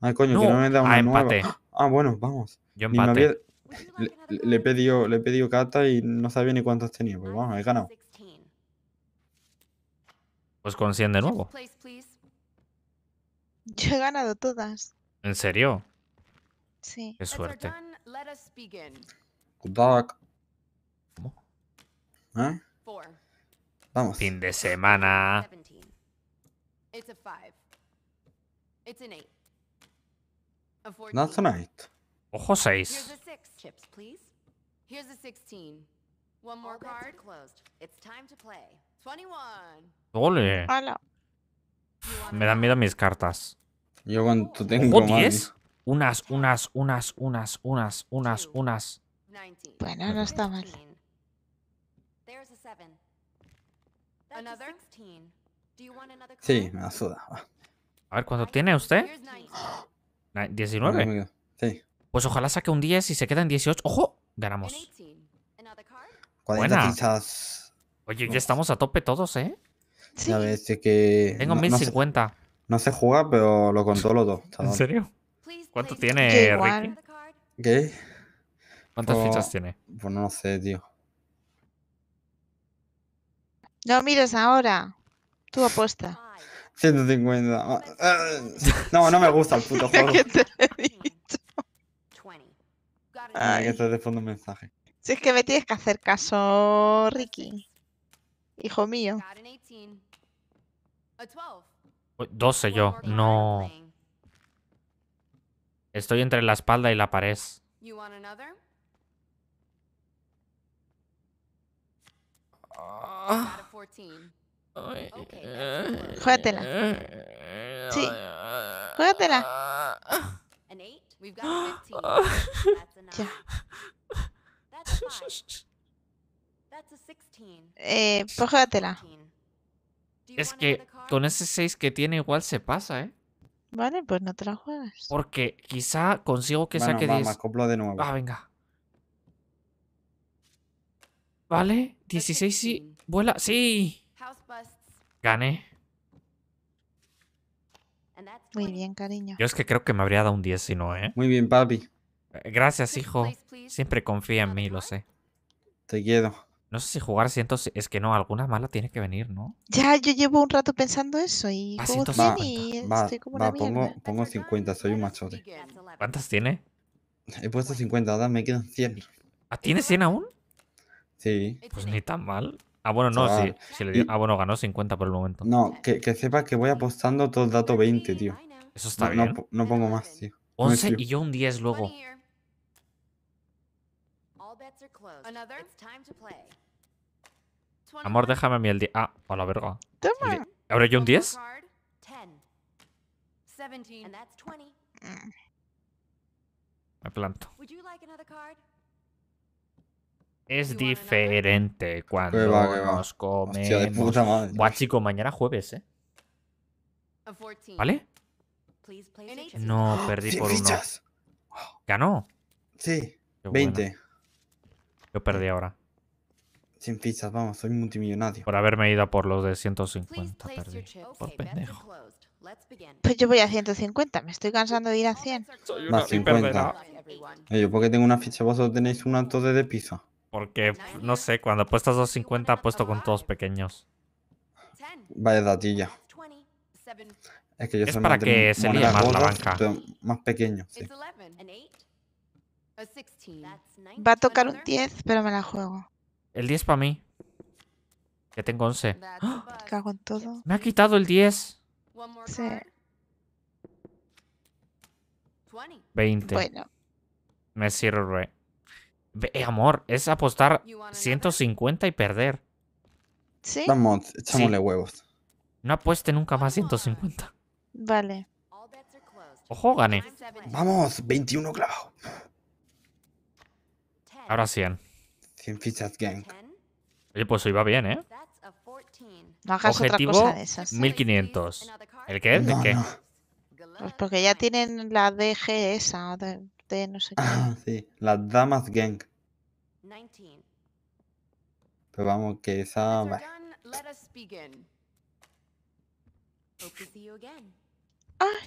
Ay, coño, que no me da ah, una Ah, bueno, vamos. Le, he pedido, le he pedido cata y no sabía ni cuántas tenía. Pues vamos, he ganado. Pues con 100 de nuevo. Yo he ganado todas. ¿En serio? Sí. Es suerte. ¿Ah? Vamos. Fin de semana. That's Tonight. Ojo 6. Ole. Me dan miedo mis cartas. Yo cuando tengo. ¿Un 10. Unas, unas, unas, unas, unas, unas, unas. Bueno, no está mal. Sí, me la A ver, ¿cuánto tiene usted? 19. Pues ojalá saque un 10 y se quede en 18. ¡Ojo! Ganamos. Buena. Oye, ya estamos a tope todos, ¿eh? Ya que... Tengo 1050. No sé jugar, pero lo contó los dos. ¿En serio? ¿Cuánto tiene Ricky? ¿Qué? ¿Cuántas pues, fichas tiene? Pues no lo sé, tío. No mires ahora. Tu apuesta. 150. Ah, eh, no, no me gusta el puto juego. ¿Qué te he dicho? Ah, que te fondo un mensaje. Si es que me tienes que hacer caso, Ricky. Hijo mío. 12 yo, no. Estoy entre la espalda y la pared. Ah. Juégatela. Sí. Juégatela. Ah. Ya. Eh, pues juégatela. Es que con ese 6 que tiene igual se pasa, ¿eh? Vale, pues no te la juegues. Porque quizá consigo que saque 10. de nuevo. Ah, venga. Vale, 16 sí. Vuela, sí. Gané. Muy bien, cariño. Yo es que creo que me habría dado un 10 si no, ¿eh? Muy bien, papi. Gracias, hijo. Siempre confía en mí, lo sé. Te quiero. No sé si jugar 100, Es que no, alguna mala tiene que venir, ¿no? Ya, yo llevo un rato pensando eso y ah, 100 y estoy como va, pongo, pongo, 50, soy un machote. ¿Cuántas tiene? He puesto 50, me quedan 100. ¿Ah, ¿Tiene 100 aún? Sí. Pues ni tan mal. Ah, bueno, no, Si, le dio, Ah, bueno, ganó 50 por el momento. No, que, que sepas que voy apostando todo el dato 20, tío. Eso está no, bien. No, pongo más, tío. 11 y yo un 10 luego. Amor, déjame a mí el 10. Ah, a la verga. Toma. ¿Ahora yo un 10? Mm. Me planto. Es diferente cuando que va, que va. nos comemos. Buah, chico, mañana jueves, ¿eh? ¿Vale? No, perdí por uno. ¿Ganó? Sí, 20 perdí ahora. Sin fichas, vamos, soy multimillonario. Por haberme ido por los de 150, perdí. Por pendejo. Pues yo voy a 150, me estoy cansando de ir a 100. Soy una tengo una ficha? ¿Vosotros tenéis un alto de piso Porque, no sé, cuando apuestas 250, puesto con todos pequeños. Vaya datilla. Es que yo es para que sería más banca. Más pequeño, Va a tocar un 10, pero me la juego. El 10 para mí. Que tengo 11. ¡Ah! Cago en todo. Me ha quitado el 10. Sí. 20. Bueno. Me sirve. Eh, amor, es apostar 150 y perder. ¿Sí? Vamos, echámosle huevos. No apueste nunca más 150. Vale. Ojo, gané. Vamos, 21 clavos Ahora 100. 100 fichas gang. Oye, pues hoy va bien, ¿eh? No hagas Objetivo, otra cosa de esas. 1500. ¿El qué? No, ¿El qué? Pues porque ya tienen la DG esa, de, de no sé qué. Ah, sí, la Damas Gang. Pero vamos, que esa... Ah,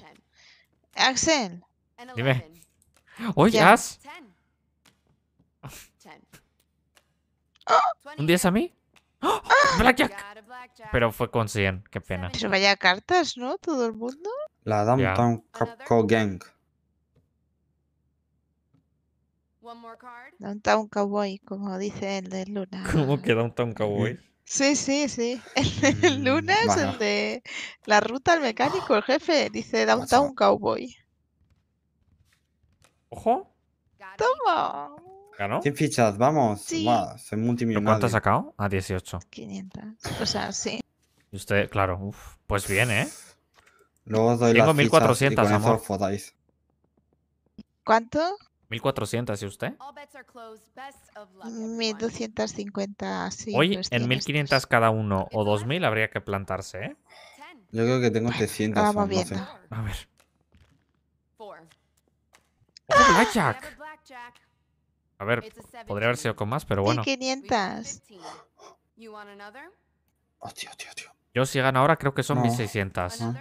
Axel. Dime. Oye, As. ¿Un 10 a mí? ¡Black ¡Ah! ¡Blackjack! Pero fue con 100, qué pena. Eso vaya cartas, ¿no? Todo el mundo. La Downtown Cow Gang. Downtown Cowboy, como dice el de Luna. ¿Cómo que Downtown Cowboy? Sí, sí, sí. El mm, Luna es el de la ruta al mecánico, el jefe. Dice Downtown Cowboy. Ojo. Toma. ¿Ganó? 100 fichas, vamos. Sí. multimillonario. ¿Cuánto ha sacado? A 18. 500. O sea, sí. Y usted, claro, uf, pues bien, ¿eh? Luego doy Tengo las 1400, fichas amor. ¿Cuánto? 1400, ¿y usted? 1250, sí. Hoy pues en 1500 cada uno o 2000 habría que plantarse, ¿eh? Yo creo que tengo 300. Vamos no A ver. Blackjack! A ver, podría haber sido con más, pero bueno. 500. Yo si gano ahora creo que son 1600. No,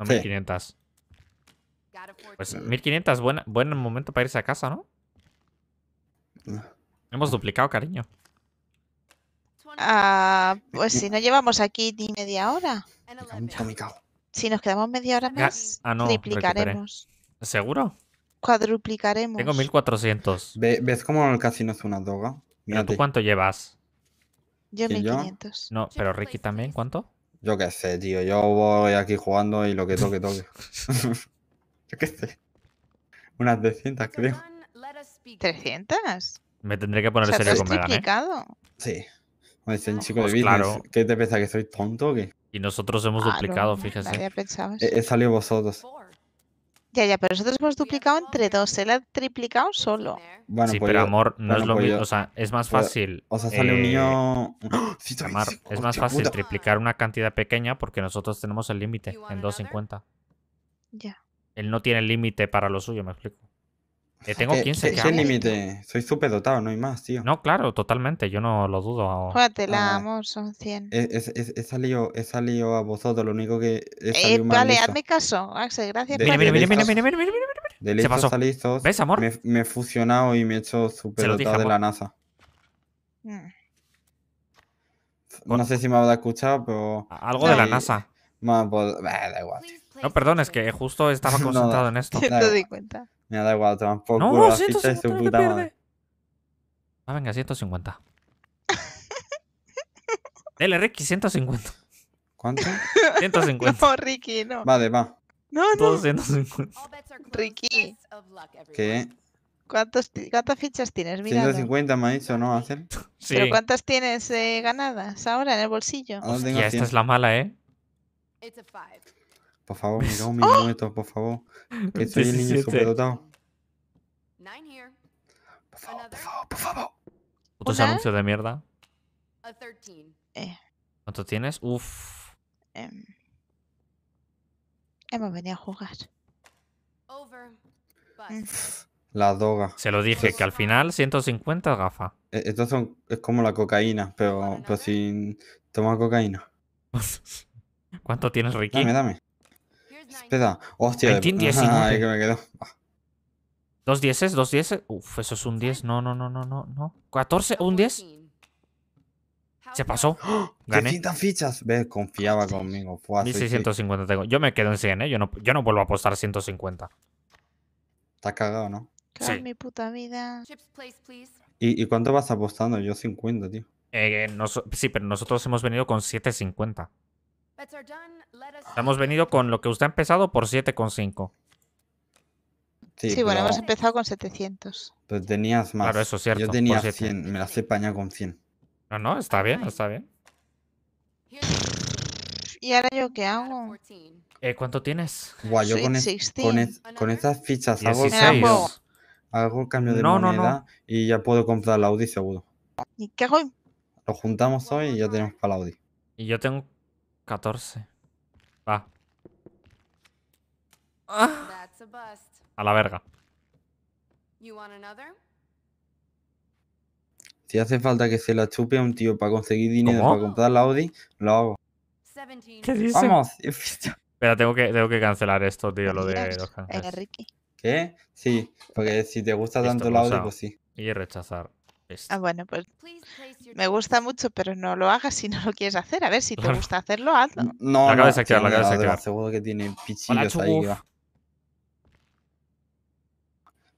1500. Pues 1500, buen, momento para irse a casa, ¿no? Hemos duplicado, cariño. Ah, pues si no llevamos aquí ni media hora. Si nos quedamos media hora más, ah, triplicaremos. ¿Seguro? cuadruplicaremos. Tengo 1400. ¿Ves cómo el casino es una toga? Mírate. tú cuánto llevas? Yo 1500. Yo? No, pero Ricky también, ¿cuánto? Yo qué sé, tío. Yo voy aquí jugando y lo que toque, toque. yo qué sé. Unas 300, creo. ¿300? Me tendré que poner o serio con Megan. ¿eh? Sí. Me dicen, ah, chico de pues ¿Qué te piensas? ¿Que soy tonto o qué? Y nosotros hemos ah, duplicado, no, fíjese. he salido vosotros. Ya, ya, pero nosotros hemos duplicado entre dos, él ha triplicado solo. sí, pues pero amor, no es lo mismo, o sea, es más fácil. O sea, sale un eh, niño. ¡Ah! es más fácil triplicar una cantidad pequeña porque nosotros tenemos el límite en 2.50. Ya. Él no tiene límite para lo suyo, me explico. Eh, tengo 15. que límite? Soy súper dotado, no hay más, tío. No, claro, totalmente, yo no lo dudo. Júgatela, la ah. amor, son 100. Eh, he, salido, salido a vosotros, lo único que eh, Vale, hazme caso, Axel, gracias. De, mira, mira, mira, mira, mira, mira, listos listos. ¿Ves, amor? Me, he fusionado y me he hecho súper dotado de la NASA. Mm. No sé si me habrá escuchado, pero... Algo de la NASA. Pues, da igual. No, perdón, es que justo estaba concentrado en esto. Yo te doy cuenta. Me da igual, tampoco no, su puta Ah, venga, 150. Dele, Ricky, 150. ¿Cuánto? 150. No, Ricky, no. Vale, va. No, no. Todos 150. Ricky. ¿Qué? ¿Cuántas fichas tienes? 150 me ha dicho, ¿no? Hacer. Sí. ¿Pero cuántas tienes eh, ganadas ahora en el bolsillo? Ya, esta es la mala, ¿eh? Por favor, mira un ¡Oh! minuto por favor. Estoy el niño dotado. Por favor, por favor, por favor. Otros anuncios de mierda. ¿Cuánto eh. tienes? Uf. Eh. hemos venido a jugar. Mm. La doga. Se lo dije, que al final 150 gafa. Esto es como la cocaína, pero, pero sin tomar cocaína. ¿Cuánto tienes, Ricky? Dame, dame. Espera. Hostia. ay que me quedo. Ah. ¿Dos dieces? ¿Dos dieces? Uf, eso es un 10. No, no, no, no, no, ¿14? ¿Un 10? Se pasó. ¿Qué Gané. fichas. confiaba conmigo. Fue 1650 tengo. Yo me quedo en 100, ¿eh? Yo no, vuelvo a apostar 150. Está cagado, ¿no? mi puta vida. ¿Y, cuánto vas apostando? Yo 50, tío. Eh, sí, pero nosotros hemos venido con 750. Hemos venido con lo que usted ha empezado por 7,5. Sí, bueno, hemos empezado con 700. Pues tenías más. Claro, eso es cierto. Yo tenía 100, me la he pañado con 100. No, no, está bien, está bien. ¿Y ahora yo qué hago? Eh, ¿Cuánto tienes? con, con, estas fichas hago, cambio, ah, pues. hago cambio de moneda y ya puedo comprar la Audi seguro. ¿Y qué hago? Lo juntamos hoy y ya tenemos para la Audi. Y yo tengo 14. Va. A la verga. Si hace falta que se la chupe a un tío para conseguir dinero para comprar la Audi, lo hago. ¿Qué Vamos. Espera, tengo que, tengo que cancelar esto, tío, lo de los eh, ¿Qué? Sí, porque si te gusta tanto la Audi, pues sí. Y rechazar. esto Ah, bueno, pues me gusta mucho, pero no lo hagas si no lo quieres hacer. A ver, si te gusta hacerlo, hazlo. No, la cabeza no, la cabeza Seguro que tiene pichillos ahí.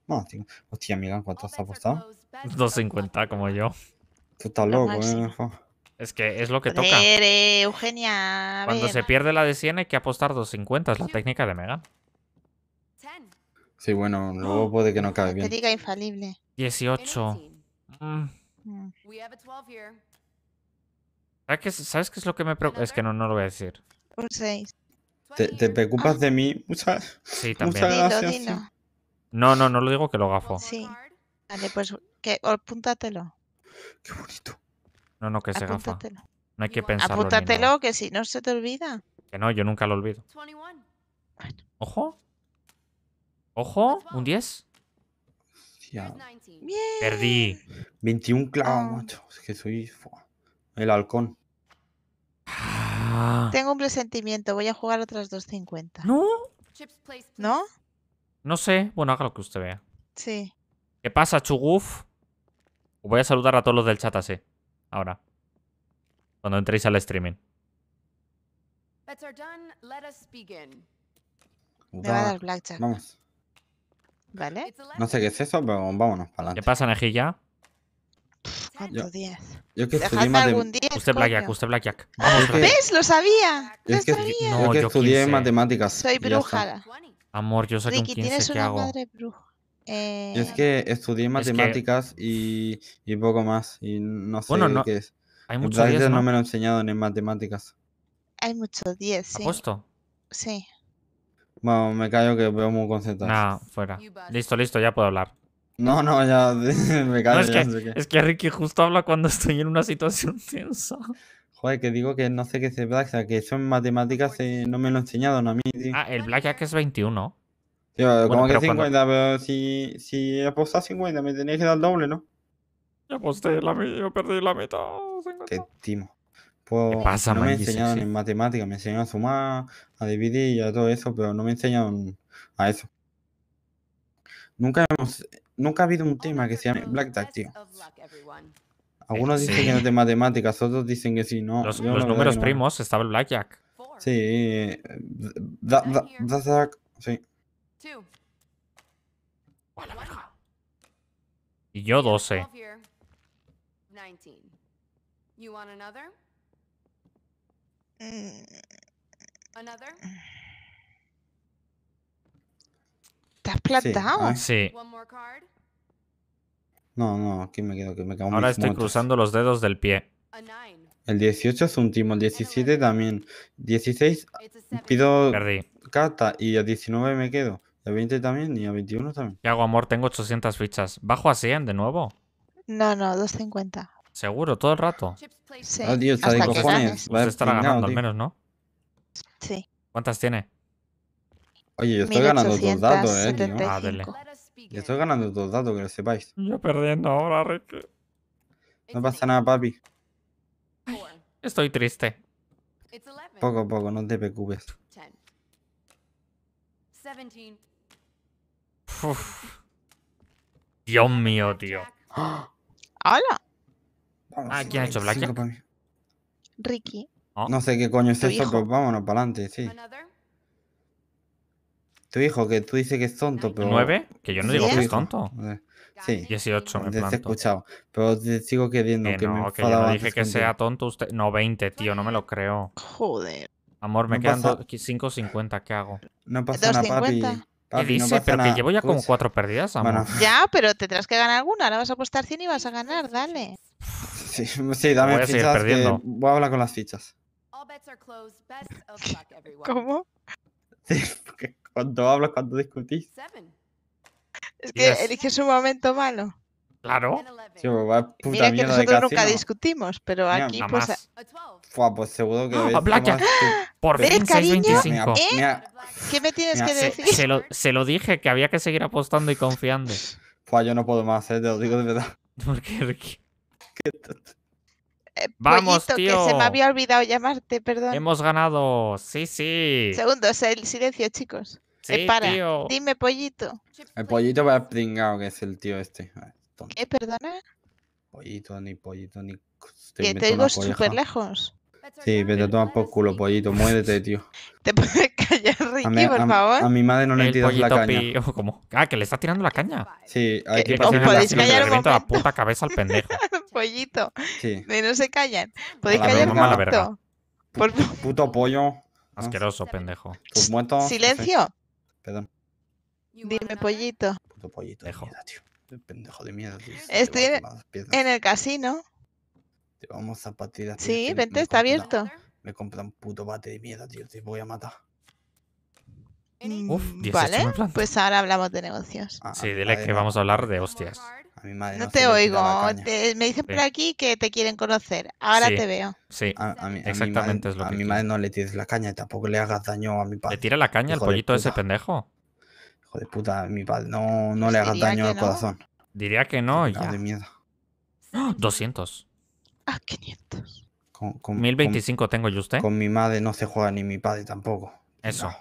No, tío. Hostia, mira ¿cuánto has apostado? 2.50 como yo. Tú estás loco, eh, Es que es lo que toca. Eh, Eugenia. Cuando se pierde la de 100 hay que apostar 2.50, es la técnica de Megan. Sí, bueno, luego oh. puede que no caiga bien. diga infalible. 18. ¿Sabes qué, ¿Sabes qué es lo que me preocupa? Es que no, no lo voy a decir. Un 6. Te, te, preocupas de mí. Muchas, sí, también. Muchas gracias. No, no, no lo digo que lo gafo. Sí. Vale, pues que, apúntatelo. Qué bonito. No, no, que se Apúntatelo. gafa. No hay que pensarlo. Apúntatelo, que si no se te olvida. Que no, yo nunca lo olvido. Ojo. Ojo, un 10. Perdí. 21 clavos, oh. que soy el halcón. Ah. Tengo un presentimiento. Voy a jugar otras 2.50. ¿No? ¿No? No sé. Bueno, haga lo que usted vea. Sí. ¿Qué pasa, Chuguf? voy a saludar a todos los del chat así. Ahora. Cuando entréis al streaming. va Vamos. ¿Vale? No sé qué es eso, pero vámonos para adelante. ¿Qué pasa, Nejilla? ¿Cuánto 10? Yo, yo que estudié matemáticas. Usted blackjack, usted blackjack. Vamos, que... ¿Ves? Lo sabía. es que, sabía. No, yo que yo estudié 15. matemáticas. Soy bruja. Amor, yo saqué Ricky, un 15, ¿qué hago? Madre bruja. Eh... Es que estudié matemáticas es que... y, y, poco más. Y no sé bueno, no... qué es. Hay muchos 10, ¿no? ¿no? me lo he enseñado en matemáticas. Hay muchos 10, sí. ¿Apuesto? Sí. Bueno, me callo que veo muy concentrado. Nah, fuera. Listo, listo, ya puedo hablar. No, no, ya me callo. es, que, Ricky justo habla cuando estoy en una situación tensa. Joder, que digo que no sé qué es sea, que eso en matemáticas eh, no me lo no a mí, Ah, el Blackjack es 21. como que 50, pero si, si apostás 50 me tenéis que dar el doble, ¿no? Ya aposté, la, yo perdí la meta. Qué timo. Pues no me enseñaron en matemáticas, me enseñaron a sumar, a dividir y a todo eso, pero no me enseñaron a eso. Nunca hemos, nunca ha habido un tema que se llame Blackjack, tío. Algunos dicen que no es de matemáticas, otros dicen que sí, no. Los, números primos, estaba el Blackjack. Sí, eh, sí. Y yo 12. Another? has plantado? Sí. No, no, aquí me quedo, me Ahora estoy cruzando los dedos del pie. El 18 es un timo, el 17 también. 16 pido carta y a 19 me quedo. A 20 también y a 21 también. ¿Qué hago, amor? Tengo 800 fichas. ¿Bajo a 100 de nuevo? No, no, 250. ¿Seguro? ¿Todo el rato? Sí. Ah, tío, Dios, hasta cojones. Vale, estará pues, ganando al menos, ¿no? Sí. ¿Cuántas tiene? Oye, yo estoy ganando ganando dos datos, eh. Tío. Ah, yo estoy ganando dos datos, que lo sepáis. Yo perdiendo ahora, Rick. No pasa nada, papi. estoy triste. Poco a poco, no te preocupes. Uf. Dios mío, tío. ¡Hala! ah, ¿quién ha hecho Blackjack? Ricky. No sé qué coño es eso, pues vámonos para adelante, sí. ¿Tú, hijo, que tú dices que es tonto, pero. ¿Nueve? Que yo no digo que es tonto. Sí. 18 me planto. Te he escuchado. Pero sigo queriendo que, que no, que yo no dije que sea tonto usted. No, 20, tío, no me lo creo. Joder. Amor, me no quedan 5.50, ¿qué hago? No pasa nada, papi. ¿Qué dice? pero que llevo ya como pues cuatro pérdidas, amor. Ya, pero te tendrás que ganar alguna. Ahora vas a apostar cien y vas a ganar, dale. Sí, sí dame fichas. Que voy a hablar con las fichas. ¿Cómo? Sí, porque cuando hablas, cuando discutís. Es que yes. eliges un momento malo. Claro. Sí, va puta Mira que nosotros nunca discutimos, pero aquí pues. Fua, pues seguro que. Oh, Por fin, ¿eh? ¿Qué me tienes que decir? Se lo, dije que había que seguir apostando y confiando. Fua, yo no puedo más, eh, te lo digo de verdad. Porque... Eh, Vamos, tío. que se me había olvidado llamarte, perdón. Hemos ganado. Sí, sí. Segundos, el silencio, chicos. Se eh, para. Dime, pollito. El pollito va a pringado, que es el tío este. ¿Qué, ah, eh, perdona? Pollito, ni pollito, ni. Te que te digo súper lejos. Sí, pero toma por culo, pollito, muérete, tío. ¿Te puedes callar, Ricky, por favor? A mi madre no le tirado la caña. ¿cómo? Ah, que le estás tirando la caña. Sí, hay que pasar la, un la puta cabeza al pendejo. pollito. Sí. No se callan. Podéis callar un momento. Por... Puto pollo. Asqueroso, pendejo. Pues muerto. Silencio. Perdón. Dime pollito. Puto pollito. Dejo. de tío. Pendejo de mierda, tío. Estoy en el casino vamos a partir a Sí, vente, está abierto. Me compra un puto bate de mierda, tío. Te voy a matar. Mm, Uf, vale, pues ahora hablamos de negocios. Ah, sí, dile que vamos a hablar de hostias. no, te oigo. me dicen por aquí que te quieren conocer. Ahora te veo. Sí, exactamente es lo que. A mi madre no le tires la caña tampoco le hagas daño a mi padre. ¿Le tira la caña al pollito de ese pendejo? Hijo de puta, mi padre. No, no pues le hagas daño al corazón. Diría que no, ya. 200 a ah, 500. Con, 1025 tengo yo usted. Con mi madre no se juega ni mi padre tampoco. Eso.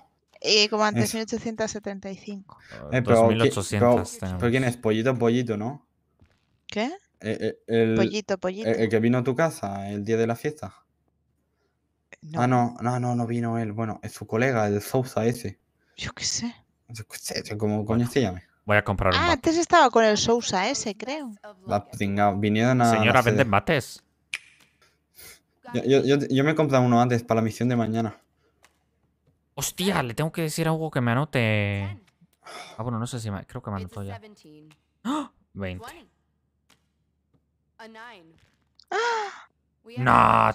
Y como antes, 1875. Eh, eh, pero, Pero, quién es? Pollito, pollito, ¿no? ¿Qué? Eh, pollito, pollito. El, que vino a tu casa el día de la fiesta. Ah, no, no, no, no vino él. Bueno, es su colega, el Sousa ese. Yo qué sé. Voy a comprar un Ah, antes estaba con el Sousa ese, creo. La vinieron a. Señora, venden mates. Yo, me he comprado uno antes para la misión de mañana. Hostia, le tengo que decir algo que me anote. Ah, bueno, no sé si me... Creo que me anotó ya. 20. ¡Ah! No.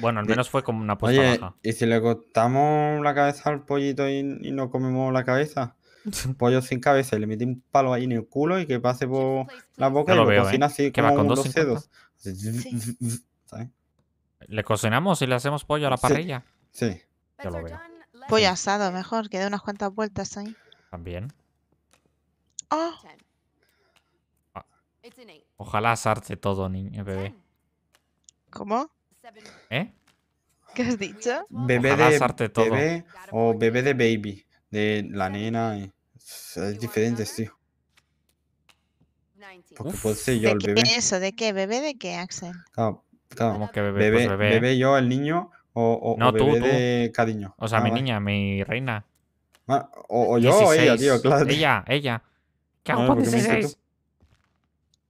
Bueno, al menos fue como una apuesta Oye, ¿y si le cortamos la cabeza al pollito y, no comemos la cabeza? Pollo sin cabeza y le metí un palo ahí en el culo y que pase por la boca y lo, cocina ¿eh? así como con dos dedos. ¿Sabes? ¿Le cocinamos y le hacemos pollo a la parrilla? Sí. Pollo asado, mejor, que dé unas cuantas vueltas ahí. También. Ah. Ah. Ojalá asarte todo, niño, bebé. ¿Cómo? ¿Eh? ¿Qué has dicho? Bebé Ojalá de todo. bebé o bebé de baby, de la nena. Es diferente, tío. yo ¿De qué Eso, ¿de qué? ¿Bebé de qué, Axel? Ah, ¿Cómo que pues, bebé? bebé, yo, el niño, o, o, bebé tú, de cariño. O sea, ah, mi niña, mi reina. Ah, o, yo o ella, tío, claro. Ella, ella. ¿Qué ah, hago con 16?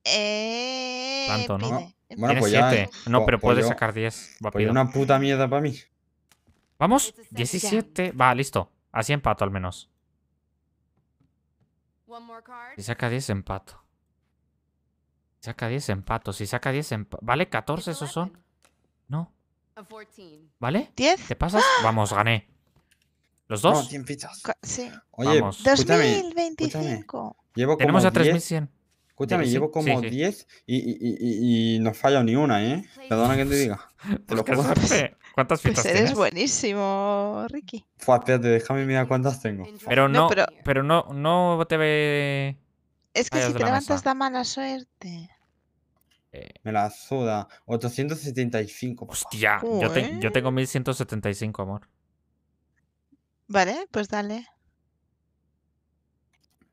Eh, Tanto, ¿no? 7. Pues no, pero pues puede sacar 10. Va pues una puta mierda para mí. Vamos, 17. Va, listo. Así empato al menos. Si saca 10, empato. Saca 10 empatos. Si saca 10 empatos. ¿Vale? 14 esos son. No. ¿Vale? ¿10? ¿Te pasas? ¡Ah! Vamos, gané. ¿Los dos? No, 100 fichas. Sí. Oye, 2025. Tenemos ya 3100. Escúchame, llevo como 10 y, y, y, y, no falla ni una, ¿eh? Perdona que te diga. ¿Cuántas pues fichas pues eres buenísimo, Ricky. Fua, espérate, déjame mirar cuántas tengo. Pero no, pero... no, no te ve. Es que si te levantas da mala suerte. Eh. me la suda. 875. Hostia, yo, tengo 1175, amor. Vale, pues dale.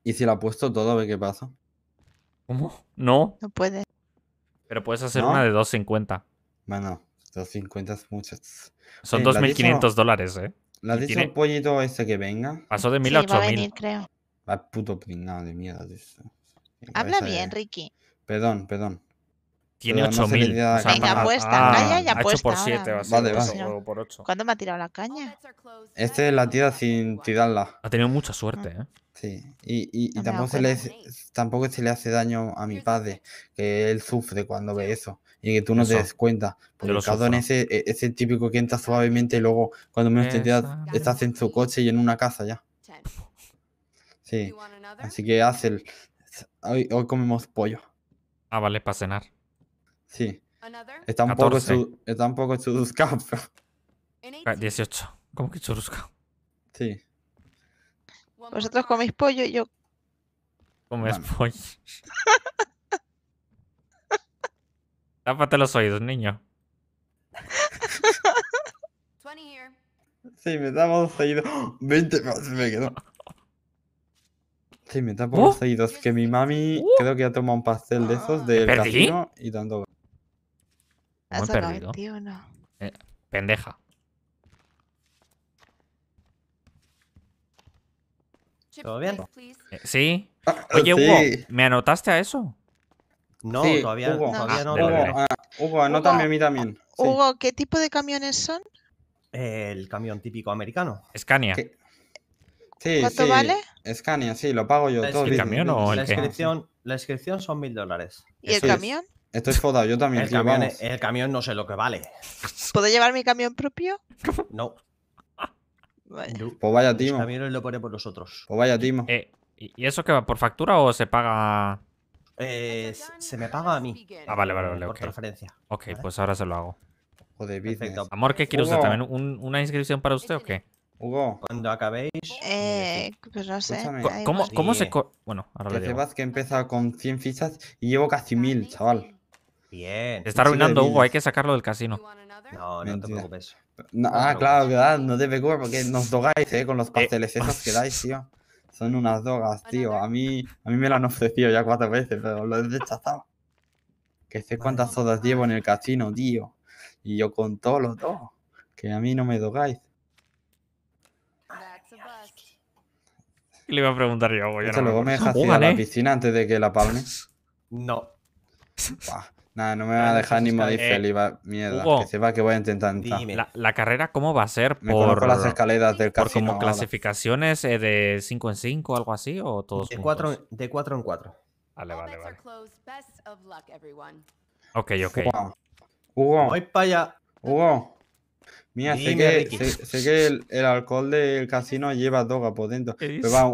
¿Y si la apuesto todo a ver qué pasa? ¿Cómo? No. No puede. Pero puedes hacer una de 250. Bueno, 250 es muchas. Son 2.500 eh, dólares, ¿eh? ¿La dicho el pollito ese que venga? Pasó de 1.000 sí, a 8.000. Va puto pringado de mierda. Habla bien, Ricky. Perdón, perdón. Tiene 8000. Venga, apuesta, apuesta. 8 por 7, va a ser, vale, vale. por 8. ¿Cuándo me ha tirado la caña? Este la tira sin tirarla. Ha tenido mucha suerte, mm. ¿eh? Sí, y, y, tampoco, se le, tampoco se le hace daño a mi padre, que él sufre cuando ve eso y que tú no te des cuenta. Porque el cabrón ese, e, ese típico que entra suavemente y luego cuando menos te tiras, estás en su coche y en una casa ya. Sí. Así que haz el... Hoy, comemos pollo. Ah, vale, para cenar. Sí. Está un, poco está un poco 18. Ah, ¿Cómo que churrusca? Sí. Vosotros coméis pollo y yo Comes pollo. Tápate los oídos, niño. Sí, me damos oídos. 20 más, me quedó. Sí, me tapo los dos Que mi mami ¡Oh! creo que ha tomado un pastel de esos del perdí? y tanto. perdido. Eh, pendeja. ¿Todo bien? Eh, sí. Ah, Oye, Hugo, ¿me anotaste a eso? No, todavía, no. Hugo, ah, ah, Hugo, anótame a mí también. Hugo, ¿qué tipo de camiones son? El camión típico americano. Scania. ¿Qué? Sí, ¿Cuánto vale? Escania, sí, lo pago yo. Todo ¿El camión o el la, inscripción, la inscripción son mil dólares. ¿Y el camión? Es. Estoy yo también. El, camión, e, el camión no sé lo que vale. ¿Puedo llevar mi camión propio? No. O Pues vaya timo. Los camiones lo pone por nosotros. Pues vaya timo. Eh, ¿Y eso qué va? ¿Por factura o se paga...? Eh, se me paga a mí. Ah, vale, vale, vale. Por okay. Ok, pues ahora se lo hago. Joder, Amor, ¿qué quiere usted? ¿También una inscripción para usted o qué? Hugo. Cuando acabéis. Eh, pues no sé. ¿Cómo, ¿Cómo, se.? bueno, ahora le digo. que empieza con 100 fichas y llevo casi 1000, chaval. Bien. Te está arruinando, Hugo. Hay que sacarlo del casino. No, no te preocupes. ah, claro, verdad. No te preocupes porque nos dogáis, eh, con los eh, pasteles esos que dais, tío. Son unas dogas, tío. A mí, a mí me lo han ofrecido ya cuatro veces, pero lo he rechazado. Que sé cuántas sodas llevo en el casino, tío. Y yo con todos los dos. Que a mí no me dogáis. Le iba a preguntar yo. yo no luego me deja ir la ¿eh? piscina antes de que la palme. No. nada, no me va a ah, dejar ni modo feliz. Eh, mierda, Hugo, que sepa que voy a intentar La, carrera cómo va a ser? por las escaleras del casino. como clasificaciones eh, de 5 en 5 o algo así? de 4 en 4. Vale, vale, vale. Ok, ok. Hugo. Hugo. para Hugo. Mira, sé que, sé, que, el, alcohol del casino lleva droga por dentro. Pero va,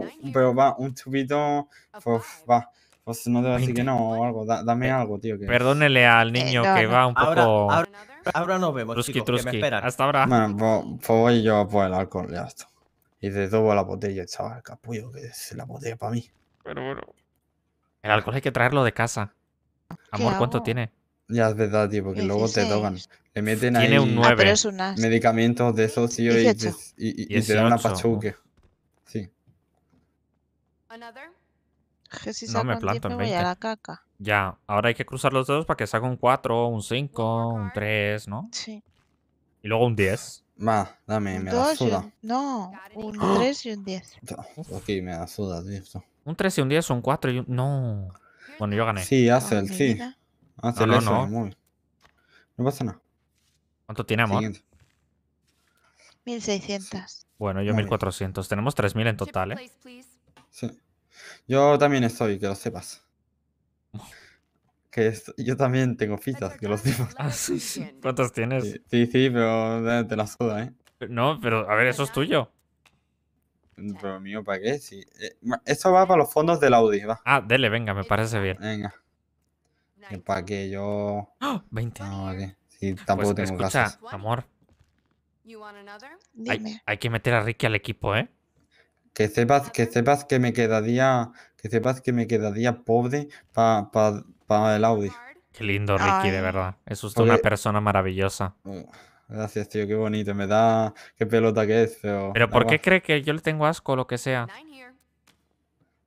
un, chupito. pues va. Pues no debo decir que no o algo. dame eh, algo, tío. Perdónele al niño eh, que va un poco. Ahora, ahora, vemos. Trusky, chicos, Que me Hasta ahora. Bueno, pues, pues voy yo por el alcohol, ya está. Y de todo la botella, chaval, capullo, que es la botella para mí. Pero bueno. El alcohol hay que traerlo de casa. Amor, ¿cuánto tiene? Ya es verdad, tío, porque luego te tocan. Le meten ahí Tiene un 9. Ah, medicamentos de esos, tío, y, y, te dan una pachuque. Sí. Que si no me planto en 20. La caca. Ya, ahora hay que cruzar los dedos para que saque un 4, un 5, un 3, ¿no? Sí. Y luego un 10. Va, dame, me da suda. No, un 3 ¡Ah! y un 10. Ok, me da suda, tío. Un 3 y un 10, un 4 y un... No. Bueno, yo gané. Sí, hace el sí. Ah, no, no, no. no pasa nada. ¿Cuánto tiene, amor? 1600. Bueno, yo 1400. Tenemos 3000 en total, ¿eh? Sí. Yo también estoy, que lo sepas. Que yo también tengo fichas, que lo sepas. Ah, ¿Cuántas tienes? Sí, sí, pero eh, te la suda, ¿eh? No, pero a ver, eso es tuyo. Pero mío, ¿para qué? Sí. Eh, eso va para los fondos del Audi, va. Ah, dele, venga, me parece bien. Venga para que yo. 20. ¡Ah! No, vale. Sí, pues tampoco tengo escucha, amor. Hay, hay, que meter a Ricky al equipo, ¿eh? Que sepas que, sepas que me quedaría. Que sepas que me quedaría pobre para el Audi. Qué lindo, Ricky, de verdad. Es usted una persona maravillosa. Uh, gracias, tío, qué bonito. Me da. Qué pelota que es, pero. Pero ¿por qué cree que yo le tengo asco o lo que sea?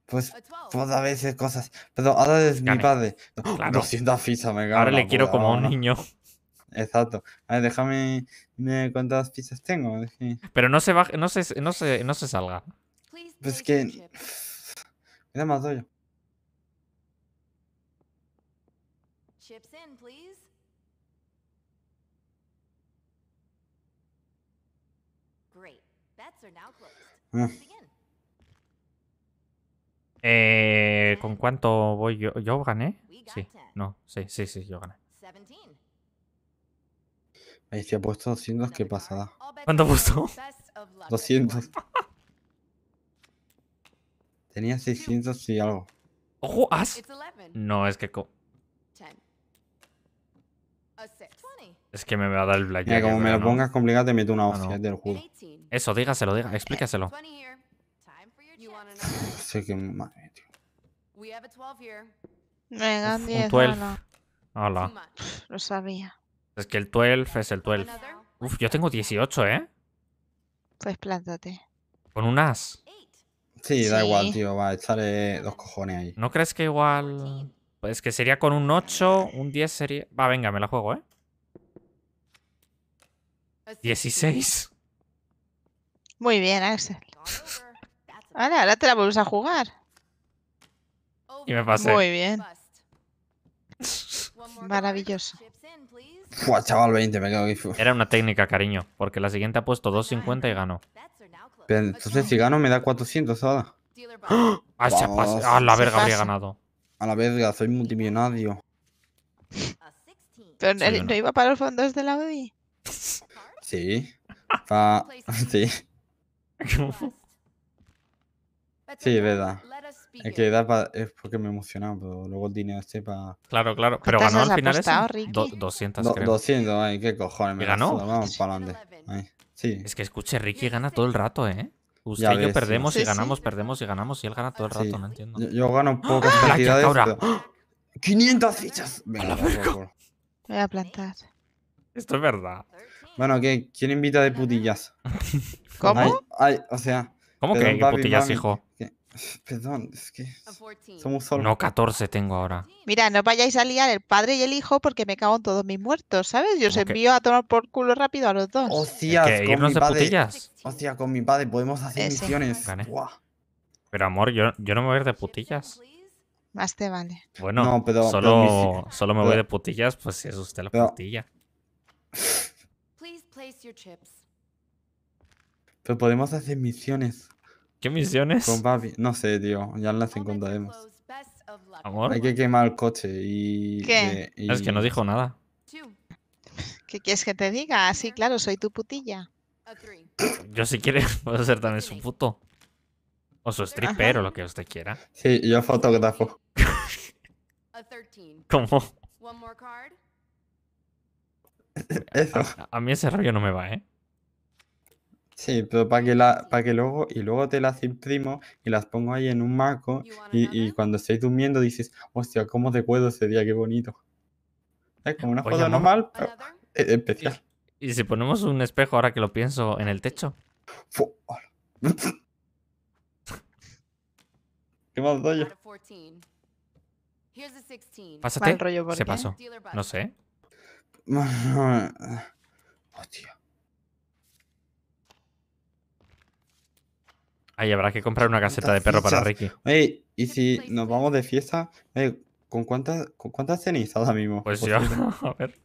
pues todas pues, a veces cosas. Pero ahora es mi padre. No, claro. 200 Pizza, me Ahora le quiero como a un niño. Exacto. A ver, déjame cuántas pizzas tengo. Pero no se, no, se, no, se, no se salga. Pues que. Mira más doy yo. Ah. Eh, ¿Con cuánto voy yo? ¿Yo gané? Sí, no, sí, sí, sí, yo gané. Ahí se ha puesto 200, qué pasada. ¿Cuánto ha puesto? 200. Tenía 600 y algo. ¡Ojo, as! No, es que... Es que me va a dar el blackjack. como me lo pongas complicado, te meto una ah, hostia del juego. Eso, dígaselo, dígaselo, explícaselo. Sé que. tío. Venga, 10. Hola. Lo sabía. Es que el 12 es el 12. Uf, yo tengo 18, ¿eh? Pues plántate. ¿Con un as? Sí, da igual, tío. Va, echaré dos cojones ahí. ¿No crees que igual...? Pues que sería con un 8, un 10 sería... Va, venga, me la juego, ¿eh? 16. Muy bien, Axel. Ahora, ahora te la vuelves a jugar. Y me pasé. Muy bien. Maravilloso. chaval, 20, me quedo Era una técnica, cariño, porque la siguiente ha puesto 2.50 y ganó. entonces, si gano, me da 400 ahora. Ah, ¡A la verga habría ganado! A la verga, soy multimillonario. Pero no, iba para los fondos de la Audi. Sí. Pa... Sí. Sí, verdad. Es que da es porque me emocionaba, pero luego el dinero este para. Claro, claro. Pero ganó al final apostado, ese. 200, creo. 200, ay, qué cojones. Me ganó. Vamos para adelante. Es que escuche, Ricky gana todo el rato, ¿eh? Usted y yo perdemos y ganamos, perdemos y ganamos y él gana todo el rato, no entiendo. Yo, gano ¡Ah! pocas cantidades. Pero... 500 fichas. Venga, Voy a plantar. Esto es verdad. Bueno, ¿quién invita de putillas? ¿Cómo? ay, o sea. ¿Cómo que? ¿Qué putillas, hijo? Perdón, es que somos solo. No, 14 tengo ahora. Mira, no vayáis a liar el padre y el hijo porque me cago en todos mis muertos, ¿sabes? Yo os envío a tomar por culo rápido a los dos. Hostias, es que irnos putillas. Hostia, con mi padre podemos hacer misiones. Pero amor, yo, no me voy a ir de putillas. Más te vale. Bueno, solo, solo me voy de putillas, pues si es usted la putilla. chips. Pero podemos hacer misiones. ¿Qué misiones? Con papi. No sé, tío. Ya las encontraremos. Amor. Hay que quemar el coche y. ¿Qué? Es que no dijo nada. ¿Qué quieres que te diga? Ah, sí, claro, soy tu putilla. Yo si quieres puedo ser también su puto. O su stripper o lo que usted quiera. Sí, yo fotógrafo. ¿Cómo? Eso. a, mí ese rollo no me va, ¿eh? Sí, pero para que, la, para que luego, y luego te las imprimo y las pongo ahí en un marco y, cuando estés durmiendo dices, hostia, ¿cómo puedo ese día? Qué bonito. Es como una cosa normal, pero e, e, especial. ¿Y, si ponemos un espejo, ahora que lo pienso, en el techo? ¿Qué más doy yo? Pásate. Se pasó. No sé. Hostia. Ahí habrá que comprar una caseta de perro para Ricky. Oye, y si nos vamos de fiesta, ¿con cuántas con cuántas cenizas ahora mismo? Pues yo, a ver.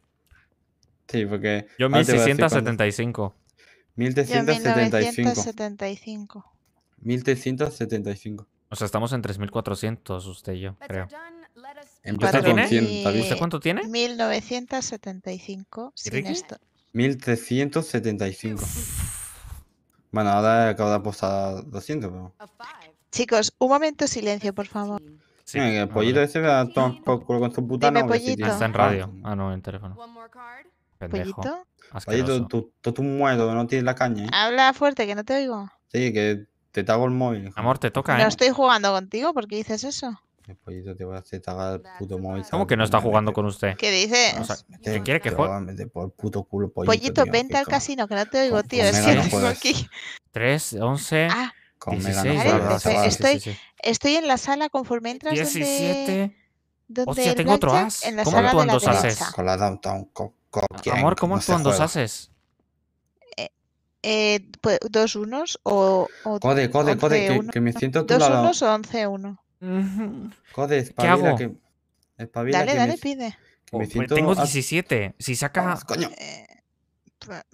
Sí, porque. Yo 1675. 1375. 1375. O sea, estamos en 3.400, usted y yo, creo. Empieza con ¿Usted cuánto tiene? 1975. 1375. Bueno, ahora acabo de apostar 200, pero... Chicos, un momento silencio, por favor. Sí, el pollito ese me da un culo con su puta Dime, nombre, Está en radio. Ah, ah, no, en teléfono. Pendejo. ¿Pollito? tú, tú, muerto, no tienes la caña. ¿eh? Habla fuerte, que no te oigo. Sí, que te hago el móvil. Amor, te toca, ¿eh? No estoy jugando contigo, ¿por qué dices eso? El pollito te va a hacer tagar el puto móvil. ¿Cómo que no está jugando con usted? ¿Qué dices? O sea, ¿Qué quiere que juegue? Por puto culo, pollito. Pollito, tío, vente al casino, que no te oigo, tío. Es que no tengo aquí. 3, 11. Ah. 16, vale, estoy, sí, sí, sí. estoy en la sala conforme entras. 17. Donde, Hostia, tengo otro as. En la ¿Cómo actúan dos ases? Con la downtown, con, con, Amor, ¿cómo actúan dos ases? Eh, pues, dos unos o, o code, code, code, que, que, me siento tú. tu dos unos o once uno. Joder, espabila ¿Qué que. dale, dale, pide. Oh, tengo 17. Si saca. coño. Eh,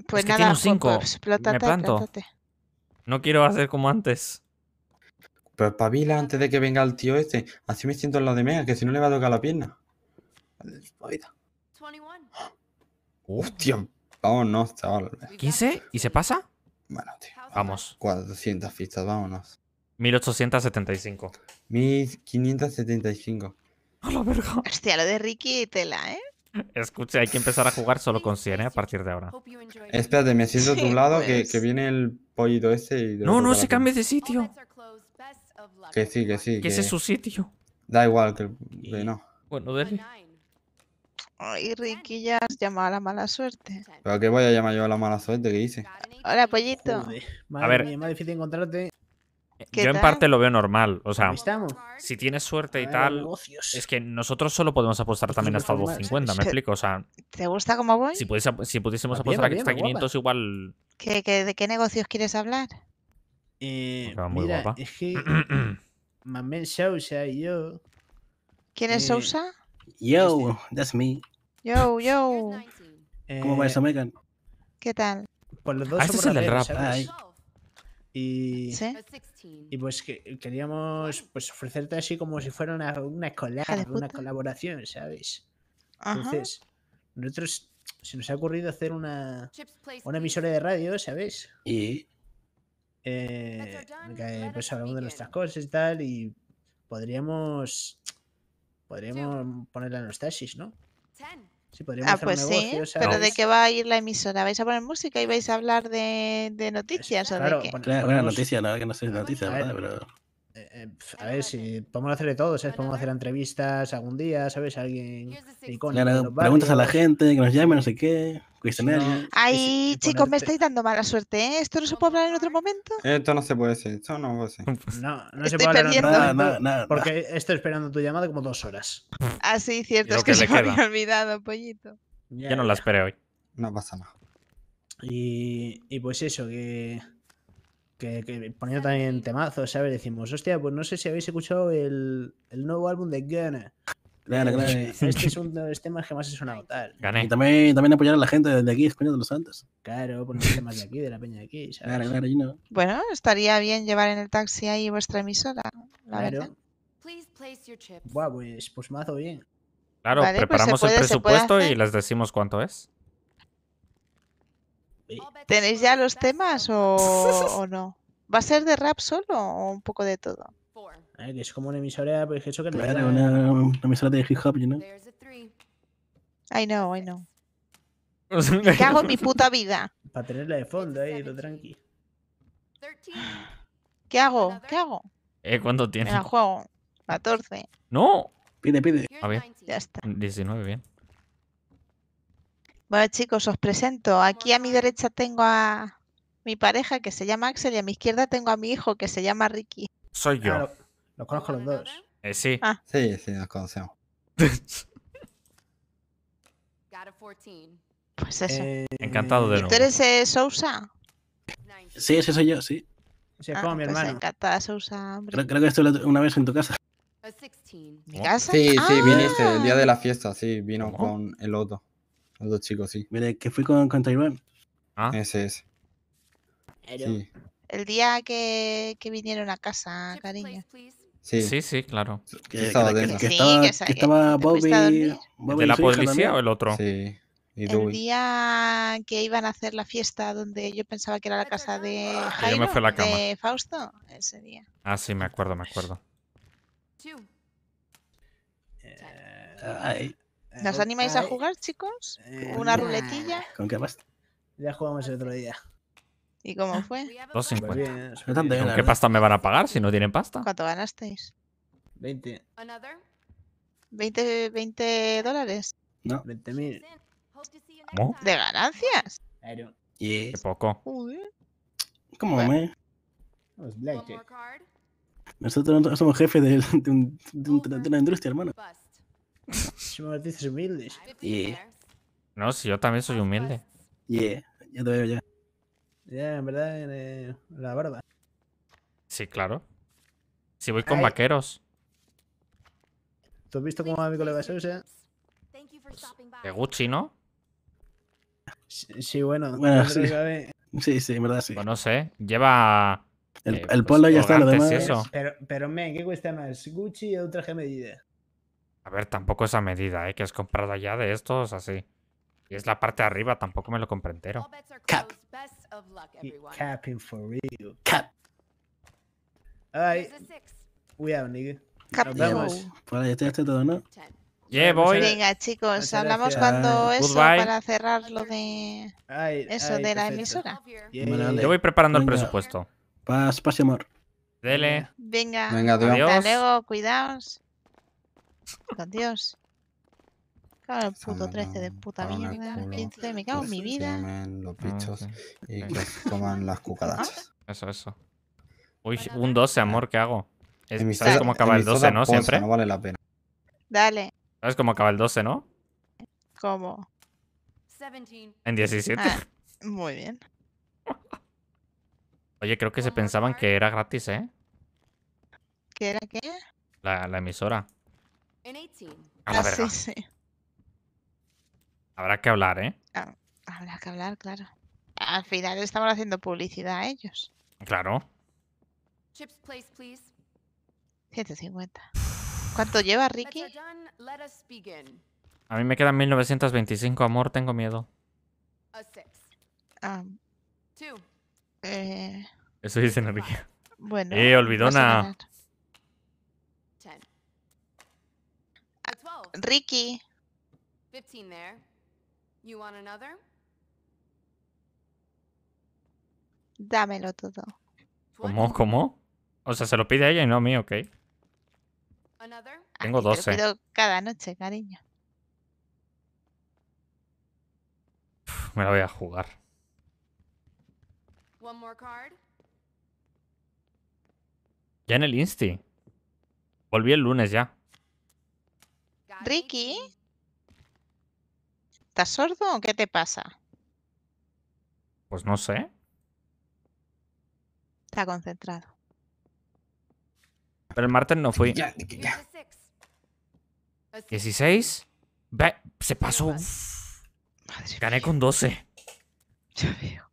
pues es que nada, pues pues, me No quiero hacer como antes. Pero espabila antes de que venga el tío este. Así me siento en la de Mega, que si no le va a tocar la pierna. ¡Hostia! Hostia. Vámonos, chaval. ¿15? ¿Y se pasa? Bueno, tío. Vamos. 400 fichas, vámonos. 1875. 1575. A la verga. Hostia, lo de Ricky y tela, ¿eh? Escuche, hay que empezar a jugar solo con 100, ¿eh? A partir de ahora. Espérate, me siento a tu lado pues. que, viene el pollito ese y... No, no, se cambie de sitio. Que sí, que sí. Que, ese es su sitio. Da igual, que, no. Bueno, dele. Ay, Ricky, ya has llamado a la mala suerte. ¿Pero qué voy a llamar yo a la mala suerte? ¿Qué hice? Hola, pollito. a ver. Es más difícil encontrarte yo en parte lo veo normal. O sea, si tienes suerte y tal, es que nosotros solo podemos apostar también hasta 250, ¿me explico? O sea, ¿te gusta cómo voy? Si, pudiésemos apostar hasta 500, igual. ¿Qué, ¿Qué, de qué negocios quieres hablar? mira, es que Mamen Sousa y yo. ¿Quién es eh, Sousa? Yo, that's me. Yo, yo. Eh, ¿Cómo va eso, Megan? ¿Qué tal? Pues los dos ah, este es el del rap. Y, pues que, queríamos pues ofrecerte así como si fuera una, una colaboración, ¿sabes? Ajá. Entonces, nosotros se nos ha ocurrido hacer una, una emisora de radio, ¿sabes? Y eh, pues hablamos de nuestras cosas y tal, y podríamos podríamos poner la taxis, ¿no? ah, pues sí, pero ¿de qué va a ir la emisora? ¿Vais a poner música y vais a hablar de, noticias? o de qué? Buena noticia, nada que no sea noticias, ¿verdad? Eh, eh, a ver, si podemos hacer de todo, ¿sabes? Podemos hacer entrevistas algún día, ¿sabes? Alguien preguntas a la gente, que nos llame, no sé qué. Ay, chicos, me estáis dando mala suerte, ¿eh? ¿Esto no se puede hablar en otro momento? Esto no se puede decir, esto no puede ser. No, no se puede hablar en otro momento. porque estoy esperando tu llamada como dos horas. Ah, sí, cierto, es que, se me había olvidado, pollito. Ya, Yo no la esperé hoy. No pasa nada. Y, y pues eso, que, que, poniendo también temazos, ¿sabes? Decimos, hostia, pues no sé si habéis escuchado el, el nuevo álbum de Gunner eh, este es uno de los temas que más se suena tal. Gané. Y también, también apoyar a la gente de aquí, España de los Santos. Claro, temas de aquí, de la peña de aquí. Bueno, estaría bien llevar en el taxi ahí vuestra emisora, claro. Buah, pues, pues mazo bien. Claro, pues preparamos el presupuesto y les decimos cuánto es. ¿Tenéis ya los temas o no? ¿Va a ser de rap solo o un poco de todo? que es como una emisora, pues eso que no una, una, emisora de hip hop, you know. I know, I know. ¿Qué hago en mi puta vida? Para tenerla de fondo ahí, eh, lo tranqui. ¿Qué hago? ¿Qué hago? Eh, ¿cuánto tiene? En el juego. 14. ¡No! Pide, pide. A ver. Ya está. 19, bien. Bueno, chicos, os presento. Aquí a mi derecha tengo a mi pareja que se llama Axel y a mi izquierda tengo a mi hijo que se llama Ricky. Soy yo. Los conozco los dos. Eh, sí. Ah. Sí, sí, nos conocemos. pues eso. Eh, Encantado de nuevo. ¿Tú eres eh, Sousa? Sí, ese soy yo, sí. Sí, es ah, como mi pues hermano. Encantada, Sousa. Creo, creo, que estuve una vez en tu casa. ¿Mi casa? Sí, sí, ah. viniste el día de la fiesta, sí, vino con el otro. Los dos chicos, sí. Mire, que fui con, con Ah. Ese es. Sí. El día que, que vinieron a casa, cariño. Sí, sí, claro. Que, estaba, Bobby, ¿De la policía o el otro? Sí. El día que iban a hacer la fiesta donde yo pensaba que era la casa de de Fausto, ese día. Ah, sí, me acuerdo, me acuerdo. Eh, ¿Nos animáis a jugar, chicos? Eh, ¿Una ruletilla? ¿Con qué vas. Ya jugamos el otro día. ¿Y cómo ah. fue? 2.50. ¿Con pues ¿eh? qué pasta me van a pagar si no tienen pasta? ¿Cuánto ganasteis? 20. ¿20, 20 dólares? No, 20.000. ¿Cómo? ¿De ganancias? Claro. Yes. Qué poco. Joder. ¿Cómo me? Eh. Nosotros no somos jefes de, de, de, de, una industria, hermano. me dices humildes. Yeah. No, si yo también soy humilde. Yeah, ya te veo ya. Ya, en verdad, eh, la barba. Sí, claro. Si voy con vaqueros. ¿Tú has visto cómo va mi colega Sosa pues, de Gucci, ¿no? Sí, bueno. bueno sí. sí. sí, en verdad sí. Bueno, pues no sé, lleva... El, pueblo eh, el pues, polo ya está, lo demás... Pero, pero, men, ¿qué cuesta más? ¿Gucci o un traje medida? A ver, tampoco esa medida, ¿eh? Que has comprado allá de estos así. Y es la parte de arriba, tampoco me lo compré entero. Cap of luck, everyone. He capping for real. Cap. All right. We a nigga. Cap Nos vemos. está todo, ¿no? Yeah, boy. Venga, chicos, hablamos Gracias. cuando eso Goodbye. para cerrar lo de ay, eso ay, de la emisora. Yeah. Yo voy preparando Venga. el presupuesto. Paz, paz y amor. Dele. Venga. Venga, adiós. Hasta luego, cuidaos. Adiós el puto 13 de puta mierda. me cago en mi vida. los ah, bichos y que coman las cucarachas. Eso, eso. Uy, un 12, amor, ¿qué hago? ¿Sabes cómo acaba el 12, no? Siempre. No vale la pena. Dale. ¿Sabes cómo acaba el 12, no? ¿Cómo? En 17. Ah, muy bien. Oye, creo que se pensaban que era gratis, ¿eh? ¿Qué era qué? La, emisora. ah, Sí, sí. Habrá que hablar, ¿eh? Ah, habrá que hablar, claro. Al final estamos haciendo publicidad a ellos. Claro. 150. ¿Cuánto lleva Ricky? A mí me quedan 1925, amor, tengo miedo. Ah. Eh. Eso dice Ricky. Bueno. Eh, olvidona. Ah, Ricky. 15 You want Dámelo todo. ¿Cómo? ¿Cómo? O sea, se lo pide a ella y no a mí, ok. Tengo 12. cada noche, cariño. me la voy a jugar. Ya en el Insti. Volví el lunes ya. Ricky. ¿Estás sordo o qué te pasa? Pues no sé. Está concentrado. Pero el martes no fui. Ya, 16. se pasó. Gané con 12. Ya veo.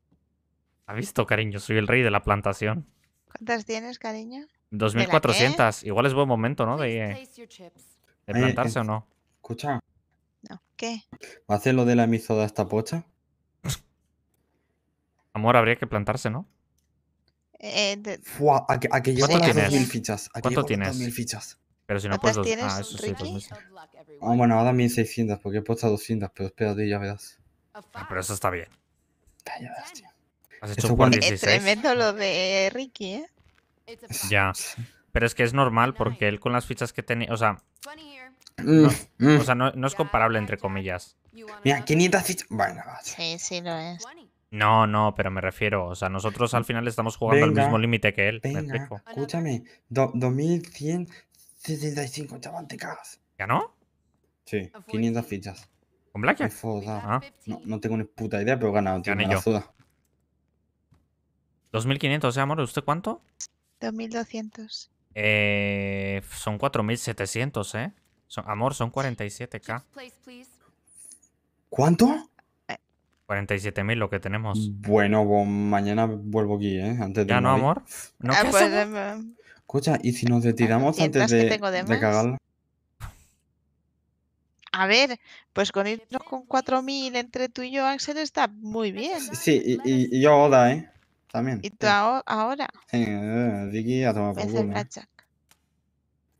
¿Ha visto, cariño? Soy el rey de la plantación. ¿Cuántas tienes, cariño? 2400. Igual es buen momento, ¿no? De, plantarse o no. Escucha. ¿qué? ¿Va a hacer lo de la misoda esta pocha? Pues, amor, habría que plantarse, ¿no? Eh, de... ¿Cuánto tienes? fichas. Pero si no puedes... Dos... Ah, eso sí, Ah, bueno, ahora 1.600, porque he puesto 200, pero espérate y ya verás. Ah, pero eso está bien. Ya, verás, tío. Has hecho un Es tremendo lo de Ricky, ¿eh? Ya. Pero es que es normal, porque él con las fichas que tenía... O sea, Mm, mm. o sea, no, es comparable entre comillas. Mira, 500 fichas. Bueno, sí, sí lo es. No, no, pero me refiero. O sea, nosotros al final estamos jugando al mismo límite que él. Venga, escúchame. 2175 chaval, te cagas. ¿Ya Sí, 500 fichas. ¿Con Black? Ah. No, tengo ni puta idea, pero he ganado, tío. 2500, o sea, amor, ¿usted cuánto? 2200. Eh, son 4.700, ¿eh? amor, son 47k. ¿Cuánto? 47.000 eh. lo que tenemos. Bueno, mañana vuelvo aquí, ¿eh? ¿Ya no, amor? ¿No ah, pues, em, em. Escucha, ¿y si nos retiramos antes de, de, A ver, pues con irnos con 4.000 entre tú y yo, Axel, está muy bien. Sí, y, yo ahora, ¿eh? También. ¿Y tú ahora? Sí, eh, Vicky a tomar por ¿eh?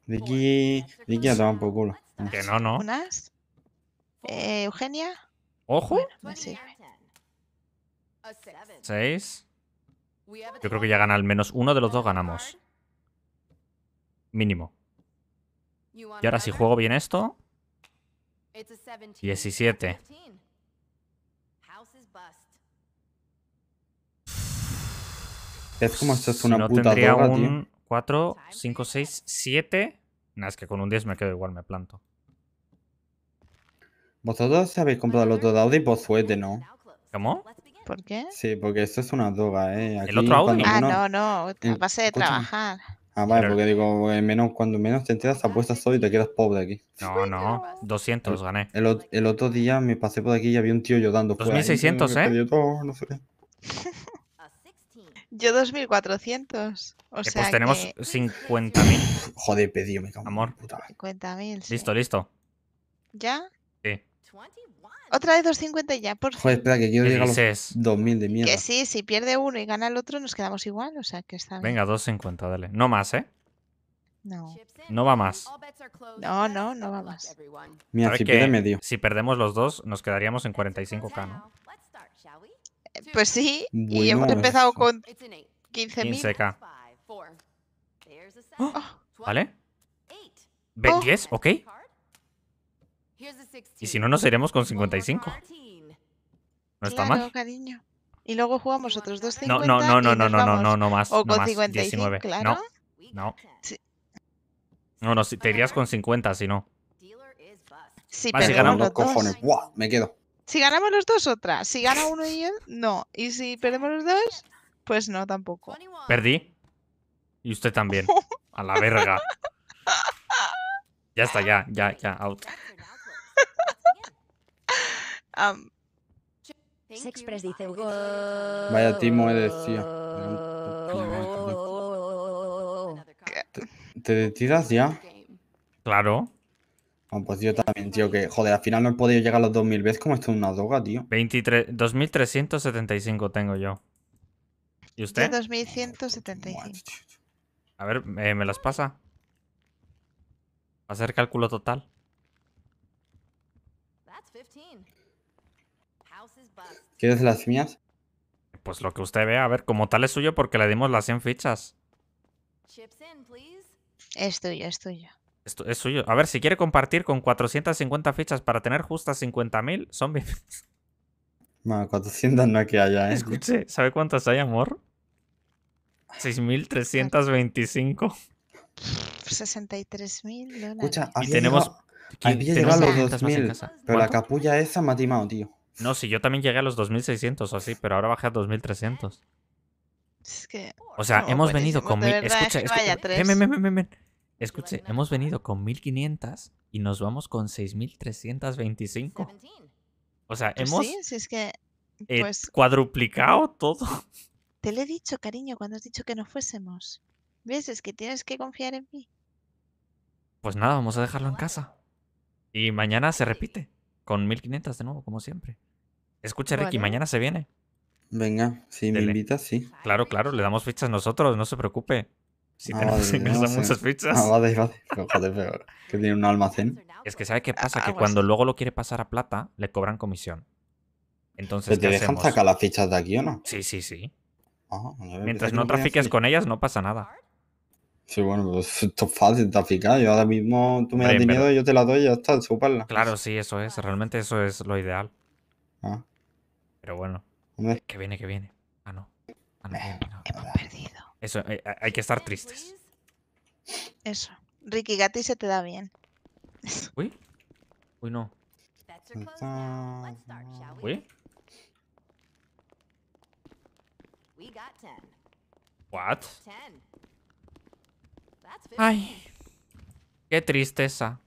De Vicky, Vicky la un por culo. Que no, no. ¿Unas? Eh, ¿Eugenia? ¿Ojo? sí. ¿Seis? Yo creo que ya gana al menos uno de los dos ganamos. Mínimo. Y ahora si juego bien esto... 17. Es como si es una no 4, 5, 6, 7. Nada, es que con un 10 me quedo igual, me planto. Vosotros habéis comprado el otro Audi por suerte, ¿no? ¿Cómo? ¿Por qué? Sí, porque esto es una droga, ¿eh? Aquí, ¿El otro Audi? Ah, no, no, a base de trabajar. Ah, vale, porque digo, menos, cuando menos te enteras, apuestas todo y te quedas pobre aquí. No, no, 200 gané. El, el, otro día me pasé por aquí y había un tío llorando. 2600, Me ¿eh? Todo, no sé qué. Yo 2400. O eh, pues tenemos 50.000. Joder, pedido, me cago. Amor. 50.000. Listo, listo. ¿Ya? Sí. Otra vez 250 y ya, por Joder, espera, que quiero llegar a los 2000 de mierda. Que sí, si pierde uno y gana el otro, nos quedamos igual, o sea que está bien. Venga, 250, dale. No más, ¿eh? No. No va más. No, no, no va más. Mira, si pierde medio. Si perdemos los dos, nos quedaríamos en 45k, ¿no? Pues sí, y hemos pues empezado con 15.000. 15k. ¿Vale? Oh. 10, ok. Y si no, nos iremos con 55. No está mal. Cariño. Y luego jugamos otros dos 50 No, no, no, no, no, no, no, no, más. O no más, Claro. No, no. No, te irías con 50 si no. Sí, vale, ah, si ganamos me quedo si ganamos los dos, otra. Si gana uno y él, no. Y si perdemos los dos, pues no, tampoco. Perdí. Y usted también. A la verga. Ya está, ya, ya, ya, out. Vaya Timo eh, ¿Te tiras ya? Claro pues yo también, tío, que joder, al final no he podido llegar a los 2000 veces como esto es una droga, tío. 23, 2375 tengo yo. ¿Y usted? 2175. A ver, eh, ¿me las pasa? Hacer cálculo total. ¿Quieres las mías? Pues lo que usted vea, a ver, como tal es suyo porque le dimos las 100 fichas. Es tuyo, es tuyo. Esto es suyo. A ver, si quiere compartir con 450 fichas para tener justas 50.000, son No, 400 no hay que haya, ¿eh? Escuche, ¿sabe cuántas hay, amor? 6.325. 63.000 y tenemos... Había llegado a los 2.000, pero la capulla esa me ha timado, tío. No, si yo también llegué a los 2.600 o así, pero ahora bajé a 2.300. Es que... O sea, hemos venido con... Mil... Escucha, escucha... Ven, ven, ven, ven. Escuche, hemos venido con 1500 y nos vamos con 6325. O sea, pues hemos eh, pues cuadruplicado todo. Te lo he dicho, cariño, cuando has dicho que no fuésemos. ¿Ves? Es que tienes que confiar en mí. Pues nada, vamos a dejarlo en casa. Y mañana se repite. Con 1500 de nuevo, como siempre. Escuche, Ricky, mañana se viene. Venga, si me invitas, sí. Claro, claro, le damos fichas nosotros, no se preocupe. Si ah, tenemos muchas fichas. Ah, vale, vale. Joder, que tiene un almacén. Es que ¿sabes qué pasa? que cuando luego lo quiere pasar a plata, le cobran comisión. Entonces, ¿Te dejan sacar las fichas de aquí o no? Sí, sí, sí. Ah, Mientras no trafiques con ellas, no pasa nada. Sí, bueno, pues esto es fácil traficar. Yo ahora mismo tú me das dinero, y yo te la doy y ya está, Claro, sí, eso es. Realmente eso es lo ideal. Ah. Pero bueno. Que viene, que viene. Ah, no. Ah, no, perdido. Eso, eh, hay, que estar tristes. Eso. Ricky Gatti se te da bien. Uy. Uy, no. Uy. What? Ay. Qué tristeza.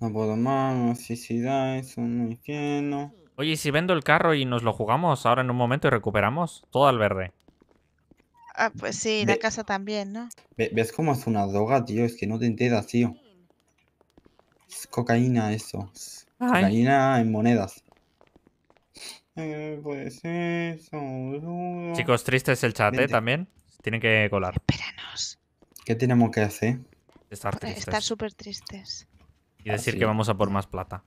No puedo más, necesidad, es un infierno. Oye, si vendo el carro y nos lo jugamos ahora en un momento y recuperamos todo al verde. Ah, pues sí, la casa también, ¿no? ¿Ves cómo es una droga, tío? Es que no te enteras, tío. Es cocaína eso. cocaína en monedas. Eh, pues eso, Chicos, triste es el chat, ¿eh? También. Tienen que colar. Espéranos. ¿Qué tenemos que hacer? Estar tristes. súper tristes. Y decir que vamos a por más plata.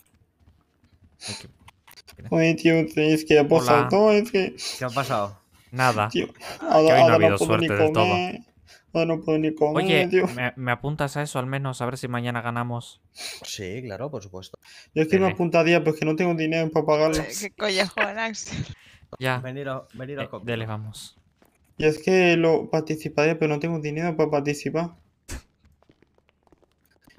tío, es que ha pasado todo, que... ¿Qué ha pasado? Nada. que hoy no ha habido suerte todo. ni Oye, Me, apuntas a eso al menos, a ver si mañana ganamos. Sí, claro, por supuesto. Yo es que me apuntaría, pero es que no tengo dinero para pagarlo. ¿Qué coño, Alex. Ya. Eh, a, vamos. Y es que lo participaría, pero no tengo dinero para participar.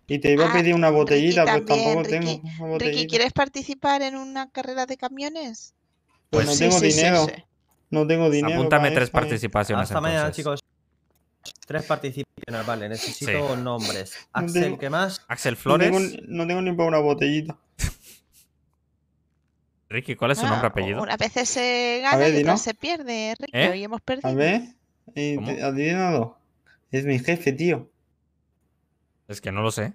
Y te iba a ah, pedir una botellita, pero pues, tampoco tengo. Una ¿quieres participar en una carrera de camiones? Pues, no pues tengo dinero. No tengo dinero. Apúntame tres ¿eh? participaciones. Hasta mañana, chicos. Tres participaciones, vale. Necesito nombres. Axel, ¿qué más? Axel Flores. No tengo, ni para una botellita. Ricky, ¿cuál es su nombre ah, apellido? A veces se gana y otras se pierde, Ricky, ¿Eh? hemos perdido. A ver, eh, adivinado. Es mi jefe, tío. Es que no lo sé.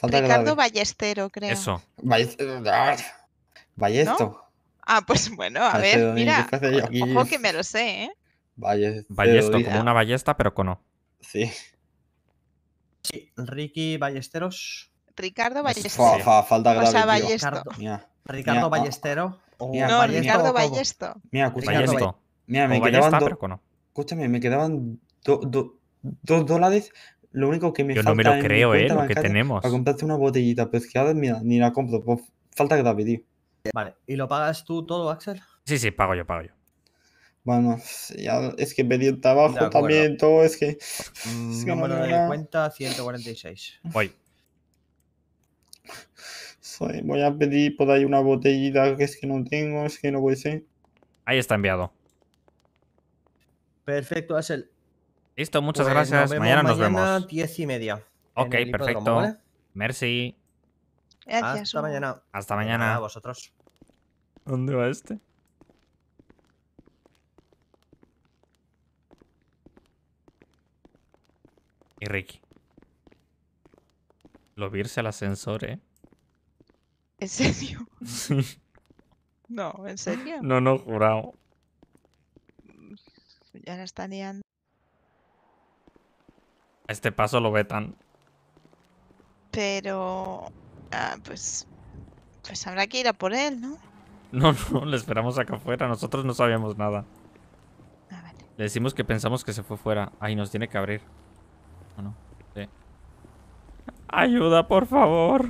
Ricardo Ballestero, creo. Eso. Vallesto ah, Ballesto. Ah, pues bueno, a ver, mira. Ojo que me lo sé, ¿eh? Ballesto, como una ballesta, pero con Sí. Sí, Ricky Ballesteros. Ricardo Ballesteros. falta grave, o sea, Mira, Ricardo Ballesteros. Oh, no, Ricardo Ballesto. Mira, Ballesto. Mira, me quedaban ballesta, pero Escúchame, me quedaban dos dólares. Lo único que me Yo no me lo creo, ¿eh? Lo que tenemos. Para comprarte una botellita, pero que mira, ni la compro. Pues, falta grave, tío. Vale, ¿y lo pagas tú todo, Axel? Sí, sí, pago yo, pago yo. Bueno, es que pedí el trabajo también, todo es que. Mm, es que cuenta 146. Voy. voy a pedir por ahí una botellita que es que no tengo, es que no a ser. Ahí está enviado. Perfecto, Axel. Listo, muchas pues, gracias. mañana, nos vemos. 10 y media. Ok, perfecto. Merci. Hasta mañana. Hasta mañana. A vosotros. ¿Dónde va este? Y Ricky. Lo virse al ascensor, ¿eh? ¿En serio? No, ¿en serio? No, no, jurado. Ya la están liando. Este paso lo vetan. Pero... Ah, pues. Pues habrá que ir a por él, ¿no? No, no, le esperamos acá afuera. Nosotros no sabíamos nada. Ah, vale. Le decimos que pensamos que se fue fuera. Ahí nos tiene que abrir. ¿O no? Sí. Ayuda, por favor.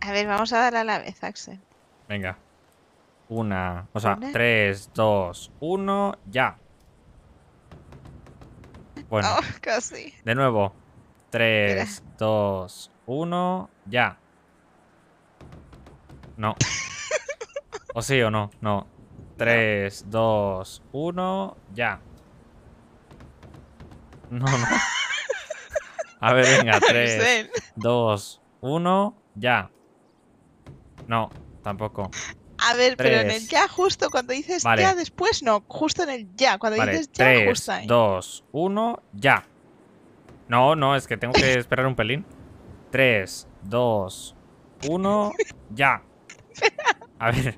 A ver, vamos a dar a la vez, Axel. Venga. Una, o sea, tres, dos, uno, ya. Bueno, oh, casi. de nuevo. Tres, dos, uno, ya. No. ¿O sí o no? No. Tres, dos, uno, ya. No, no. A ver, venga, tres, dos, uno, ya. No, tampoco. A ver, pero en el ya, justo cuando dices ya después, no, justo en el ya. Cuando dices ya, justo ahí. 3, 2, 1, ya. No, no, es que tengo que esperar un pelín. 3, 2, 1, ya. A ver.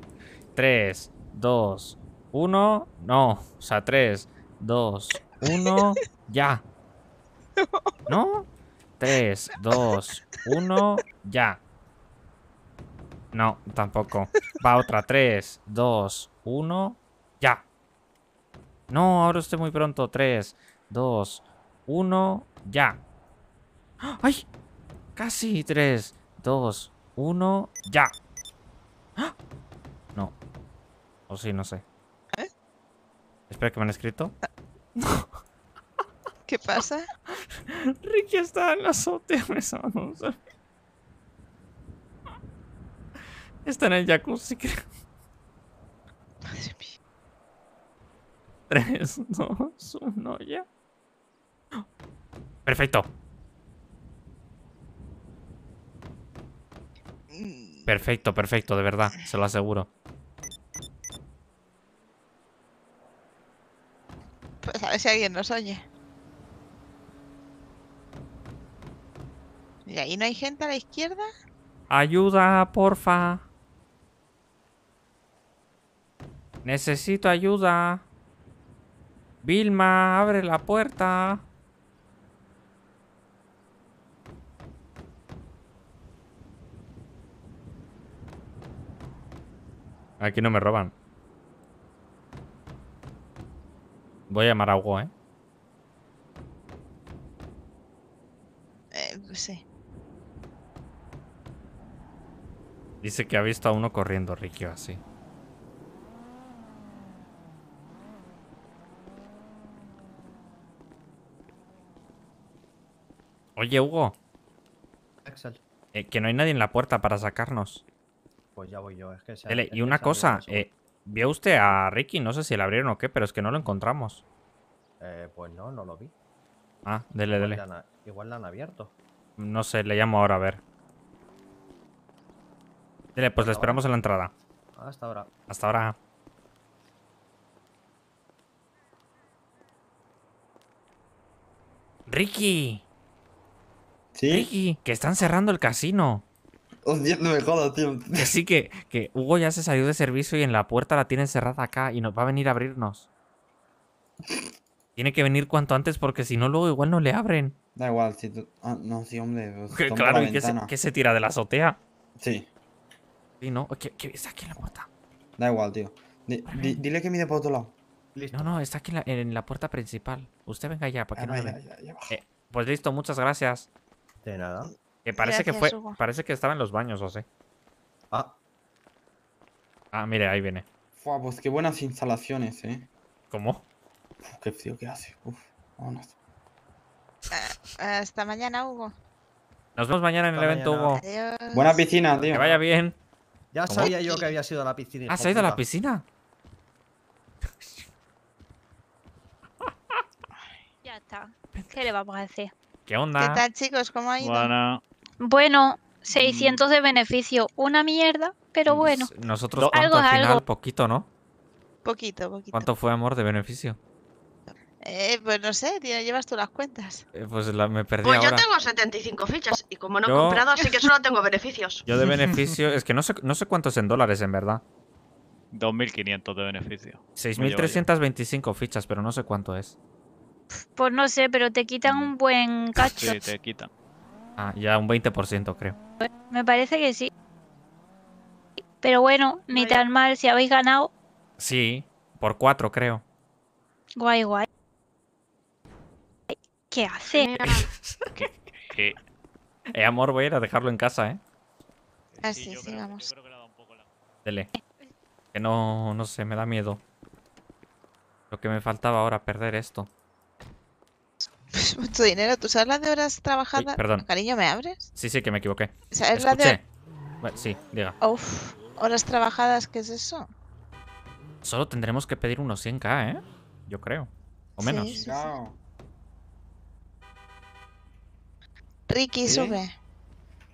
3, 2, 1, no. O sea, 3, 2, 1, ya. ¿No? 3, 2, 1, ya. No, tampoco. Va otra. 3, 2, 1. Ya. No, ahora estoy muy pronto. 3, 2, 1. Ya. ¡Ah! ¡Ay! Casi. 3, 2, 1. Ya. ¡Ah! No. O sí, no sé. ¿Eh? Espera que me han escrito. Ah. ¿Qué pasa? Ricky está en la azotea, me Está en el jacuzzi, Madre mía. ya. Perfecto. Perfecto, perfecto, de verdad, se lo aseguro. Pues a ver si alguien nos oye. ¿Y ahí no hay gente a la izquierda? Ayuda, porfa. Necesito ayuda. Vilma, abre la puerta. Aquí no me roban. Voy a llamar a Hugo, ¿eh? eh pues sí. Dice que ha visto a uno corriendo, Ricky, así. Oye, Hugo. Eh, que no hay nadie en la puerta para sacarnos. Pues ya voy yo, es que se Dele, Y una cosa, eh, vio usted a Ricky, no sé si le abrieron o qué, pero es que no lo encontramos. Eh, pues no, no lo vi. Ah, dele, dele. igual la han abierto. No sé, le llamo ahora a ver. Dele, pues le esperamos en la entrada. Hasta ahora. Hasta ahora. Ricky. ¿Sí? que están cerrando el casino. Hostia, no me jodas, tío. Que que, que Hugo ya se salió de servicio y en la puerta la tienen cerrada acá y nos va a venir a abrirnos. Tiene que venir cuanto antes porque si no, luego igual no le abren. Da igual, si tú... Ah, no, sí, hombre. Pues, claro, que se, tira de la azotea? Sí. Sí, no, está aquí en la puerta? Da igual, tío. dile que mire por otro lado. No, no, está aquí en la, puerta principal. Usted venga ya, para que ah, no, eh, Pues listo, muchas gracias. De nada. Que parece que fue. Parece que estaba en los baños, o sé. Ah. Ah, mire, ahí viene. Fua, pues qué buenas instalaciones, eh. ¿Cómo? qué frío que hace. Uf, vámonos. Ah, hasta mañana, Hugo. Nos vemos mañana en el evento, Hugo. Adiós. Buena piscina, tío. Que vaya bien. Ya sabía yo que había sido a la piscina. ¿Has ah, ido a la piscina? ya está. ¿Qué le vamos a decir? ¿Qué onda? ¿Qué tal, chicos? ¿Cómo ha ido? Bueno, 600 mm. de beneficio. Una mierda, pero mm, bueno. Nosotros, algo al final? Poquito, ¿no? Poquito, poquito. ¿Cuánto fue, amor, de beneficio? Eh, pues no sé, tío, llevas tú las cuentas. Eh, pues me perdí. Pues yo tengo 75 fichas y como no he comprado, así que solo tengo beneficios. Yo de beneficio, es que no sé, no sé cuántos en dólares en verdad. 2.500 de beneficio. 6.325 fichas, pero no sé cuánto es. Pues no sé, pero te quitan mm. un buen cacho. Sí, te quitan. Ah, ya un 20% creo. Me parece que sí. Pero bueno, ni tan mal si habéis ganado. Sí, por cuatro, creo. Guay, guay. ¿Qué hace? ¿Qué, Eh, amor, voy a ir a dejarlo en casa, ¿eh? Así sí, Dele. que no, no sé, me da miedo. Lo que me faltaba ahora, perder esto. Pues mucho dinero. ¿Tú sabes las de horas trabajadas? perdón. Cariño, ¿me abres? Sí, sí, que me equivoqué. ¿Sabes la de... sí, diga. Uf, horas trabajadas, ¿qué es eso? Solo tendremos que pedir unos 100k, ¿eh? Yo creo. O menos. Sí, sí, Ricky, sube.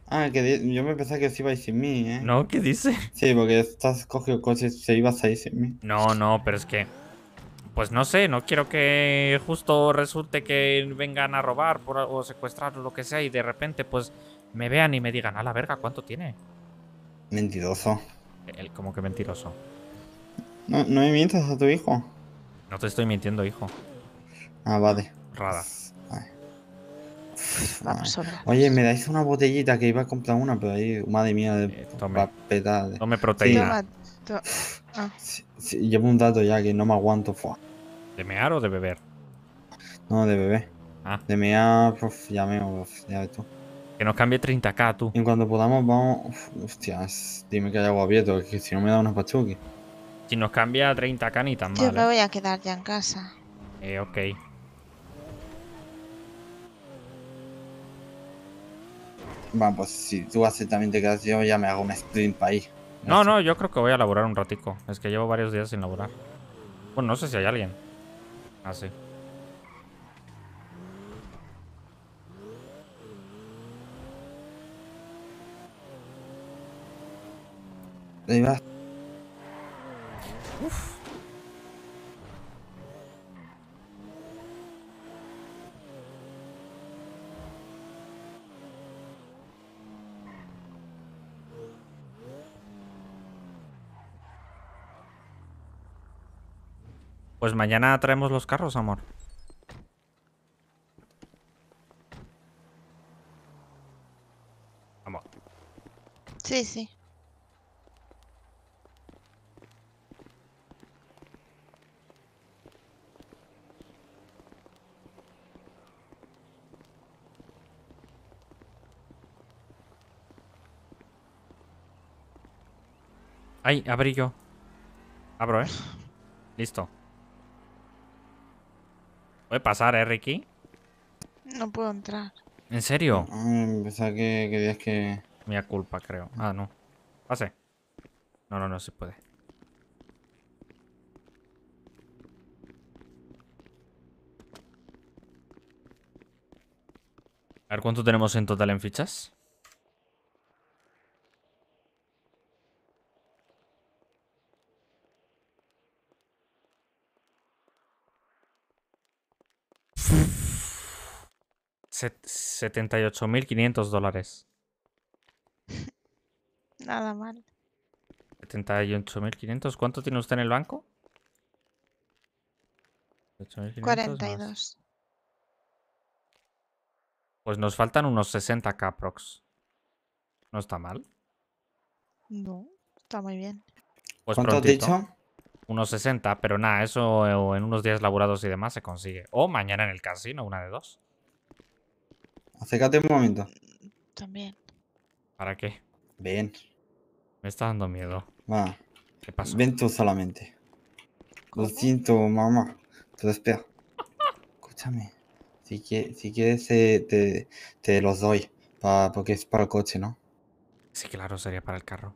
Ah, que yo me pensaba que a ir sin mí, ¿eh? No, ¿qué dice? Sí, porque estás cogido y se ibas ir sin mí. No, no, pero es que pues no sé, no quiero que justo resulte que vengan a robar o secuestrar o lo que sea y de repente pues me vean y me digan, a la verga, ¿cuánto tiene? Mentiroso. como que mentiroso. No, no me mientas a tu hijo. No te estoy mintiendo, hijo. Ah, vale. Rada. Vamos Oye, me dais una botellita que iba a comprar una, pero ahí, madre mía, de eh, tome, tome proteína. llevo un dato ya que no me aguanto. fue ¿De mear o de beber? No, de beber. Ah. De mear, ya meo, ya ves tú. Que nos cambie 30k, tú. Y cuando podamos, vamos. hostias, dime que hay agua abierto, que si no me da unos pachuques. Si nos cambia 30k, ni tan mal. Yo me ¿eh? voy a quedar ya en casa. Eh, ok. Bueno, pues si tú haces también te quedas, yo ya me hago un sprint para ahí. No, no, yo creo que voy a laburar un ratico. Es que llevo varios días sin laborar. Bueno, no sé si hay alguien. Así. Ah, Ahí va. Uf. Pues mañana traemos los carros, amor. Amor. Sí, sí. Ay, abrí Abro, ¿eh? Listo. ¿Puede pasar, eh, Ricky? No puedo entrar. ¿En serio? Mm, pensaba que Es que... Mía culpa, creo. Ah, no. Pase. No, no, no se puede. A ver, ¿cuánto tenemos en total en fichas? 78.500 dólares. Nada mal. 78.500. ¿Cuánto tiene usted en el banco? 42. Pues nos faltan unos 60k ¿No está mal? No, está muy bien. Pues ¿Cuánto prontito. dicho? unos 60, pero nada, eso en unos días laborados y demás se consigue. O mañana en el casino, una de dos. Acércate un momento. También. ¿Para qué? Ven. Me está dando miedo. Va. ¿Qué pasó? Ven tú solamente. ¿Cómo? Lo siento, mamá. Te espera. Escúchame. Si, que, si quieres, eh, te, los doy. porque es para el coche, ¿no? Sí, claro, sería para el carro.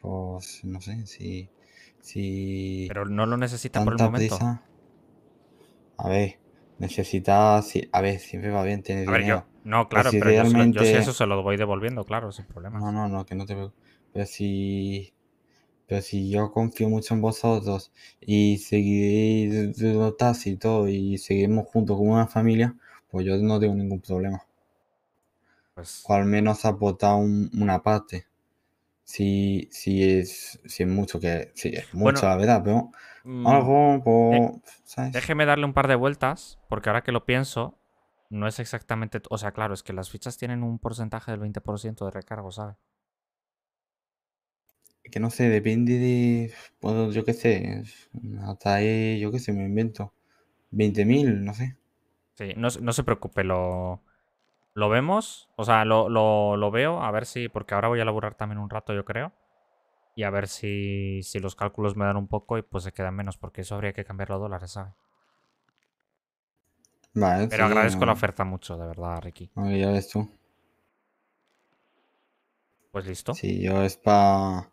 Pues no sé, sí pero no lo necesitan por el momento. A ver, necesita. Si, a ver, siempre va bien tener a ver, Yo, no, claro, pero, si realmente... yo, si eso se lo voy devolviendo, claro, sin problema. No, no, no, que no te preocupes. Pero si. Pero si yo confío mucho en vosotros y seguiréis los y todo y seguimos juntos como una familia, pues yo no tengo ningún problema. Pues... O al menos aportar una parte sí, sí es, es mucho, que sí es mucho, la verdad, pero mm, algo, eh, por Déjeme darle un par de vueltas, porque ahora que lo pienso, no es exactamente, o sea, claro, es que las fichas tienen un porcentaje del 20% de recargo, ¿sabes? Que no sé, depende de, yo qué sé, hasta ahí, yo qué sé, me invento. 20.000, no sé. Sí, no, no se preocupe, lo, ¿Lo vemos? O sea, lo, veo, a ver si... Porque ahora voy a laburar también un rato, yo creo. Y a ver si, si los cálculos me dan un poco y pues se quedan menos, porque eso habría que cambiarlo a dólares, ¿sabes? Vale, Pero agradezco la oferta mucho, de verdad, Ricky. ya ves tú. Pues listo. Sí, yo es para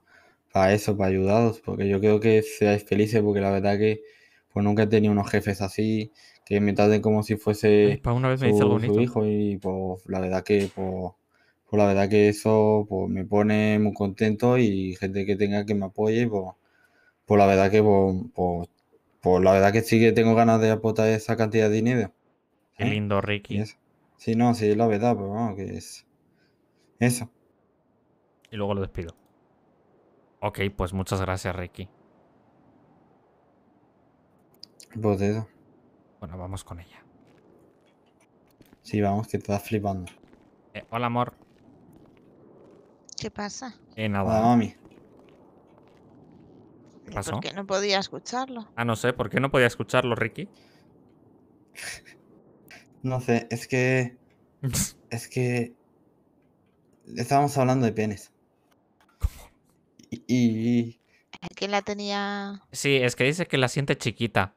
pa eso, para ayudaros, porque yo creo que seáis felices, porque la verdad que pues nunca he tenido unos jefes así me de como si fuese una vez me su, algo bonito. hijo y pues la verdad que pues, pues, la verdad que eso pues me pone muy contento y gente que tenga que me apoye pues, pues la verdad que pues, pues, la verdad que sí que tengo ganas de aportar esa cantidad de dinero. Qué ¿eh? lindo Ricky. Sí, no, sí, la verdad, pero que es eso. Y luego lo despido. Ok, pues muchas gracias, Ricky. Pues eso. Bueno, vamos con ella. Sí, vamos, que te vas flipando. Eh, hola, amor. ¿Qué pasa? Eh, nada. mami. ¿Qué pasó? ¿Por no podía escucharlo? Ah, no sé, ¿por qué no podía escucharlo, Ricky? no sé, es que. es que. Estábamos hablando de penes. Y. ¿Quién que la tenía. Sí, es que dice que la siente chiquita.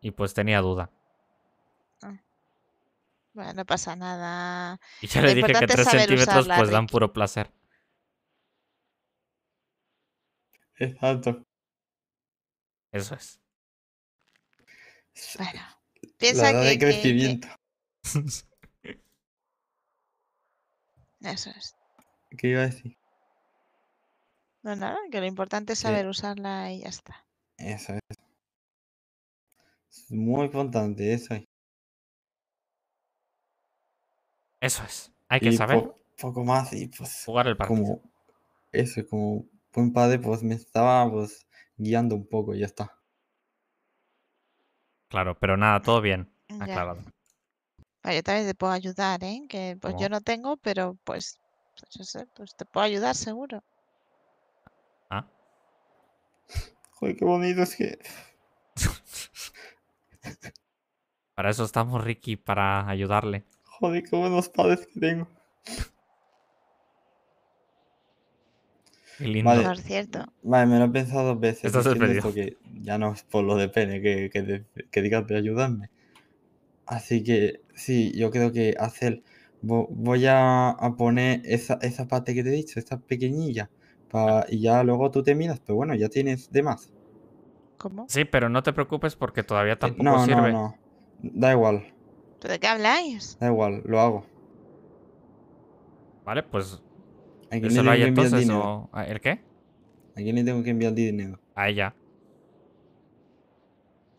Y pues tenía duda. Bueno, no pasa nada. Y ya le dije que 3 centímetros pues dan puro placer. Exacto. Eso es. Bueno, piensa La edad de crecimiento. Eso es. ¿Qué iba a decir? No, nada, que lo importante es eh saber usarla y ya está. Eso es. Es muy importante, eso ahí. Eso es. Hay que saber. Un poco más y pues. Jugar el partido. Como eso, como buen padre, pues me estaba pues guiando un poco y ya está. Claro, pero nada, todo bien. Aclarado. Vaya, yo también te puedo ayudar, ¿eh? Que pues yo no tengo, pero pues, pues, yo sé, pues te puedo ayudar seguro. Ah. Joder, qué bonito es que. para eso estamos, Ricky, para ayudarle. Joder, qué buenos padres que tengo. Lindo. Vale, cierto. Vale, me lo he pensado dos veces. que ya no es por lo de pene que, digas de ayudarme. Así que sí, yo creo que hacer. Voy a, poner esa, parte que te he dicho, esta pequeñilla. y ya luego tú te miras, pero bueno, ya tienes de más. ¿Cómo? Sí, pero no te preocupes porque todavía eh, tampoco no, No, no, da igual. ¿Pero de qué habláis? Da igual, lo hago. Vale, pues. ¿A quién ¿El qué? ¿A quién le tengo que enviar dinero? A ella.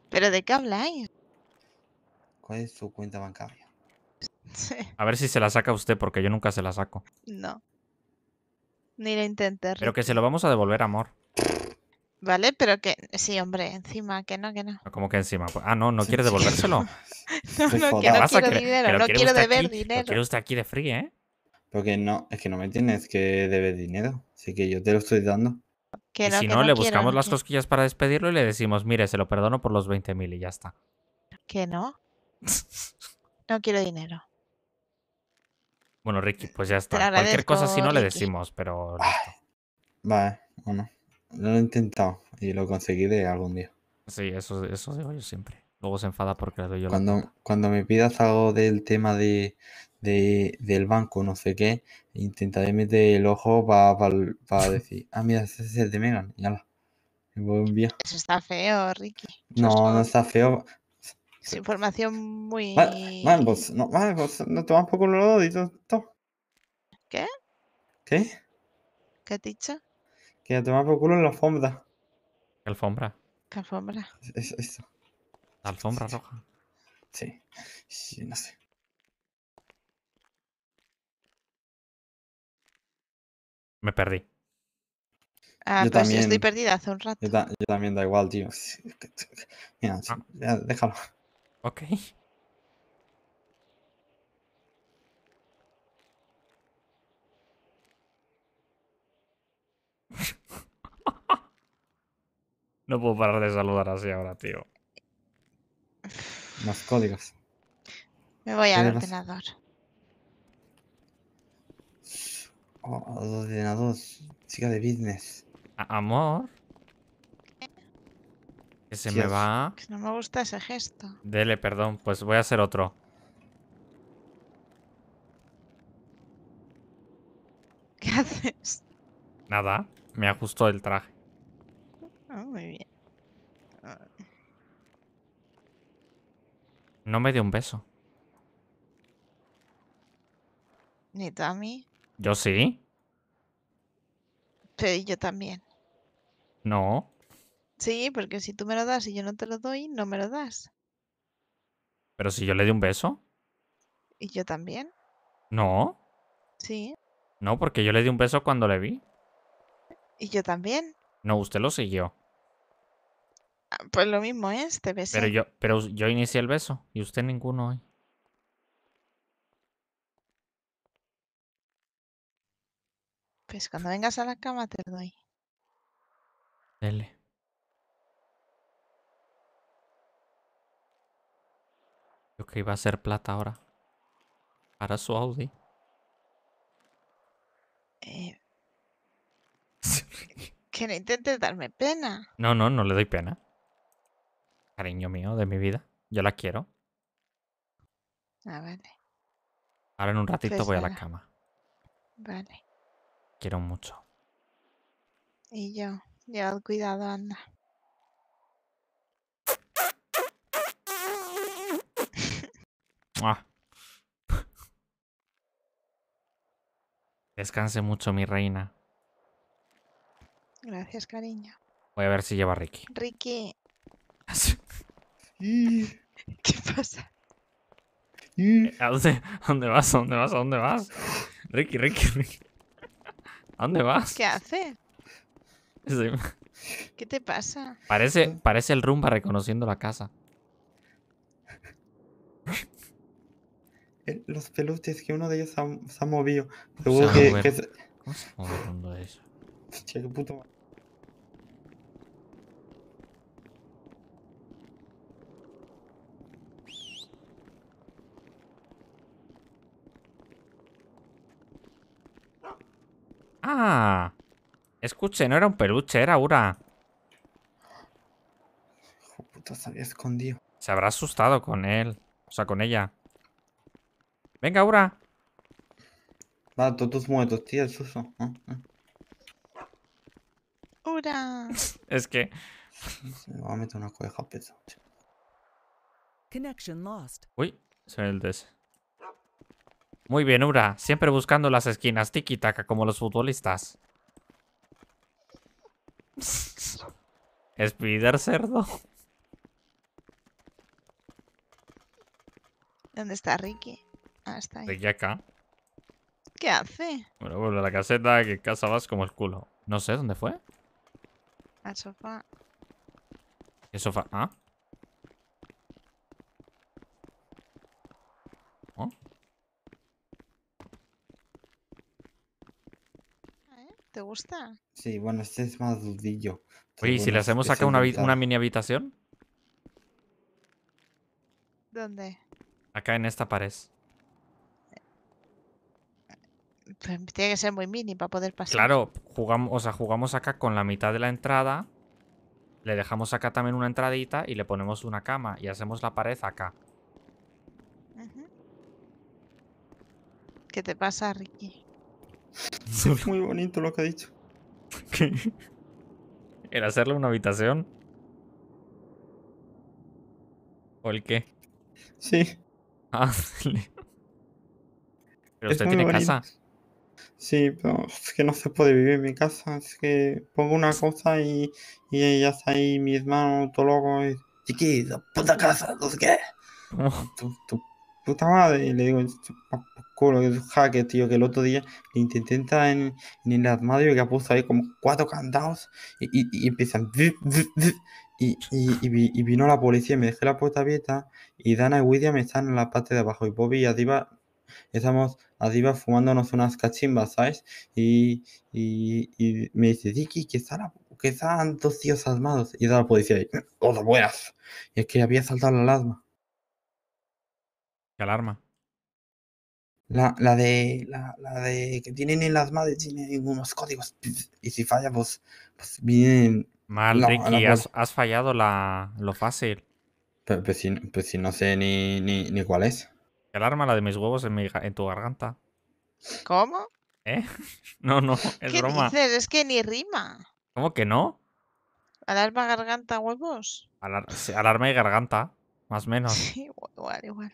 ¿Pero de qué habláis? ¿Cuál es su cuenta bancaria? A ver si se la saca usted, porque yo nunca se la saco. No. Ni la intenté. Pero que se lo vamos a devolver, amor. ¿Vale? Pero que sí, hombre, encima, que no, que no. Ah, ¿Cómo que encima? Pues, ah, no, ¿no quiere devolvérselo? no, no, no quiero dinero, no quiero deber dinero. Lo quiere usted aquí de free, ¿eh? Porque no, es que no me tienes que deber dinero, así que yo te lo estoy dando. Que y si no, le buscamos las cosquillas para despedirlo y le decimos, mire, se lo perdono por los 20.000 y ya está. Que no. no quiero dinero. Bueno, Ricky, pues ya está. Cualquier cosa si no le decimos, pero... Listo. Vale, bueno. No lo he intentado y lo conseguiré algún día. Sí, eso, eso digo yo siempre. Luego se enfada porque lo doy yo cuando, Cuando me pidas algo del tema de, de, del banco, no sé qué, intentaré meter el ojo para decir, ah, mira, ese es el de Megan, y Eso está feo, Ricky. no, no está feo. Es información muy. Vale, vos no, vale, vos no te vas por poco y todo. ¿Qué? ¿Qué? ¿Qué has dicho? Que te tomar por culo en la alfombra. ¿Qué alfombra? ¿Qué alfombra? Es, la alfombra roja. Sí. sí, no sé. Me perdí. Ah, yo pues también, estoy perdida hace un rato. Yo, también da igual, tío. Mira, ah. déjalo. Ok. no puedo parar de saludar así ahora, tío. Más códigos. Me voy al ordenador. Oh, al ordenador. Chica de business. Amor. Que se me va. Que no me gusta ese gesto. Dele, perdón. Pues voy a hacer otro. ¿Qué haces? Nada. Me ajustó el traje. Ah, muy bien. Ah. No me dio un beso. Ni mí? Yo sí. Pero yo también. No. Sí, porque si tú me lo das y yo no te lo doy, no me lo das. Pero si yo le di un beso. ¿Y yo también? No. Sí. No, porque yo le di un beso cuando le vi. Y yo también. No, usted lo siguió. Ah, pues lo mismo es, te besé. Pero yo, pero yo inicié el beso y usted ninguno hoy. Pues cuando vengas a la cama te doy. Dele. Yo que iba a ser plata ahora. Para su Audi. Eh, Que no intentes darme pena. No, no, no le doy pena. Cariño mío de mi vida. Yo la quiero. Ah, vale. Ahora en un ratito pues voy a la cama. Vale. Quiero mucho. Y yo, ya cuidado, anda. Ah. Descanse mucho, mi reina. Gracias, cariño. Voy a ver si lleva Ricky. Ricky. ¿Qué pasa? dónde, vas? ¿A dónde vas? dónde vas? Ricky, Ricky, Ricky. ¿A dónde vas? ¿Qué hace? ¿Qué te pasa? Parece, parece el rumba reconociendo la casa. Los peluches, que uno de ellos se ha, ha movido. ¿Cómo se Hostia, qué puto. Ah. Escuche, no era un peluche, era Ura. Hijo puta, se había escondido. Se habrá asustado con él. O sea, con ella. Venga, Ura. Va, todos muertos, tío, el suso. Ah, ah. es que. Se me va a meter una coja pesa. Connection lost. Uy, soy el Muy bien, Ura. Siempre buscando las esquinas. Tiki taka, como los futbolistas. Spider cerdo. ¿Dónde está Ricky? Ah, está ahí. Ricky acá. ¿Qué hace? Bueno, vuelve a la caseta que casa vas como el culo. No sé, ¿dónde fue? El sofá. ¿El sofá? ¿Ah? ¿Oh? ¿Te gusta? Sí, bueno, este es más dudillo. Oye, ¿y si le hacemos este acá una, una mini habitación? ¿Dónde? Acá en esta pared. Pues, tiene que ser muy mini para poder pasar. Claro, jugamos, o sea, jugamos acá con la mitad de la entrada. Le dejamos acá también una entradita y le ponemos una cama y hacemos la pared acá. ¿Qué te pasa, Ricky? Es muy bonito lo que ha dicho. ¿Qué? ¿El hacerle una habitación? ¿O el qué? Sí. Pero usted tiene casa. Sí, pero es que no se puede vivir en mi casa. Es que pongo una cosa y, y ella está ahí, mi hermano, todo loco. Y, Chiquito, puta casa, no qué. Tu, puta madre. Y le digo, culo, que es un hacker, tío, que el otro día le en, en el armario y que ha puesto ahí como cuatro candados y, y, y empiezan. Y, y, vino la policía, y me dejé la puerta abierta y Dana y William están en la parte de abajo y Bobby y arriba estamos iba fumándonos unas cachimbas, ¿sabes? Y, y, me dice, Dicky, que están, que están dos tíos asmados Y da la policía y, ¡Hola, buenas! Y es que había saltado la alarma. ¿Qué alarma? La, la de. La, la, de. que tienen en las madres, tienen unos códigos. Y si falla, pues, pues vienen. Mal, has, fallado la, lo fácil. pues, si, pues si no sé ni, ni, ni cuál es. Alarma la de mis huevos en, mi, tu garganta. ¿Cómo? ¿Eh? No, no, es ¿Qué broma. Dices? Es que ni rima. ¿Cómo que no? Alarma, garganta, huevos. alarma y garganta, más o menos. Sí, igual, igual.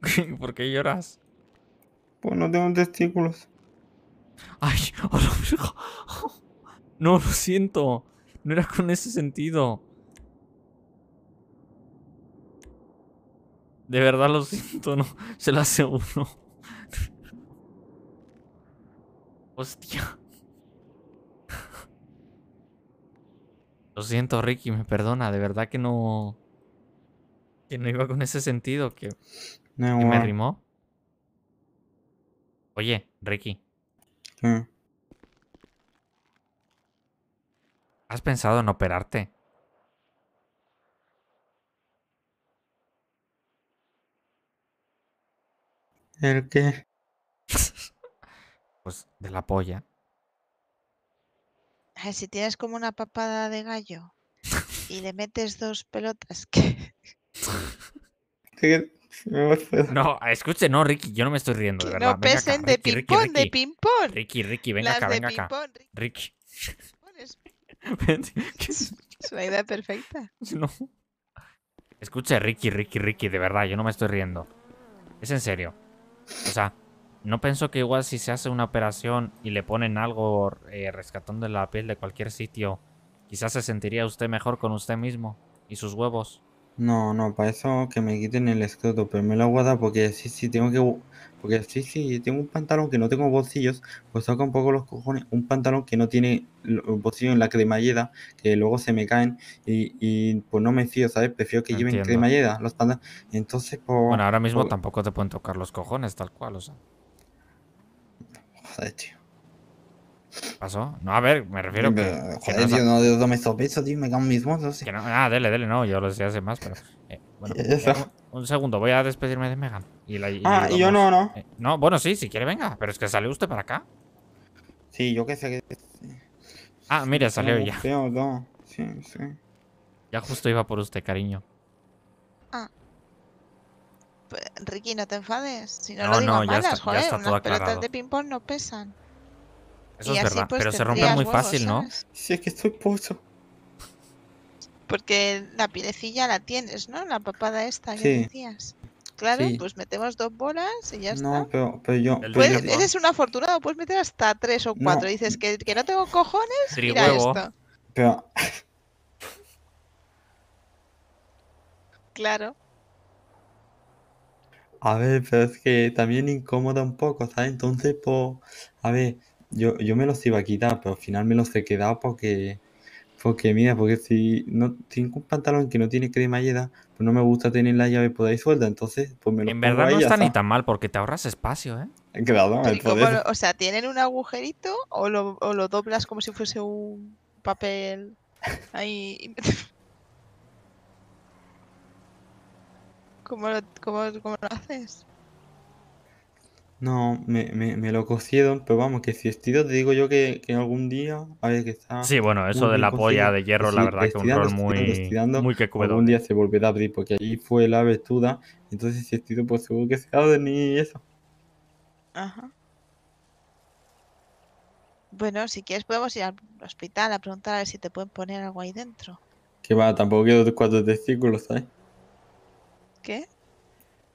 ¿Por qué lloras? Pues no tengo testículos. Ay, no, lo siento. No era con ese sentido. De verdad lo siento, no. Se lo hace uno. Hostia. Lo siento, Ricky, me perdona. De verdad que no. Que no iba con ese sentido. Que, me rimó. Oye, Ricky. ¿Has pensado en operarte? ¿El qué? pues de la polla. A ver, si tienes como una papada de gallo y le metes dos pelotas que... No, ah, escuche, no, Ricky, yo no me estoy riendo, de verdad. No pesen de ping-pong, de ping-pong. Ricky, Ricky, venga acá, venga acá. Ricky. Es una idea perfecta. No. Escuche, Ricky, Ricky, Ricky, de verdad, yo no me estoy riendo. Es en serio. O sea, no pienso que igual si se hace una operación y le ponen algo eh, rescatando la piel de cualquier sitio, quizás se sentiría usted mejor con usted mismo y sus huevos. No, no, para eso que me quiten el escroto, pero me lo guarda porque sí, sí, tengo que porque sí, sí, tengo un pantalón que no tengo bolsillos, pues toca un poco los cojones. Un pantalón que no tiene bolsillo en la cremallera, que luego se me caen y, pues no me fío, ¿sabes? Prefiero que lleven cremallera los pantalones. Entonces, pues. Bueno, ahora mismo pues tampoco te pueden tocar los cojones, tal cual, o sea. Joder, tío. ¿Pasó? No, a ver, me refiero a que. Joder, no tío, no, no me sopeso, tío, me cago en mis motos. Que no, ah, dele, dele, no, yo lo sé hace más, pero. Eh, Un segundo, voy a despedirme de Megan. ah, y yo no, ¿no? Eh, no, bueno, sí, si quiere, venga. Pero es que salió usted para acá. Sí, yo que sé Ah, mira, salió ya. Ya justo iba por usted, cariño. Ah. Ricky, no te enfades. Si no, no digo ya está, joder, ya pelotas de ping-pong no pesan. Eso es verdad, pues, pero se rompe muy fácil, ¿no? Sí, es que estoy pozo. Porque la piedecilla la tienes, ¿no? La papada esta que Claro, pues metemos dos bolas y ya está. Pero, pero yo, Eres un afortunado, puedes meter hasta tres o cuatro. Dices que, no tengo cojones. Mira esto. Claro. A ver, pero es que también incómoda un poco, ¿sabes? Entonces, pues. A ver, yo, yo me los iba a quitar, pero al final me los he quedado porque. Porque mira, porque si no tengo un pantalón que no tiene cremallera, pues no me gusta tener la llave por ahí suelta, entonces pues me lo En verdad no está ni tan mal porque te ahorras espacio, ¿eh? Claro, el o sea, ¿tienen un agujerito o lo, o doblas como si fuese un papel ahí? ¿Cómo cómo lo haces? No, me, me, me lo cocieron, pero vamos, que si estiro te digo yo que, que algún día, a ver que está. Sí, bueno, eso de la polla de hierro, la verdad que un rol muy, muy que día se volverá a abrir, porque allí fue la vestuda, entonces si pues seguro que se abre ni eso. Ajá. Bueno, si quieres podemos ir al hospital a preguntar a ver si te pueden poner algo ahí dentro. Que va, tampoco quiero cuatro testículos, ¿sabes? ¿Qué?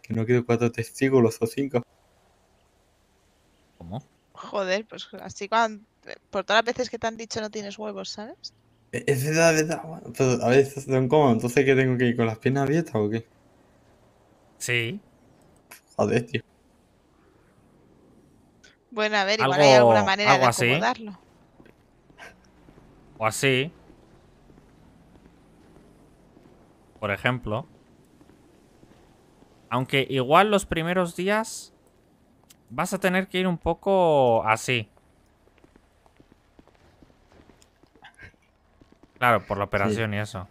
Que no quiero cuatro testículos o cinco. ¿Cómo? Joder, pues así cuando, por todas las veces que te han dicho no tienes huevos, ¿sabes? Es verdad, es verdad. Pero pues, a veces son como, entonces ¿qué tengo que ir con las piernas abiertas o qué? Sí. Joder, tío. Bueno, a ver, igual hay alguna manera de acomodarlo. O así. Por ejemplo. Aunque igual los primeros días vas a tener que ir un poco así. Claro, por la operación y eso.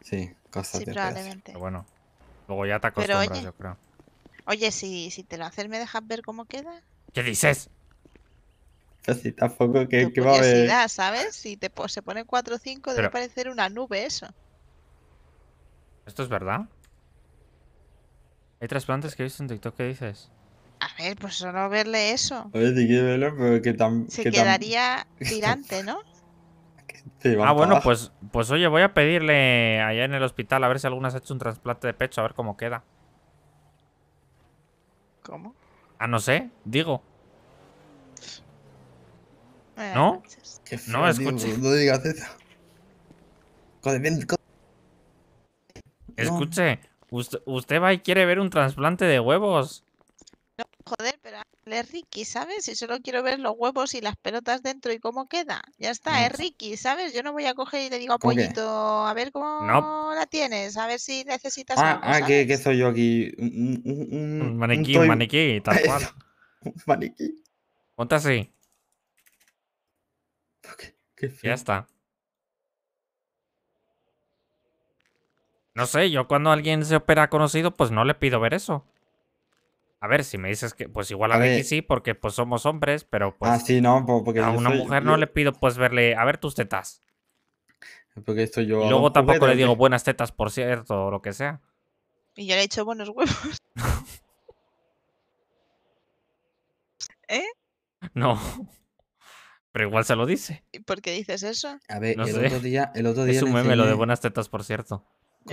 Sí, cosa probablemente. Pero bueno, luego ya te acostumbras, oye, yo creo. Oye, si, si te lo haces, ¿me dejas ver cómo queda? ¿Qué dices? Casi pues tampoco que, va a haber... ¿sabes? Si te, se pone 4 o 5, debe parecer una nube eso. ¿Esto es verdad? Hay trasplantes que he visto en TikTok, ¿qué dices? A ver, pues solo verle eso. A ver, si quieres verlo, pero que tan. Se quedaría tirante, ¿no? ah, bueno, pues, pues oye, voy a pedirle allá en el hospital a ver si alguna se ha hecho un trasplante de pecho, a ver cómo queda. ¿Cómo? Ah, no sé, digo. ¿No? no, escuche. no digas Escuche, usted, usted va y quiere ver un trasplante de huevos joder, pero es Ricky, ¿sabes? Si solo quiero ver los huevos y las pelotas dentro y cómo queda. Ya está, es Ricky, ¿sabes? Yo no voy a coger y le digo a Pollito, a ver cómo la tienes, a ver si necesitas. Ah, ah que, soy yo aquí. Un, maniquí, un, maniquí, tal cual. un maniquí. Ponte así. ya está. No sé, yo cuando alguien se opera conocido, pues no le pido ver eso. A ver, si me dices que, pues igual a, a sí, porque pues somos hombres, pero pues. Ah, sí, no, porque. A una mujer no le pido pues verle, a ver tus tetas. Porque esto yo. Y luego tampoco le digo buenas tetas, por cierto, o lo que sea. Y yo le he hecho buenos huevos. ¿Eh? No. Pero igual se lo dice. ¿Y por qué dices eso? A ver, el, otro día, el otro día. Es un meme lo de buenas tetas, por cierto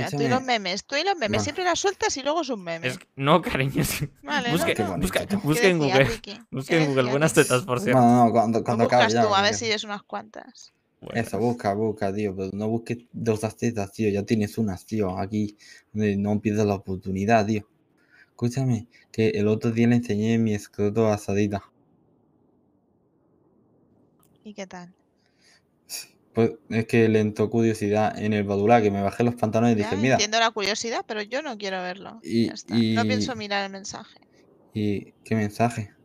tú y los memes, tú y los memes, siempre las sueltas y luego es memes No, cariño, vale, busca, no, en Google, Busquen en Google buenas tetas, por cierto. No, no, cuando, cuando acabe Tú, a ver si es unas cuantas. Eso, busca, busca, tío, pero no busques dos tetas, tío, ya tienes unas, tío, aquí no pierdas la oportunidad, tío. Escúchame, que el otro día le enseñé mi escroto asadita. ¿Y qué tal? Pues es que le entró curiosidad en el Badula, que me bajé los pantalones y dije, mira. Entiendo la curiosidad, pero yo no quiero verlo. Y, no pienso mirar el mensaje. ¿Y qué mensaje?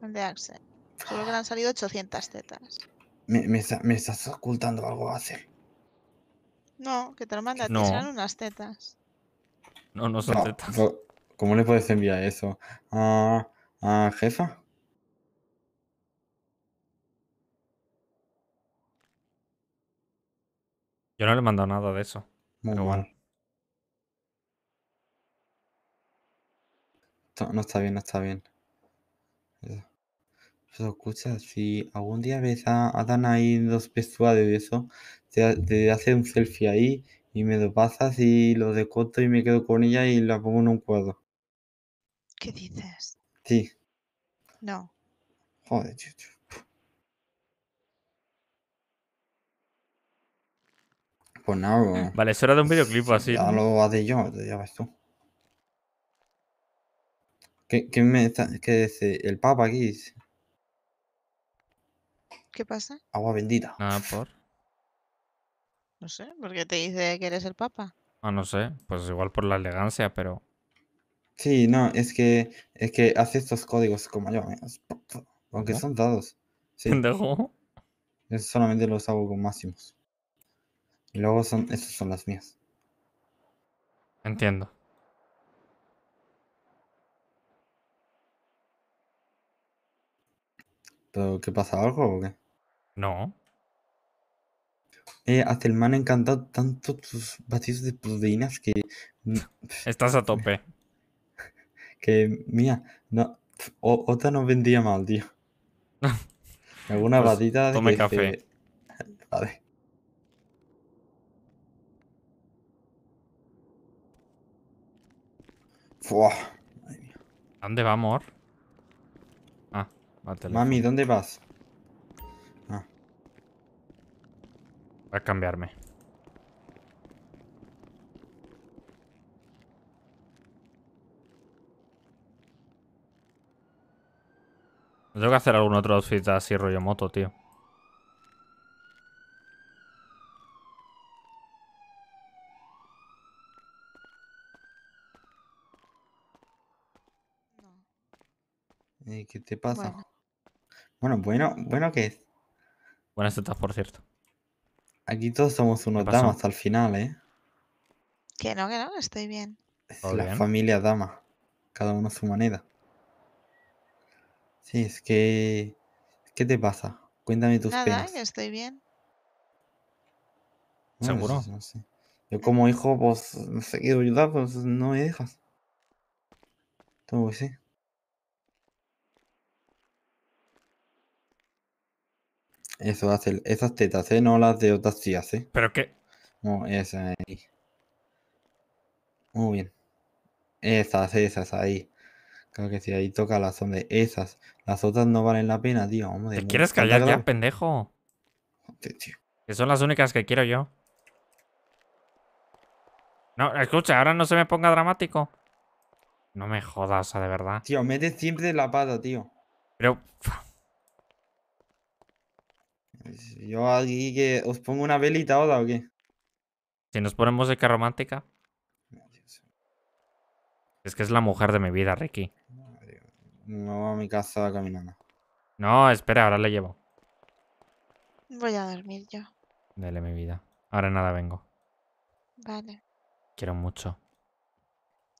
El de Axel. Solo que le han salido 800 tetas. Me, me, me estás ocultando algo, Axel. No, que te lo manda, no. te serán unas tetas. No, no son tetas. ¿Cómo le puedes enviar eso? ¿A, ah, a ah, jefa? Yo no le he mandado nada de eso. bueno. No, está bien, no está bien. Pero escucha, si algún día ves a, ahí dos vestuarios y eso, te, hace un selfie ahí y me lo pasas y lo decoto y me quedo con ella y la pongo en un cuadro. ¿Qué dices? Sí. No. Joder, chucho. Pues vale, eso era de un videoclip así. Ya lo yo, ya ves tú. ¿Qué, qué me qué dice el Papa aquí? ¿Qué pasa? Agua bendita. Ah, por. No sé, porque te dice que eres el Papa? Ah, no sé, pues igual por la elegancia, pero. Sí, no, es que es que hace estos códigos como yo, ¿eh? aunque son dados. Sí. solamente los hago con máximos. Y luego son, esas son las mías. Entiendo. ¿Pero qué pasa? ¿Algo o qué? No. Eh, hasta el man ha encantado tanto tus batidos de proteínas que. Mm, Estás a tope. Que, mía, no, otra no vendía mal, tío. Alguna pues, batida... de. Tome café. Vale. ¿Dónde va, amor? Ah, Mami, ¿dónde vas? Ah. Voy a cambiarme. Tengo que hacer algún otro outfit así rollo moto, tío. Eh, ¿Qué te pasa? Bueno. bueno, bueno, bueno, ¿qué es? Buenas tardes, por cierto. Aquí todos somos unos damas al final, ¿eh? Que no, que no, estoy bien. Es la familia dama. Cada uno su moneda. Sí, es que... ¿Qué te pasa? Cuéntame tus Nada, penas. yo estoy bien. ¿Seguro? Yo como hijo, pues, no sé qué ayudar, pues no me dejas. Todo que pues, sí. Eso hace esas tetas, ¿eh? No las de otras tías, ¿eh? ¿Pero qué? No, esas ahí. Muy bien. Esas, esas, ahí. Creo que si ahí toca las son de esas. Las otras no valen la pena, tío. Hombre, ¿Te quieres callar ya, pendejo? Que son las únicas que quiero yo. No, escucha, ahora no se me ponga dramático. No me jodas, de verdad. Tío, mete siempre la pata, tío. Pero... Yo aquí que os pongo una velita, Oda, o qué? Si nos ponemos de romántica. Es que es la mujer de mi vida, Ricky. No a mi casa caminando. No, espera, ahora le llevo. Voy a dormir yo. Dale mi vida. Ahora nada vengo. Vale. Quiero mucho.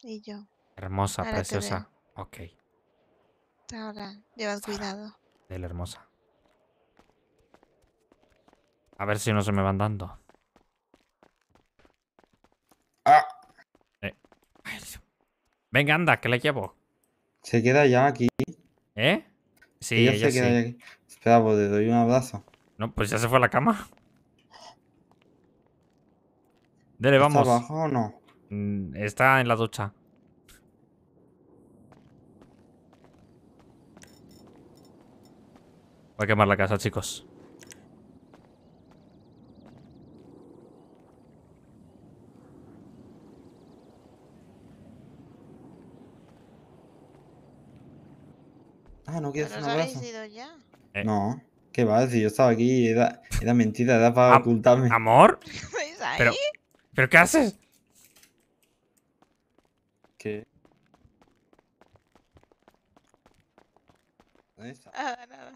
Y yo. Hermosa, preciosa. Ok. Ahora, llevas cuidado. Dale, hermosa. A ver si no se me van dando. Ah. Eh. Venga, anda, que le llevo. Se queda ya aquí. ¿Eh? Sí, se queda ya aquí. Espera, pues le doy un abrazo. No, pues ya se fue a la cama. Dele, vamos. ¿Está abajo o no? Mm, está en la ducha. Voy a quemar la casa, chicos. Ah, ¿no quieres un Ido ya? Eh. No. ¿Qué va? Si yo estaba aquí, era, era mentira, era para ocultarme. ¿Amor? ¿Pero, qué haces? ¿Qué? Nada,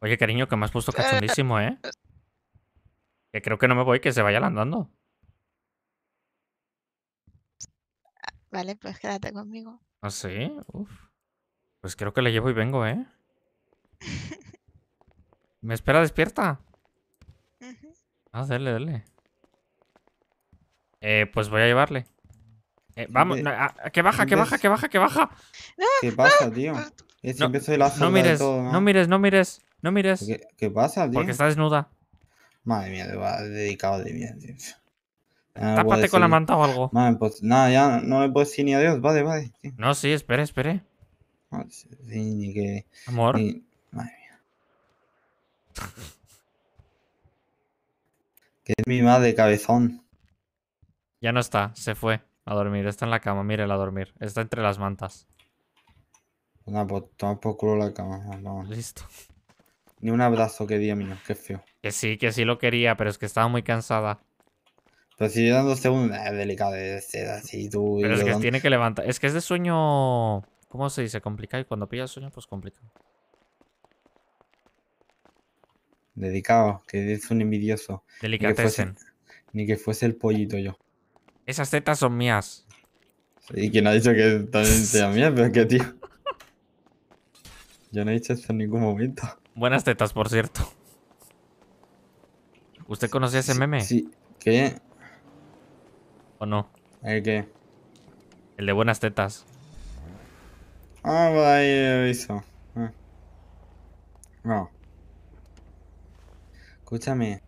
Oye, cariño, que me has puesto cachondísimo, ¿eh? Que creo que no me voy, que se vaya andando. Ah, vale, pues quédate conmigo. ¿Ah, sí? Uf. Pues creo que la llevo y vengo, ¿eh? Me espera despierta. Uh -huh. Ah, dale, dale. Eh, pues voy a llevarle. Eh, vamos, ah, que baja, que baja, que baja, que baja. ¿Qué pasa, tío? no, mires, ¿no? mires, no mires, no mires. ¿Qué, pasa, tío? Porque está desnuda. Madre mía, dedicado de mierda. No Tápate con la manta o algo. Madre, pues nada, ya no me puedo decir ni adiós. Vale, vale. No, sí, espere, espere. Amor. Madre mía. que es mi madre, cabezón. Ya no está, se fue a dormir. Está en la cama, mírela a dormir. Está entre las mantas. Una pues toma por culo la cama. Listo. Ni un abrazo que quería mío, qué feo. Que sí, que sí lo quería, pero es que estaba muy cansada. Pero si yo dando segundos, es eh, delicado así tú. Pero es que tiene que levantar. Es que es de sueño. ¿Cómo se dice? Complicado. Y Cuando pilla sueño, pues complica. Dedicado, que es un envidioso. Delicatesen. Ni, que fuese el pollito yo. Esas tetas son mías. ¿Y quien ha dicho que también sea mías, Pero que, tío. Yo no he dicho eso en ningún momento. Buenas tetas, por cierto. ¿Usted conocía ese meme? Sí. ¿Qué? ¿O no? ¿El qué? El de buenas tetas. Ah, ahí hizo. Ah. No. Escúchame.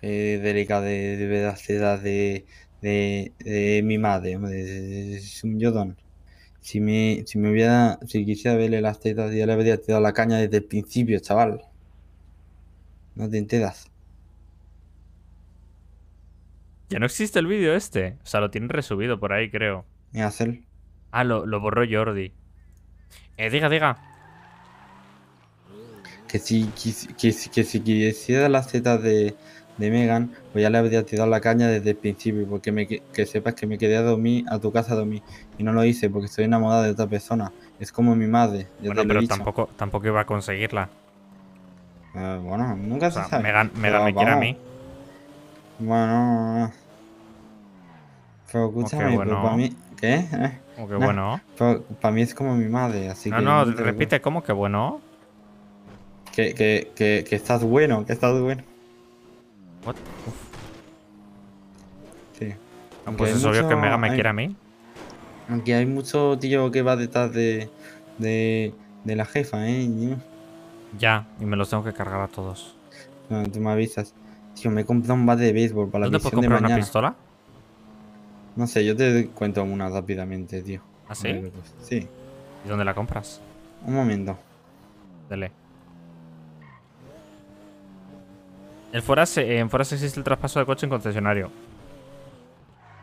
Qué delicadeza de, de, de, mi madre. Es un yodón. Si me, si me hubiera. Si quisiera verle las tetas, ya le habría tirado la caña desde el principio, chaval. No te enteras. Ya no existe el vídeo este. O sea, lo tienen resubido por ahí, creo. ¿Y hacer? Ah, lo, lo borró Jordi. Eh, diga, diga. Que si, que, si, quisiera la Z de, Megan, pues ya le habría tirado la caña desde el principio, porque me, que sepas que me quedé a dormir a tu casa a dormir. Y no lo hice porque estoy enamorada de otra persona. Es como mi madre. Bueno, pero tampoco, tampoco iba a conseguirla. Ah, bueno, nunca se sabe. Megan, me quiere a mí. Bueno. Pero escúchame, ¿Qué? ¿Eh? ¿Cómo que bueno? Para mí es como mi madre, así que. No, no, repite, ¿cómo que bueno? Que, que, que, estás bueno, que estás bueno. What? Sí. pues es obvio que Mega me quiere a mí. Aunque hay mucho tío que va detrás de, de, de la jefa, ¿eh? Ya, y me los tengo que cargar a todos. No, tú me avisas. Tío, me he comprado un bate de béisbol para la misión ¿Dónde puedo comprar una pistola? No sé, yo te cuento una rápidamente, tío. ¿Ah, sí? Pues, sí. ¿Y dónde la compras? Un momento. Dale. El en Foras existe el traspaso de coche en concesionario.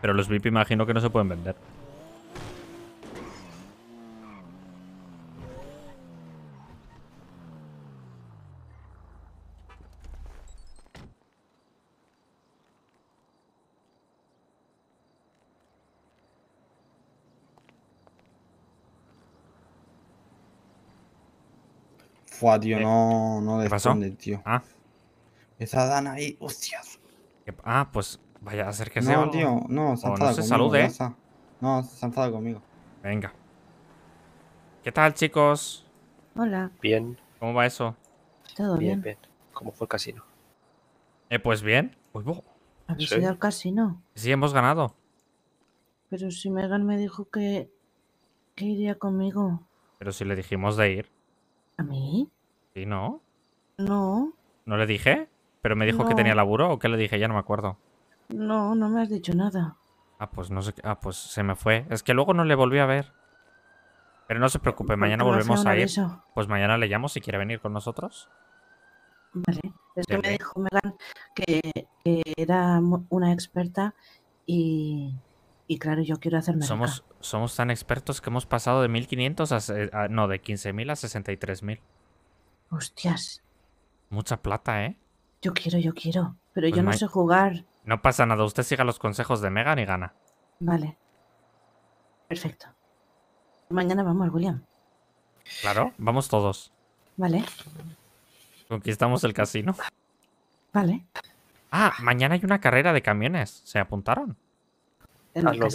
Pero los VIP imagino que no se pueden vender. Fua, tío, eh, no, no ¿qué tío. Ah. Esa Dana ahí, hostias. Ah, pues vaya a ser que sea. No, tío, no, se o no se conmigo, salude. No, se enfada conmigo. Venga. ¿Qué tal, chicos? Hola. Bien. ¿Cómo va eso? Todo bien. Bien, ¿Cómo fue el casino? Eh, pues bien. Uy, bo. ¿Habéis ido al casino? Sí, hemos ganado. Pero si Megan me dijo que iría conmigo. Pero si le dijimos de ir. ¿A mí? Sí, no. No. ¿No le dije? ¿Pero me dijo que tenía laburo o qué le dije? Ya no me acuerdo. No, no me has dicho nada. Ah, pues no sé. Ah, pues se me fue. Es que luego no le volví a ver. Pero no se preocupe, mañana volvemos a ir. Pues mañana le llamo si quiere venir con nosotros. Vale. Es que me dijo Megan que era una experta y y claro, yo quiero hacerme somos, Somos tan expertos que hemos pasado de 1.500 a, No, de 15.000 a 63.000. Hostias. Mucha plata, ¿eh? Yo quiero, yo quiero. Pero pues yo no sé jugar. No pasa nada. Usted siga los consejos de Megan y gana. Vale. Perfecto. Mañana vamos, William. Claro, vamos todos. Vale. Conquistamos el casino. Vale. Ah, mañana hay una carrera de camiones. ¿Se apuntaron? el ah, lo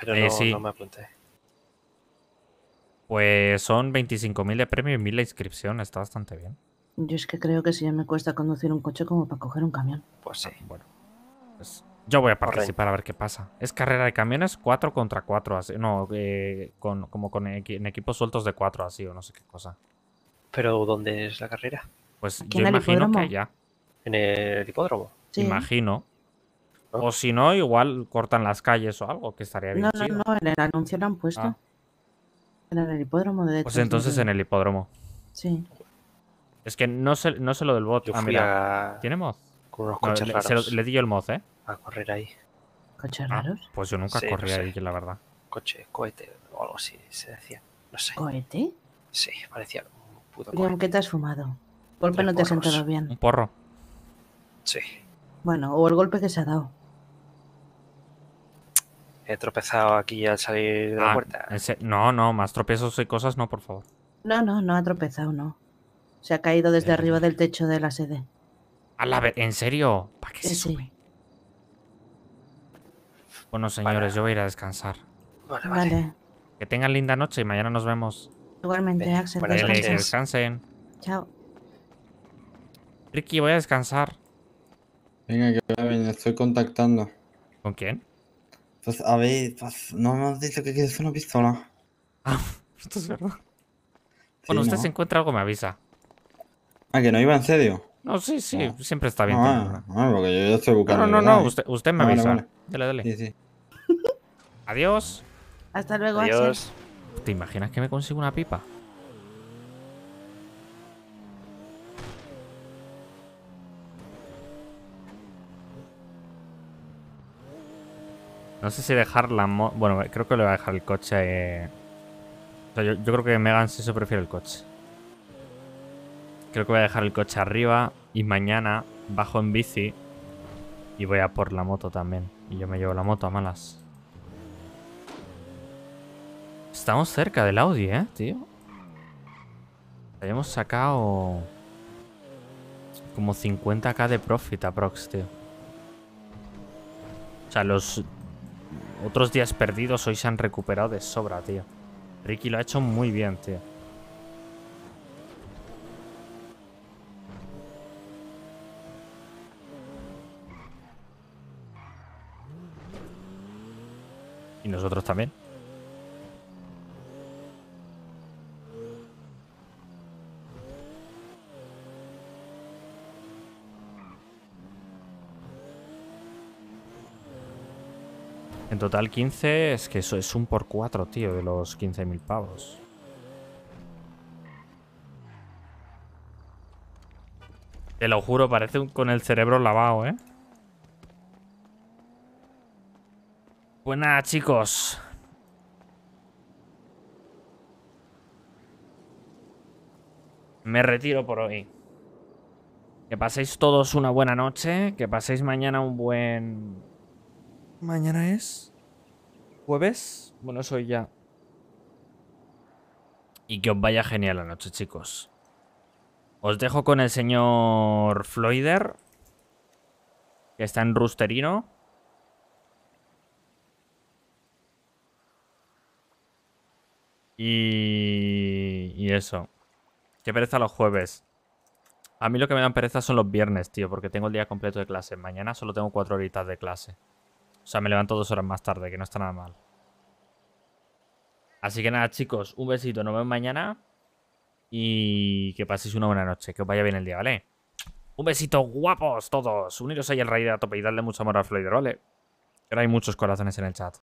Pero eh, no, me apunté. Pues son 25.000 de premio y 1.000 de inscripción, está bastante bien. Yo es que creo que si ya me cuesta conducir un coche como para coger un camión. Pues sí. Ah, bueno, pues yo voy a participar a ver qué pasa. Es carrera de camiones 4 contra 4, así. No, eh, como con en equipos sueltos de 4, así, o no sé qué cosa. ¿Pero dónde es la carrera? Pues yo imagino que allá. ¿En el hipódromo? Sí. Imagino. O si no, igual cortan las calles o algo, que estaría bien. No, no, no, en el anuncio lo han puesto. Ah. En el hipódromo, de Pues entonces en el hipódromo. Sí. Es que no sé, no sé lo del bot. Yo ah, mira. A... ¿Tiene Con coches Le, di yo el mod, ¿eh? A correr ahí. ¿Coches ah, Pues yo nunca corrí ahí, la verdad. Coche, cohete o algo así se decía. No sé. ¿Cohete? Sí, parecía un puto cohete. ¿Qué te has fumado? Golpe no te has sentado bien. ¿Un porro? Sí. Bueno, o el golpe que se ha dado he tropezado aquí al salir de la ah, puerta. no, no, más tropiezos y cosas no, por favor. No, no, no ha tropezado, no. Se ha caído desde eh. arriba del techo de la sede. A ¿En serio? ¿Para qué se sube? Bueno, señores, yo voy a ir a descansar. Vale, vale. Que tengan linda noche y mañana nos vemos. Igualmente, Axel. descansen. Chao. Ricky, voy a descansar. Venga, que bien, estoy contactando. ¿Con quién? Pues a ver, pues, no me has dicho que quieres una pistola. Ah, esto es verdad. bueno, usted se encuentra algo, me avisa. Ah, que no iba en serio. No, sí, sí, ah. siempre está bien. Ah, no, no, ah, porque yo ya estoy buscando. No, no, no, usted, me avisa. Dale, dale. Sí, sí. Adiós. Hasta luego, Adiós. Axel. ¿Te imaginas que me consigo una pipa? No sé si dejar la moto. Bueno, creo que le voy a dejar el coche. yo, creo que Megan sí eso prefiere el coche. Creo que voy a dejar el coche arriba y mañana bajo en bici y voy a por la moto también. Y yo me llevo la moto a malas. Estamos cerca del Audi, ¿eh, tío? hemos sacado como 50k de profit Prox, tío. O sea, los otros días perdidos hoy se han recuperado de sobra, tío. Ricky lo ha hecho muy bien, tío. Y nosotros también. En total 15, es que eso es un por 4, tío, de los 15.000 pavos. Te lo juro, parece con el cerebro lavado, ¿eh? Pues chicos. Me retiro por hoy. Que paséis todos una buena noche, que paséis mañana un buen Mañana es jueves. Bueno, soy ya. Y que os vaya genial la noche, chicos. Os dejo con el señor Floider, que está en Rusterino. Y... y eso. Qué pereza los jueves. A mí lo que me dan pereza son los viernes, tío, porque tengo el día completo de clase. Mañana solo tengo cuatro horitas de clase. O sea, me levanto dos horas más tarde, que no está nada mal. Así que nada, chicos, un besito, nos vemos mañana. Y que paséis una buena noche, que os vaya bien el día, ¿vale? Un besito, guapos todos. Uniros ahí al raid de a tope y darle mucho amor al Floyd, ¿vale? Ahora hay muchos corazones en el chat.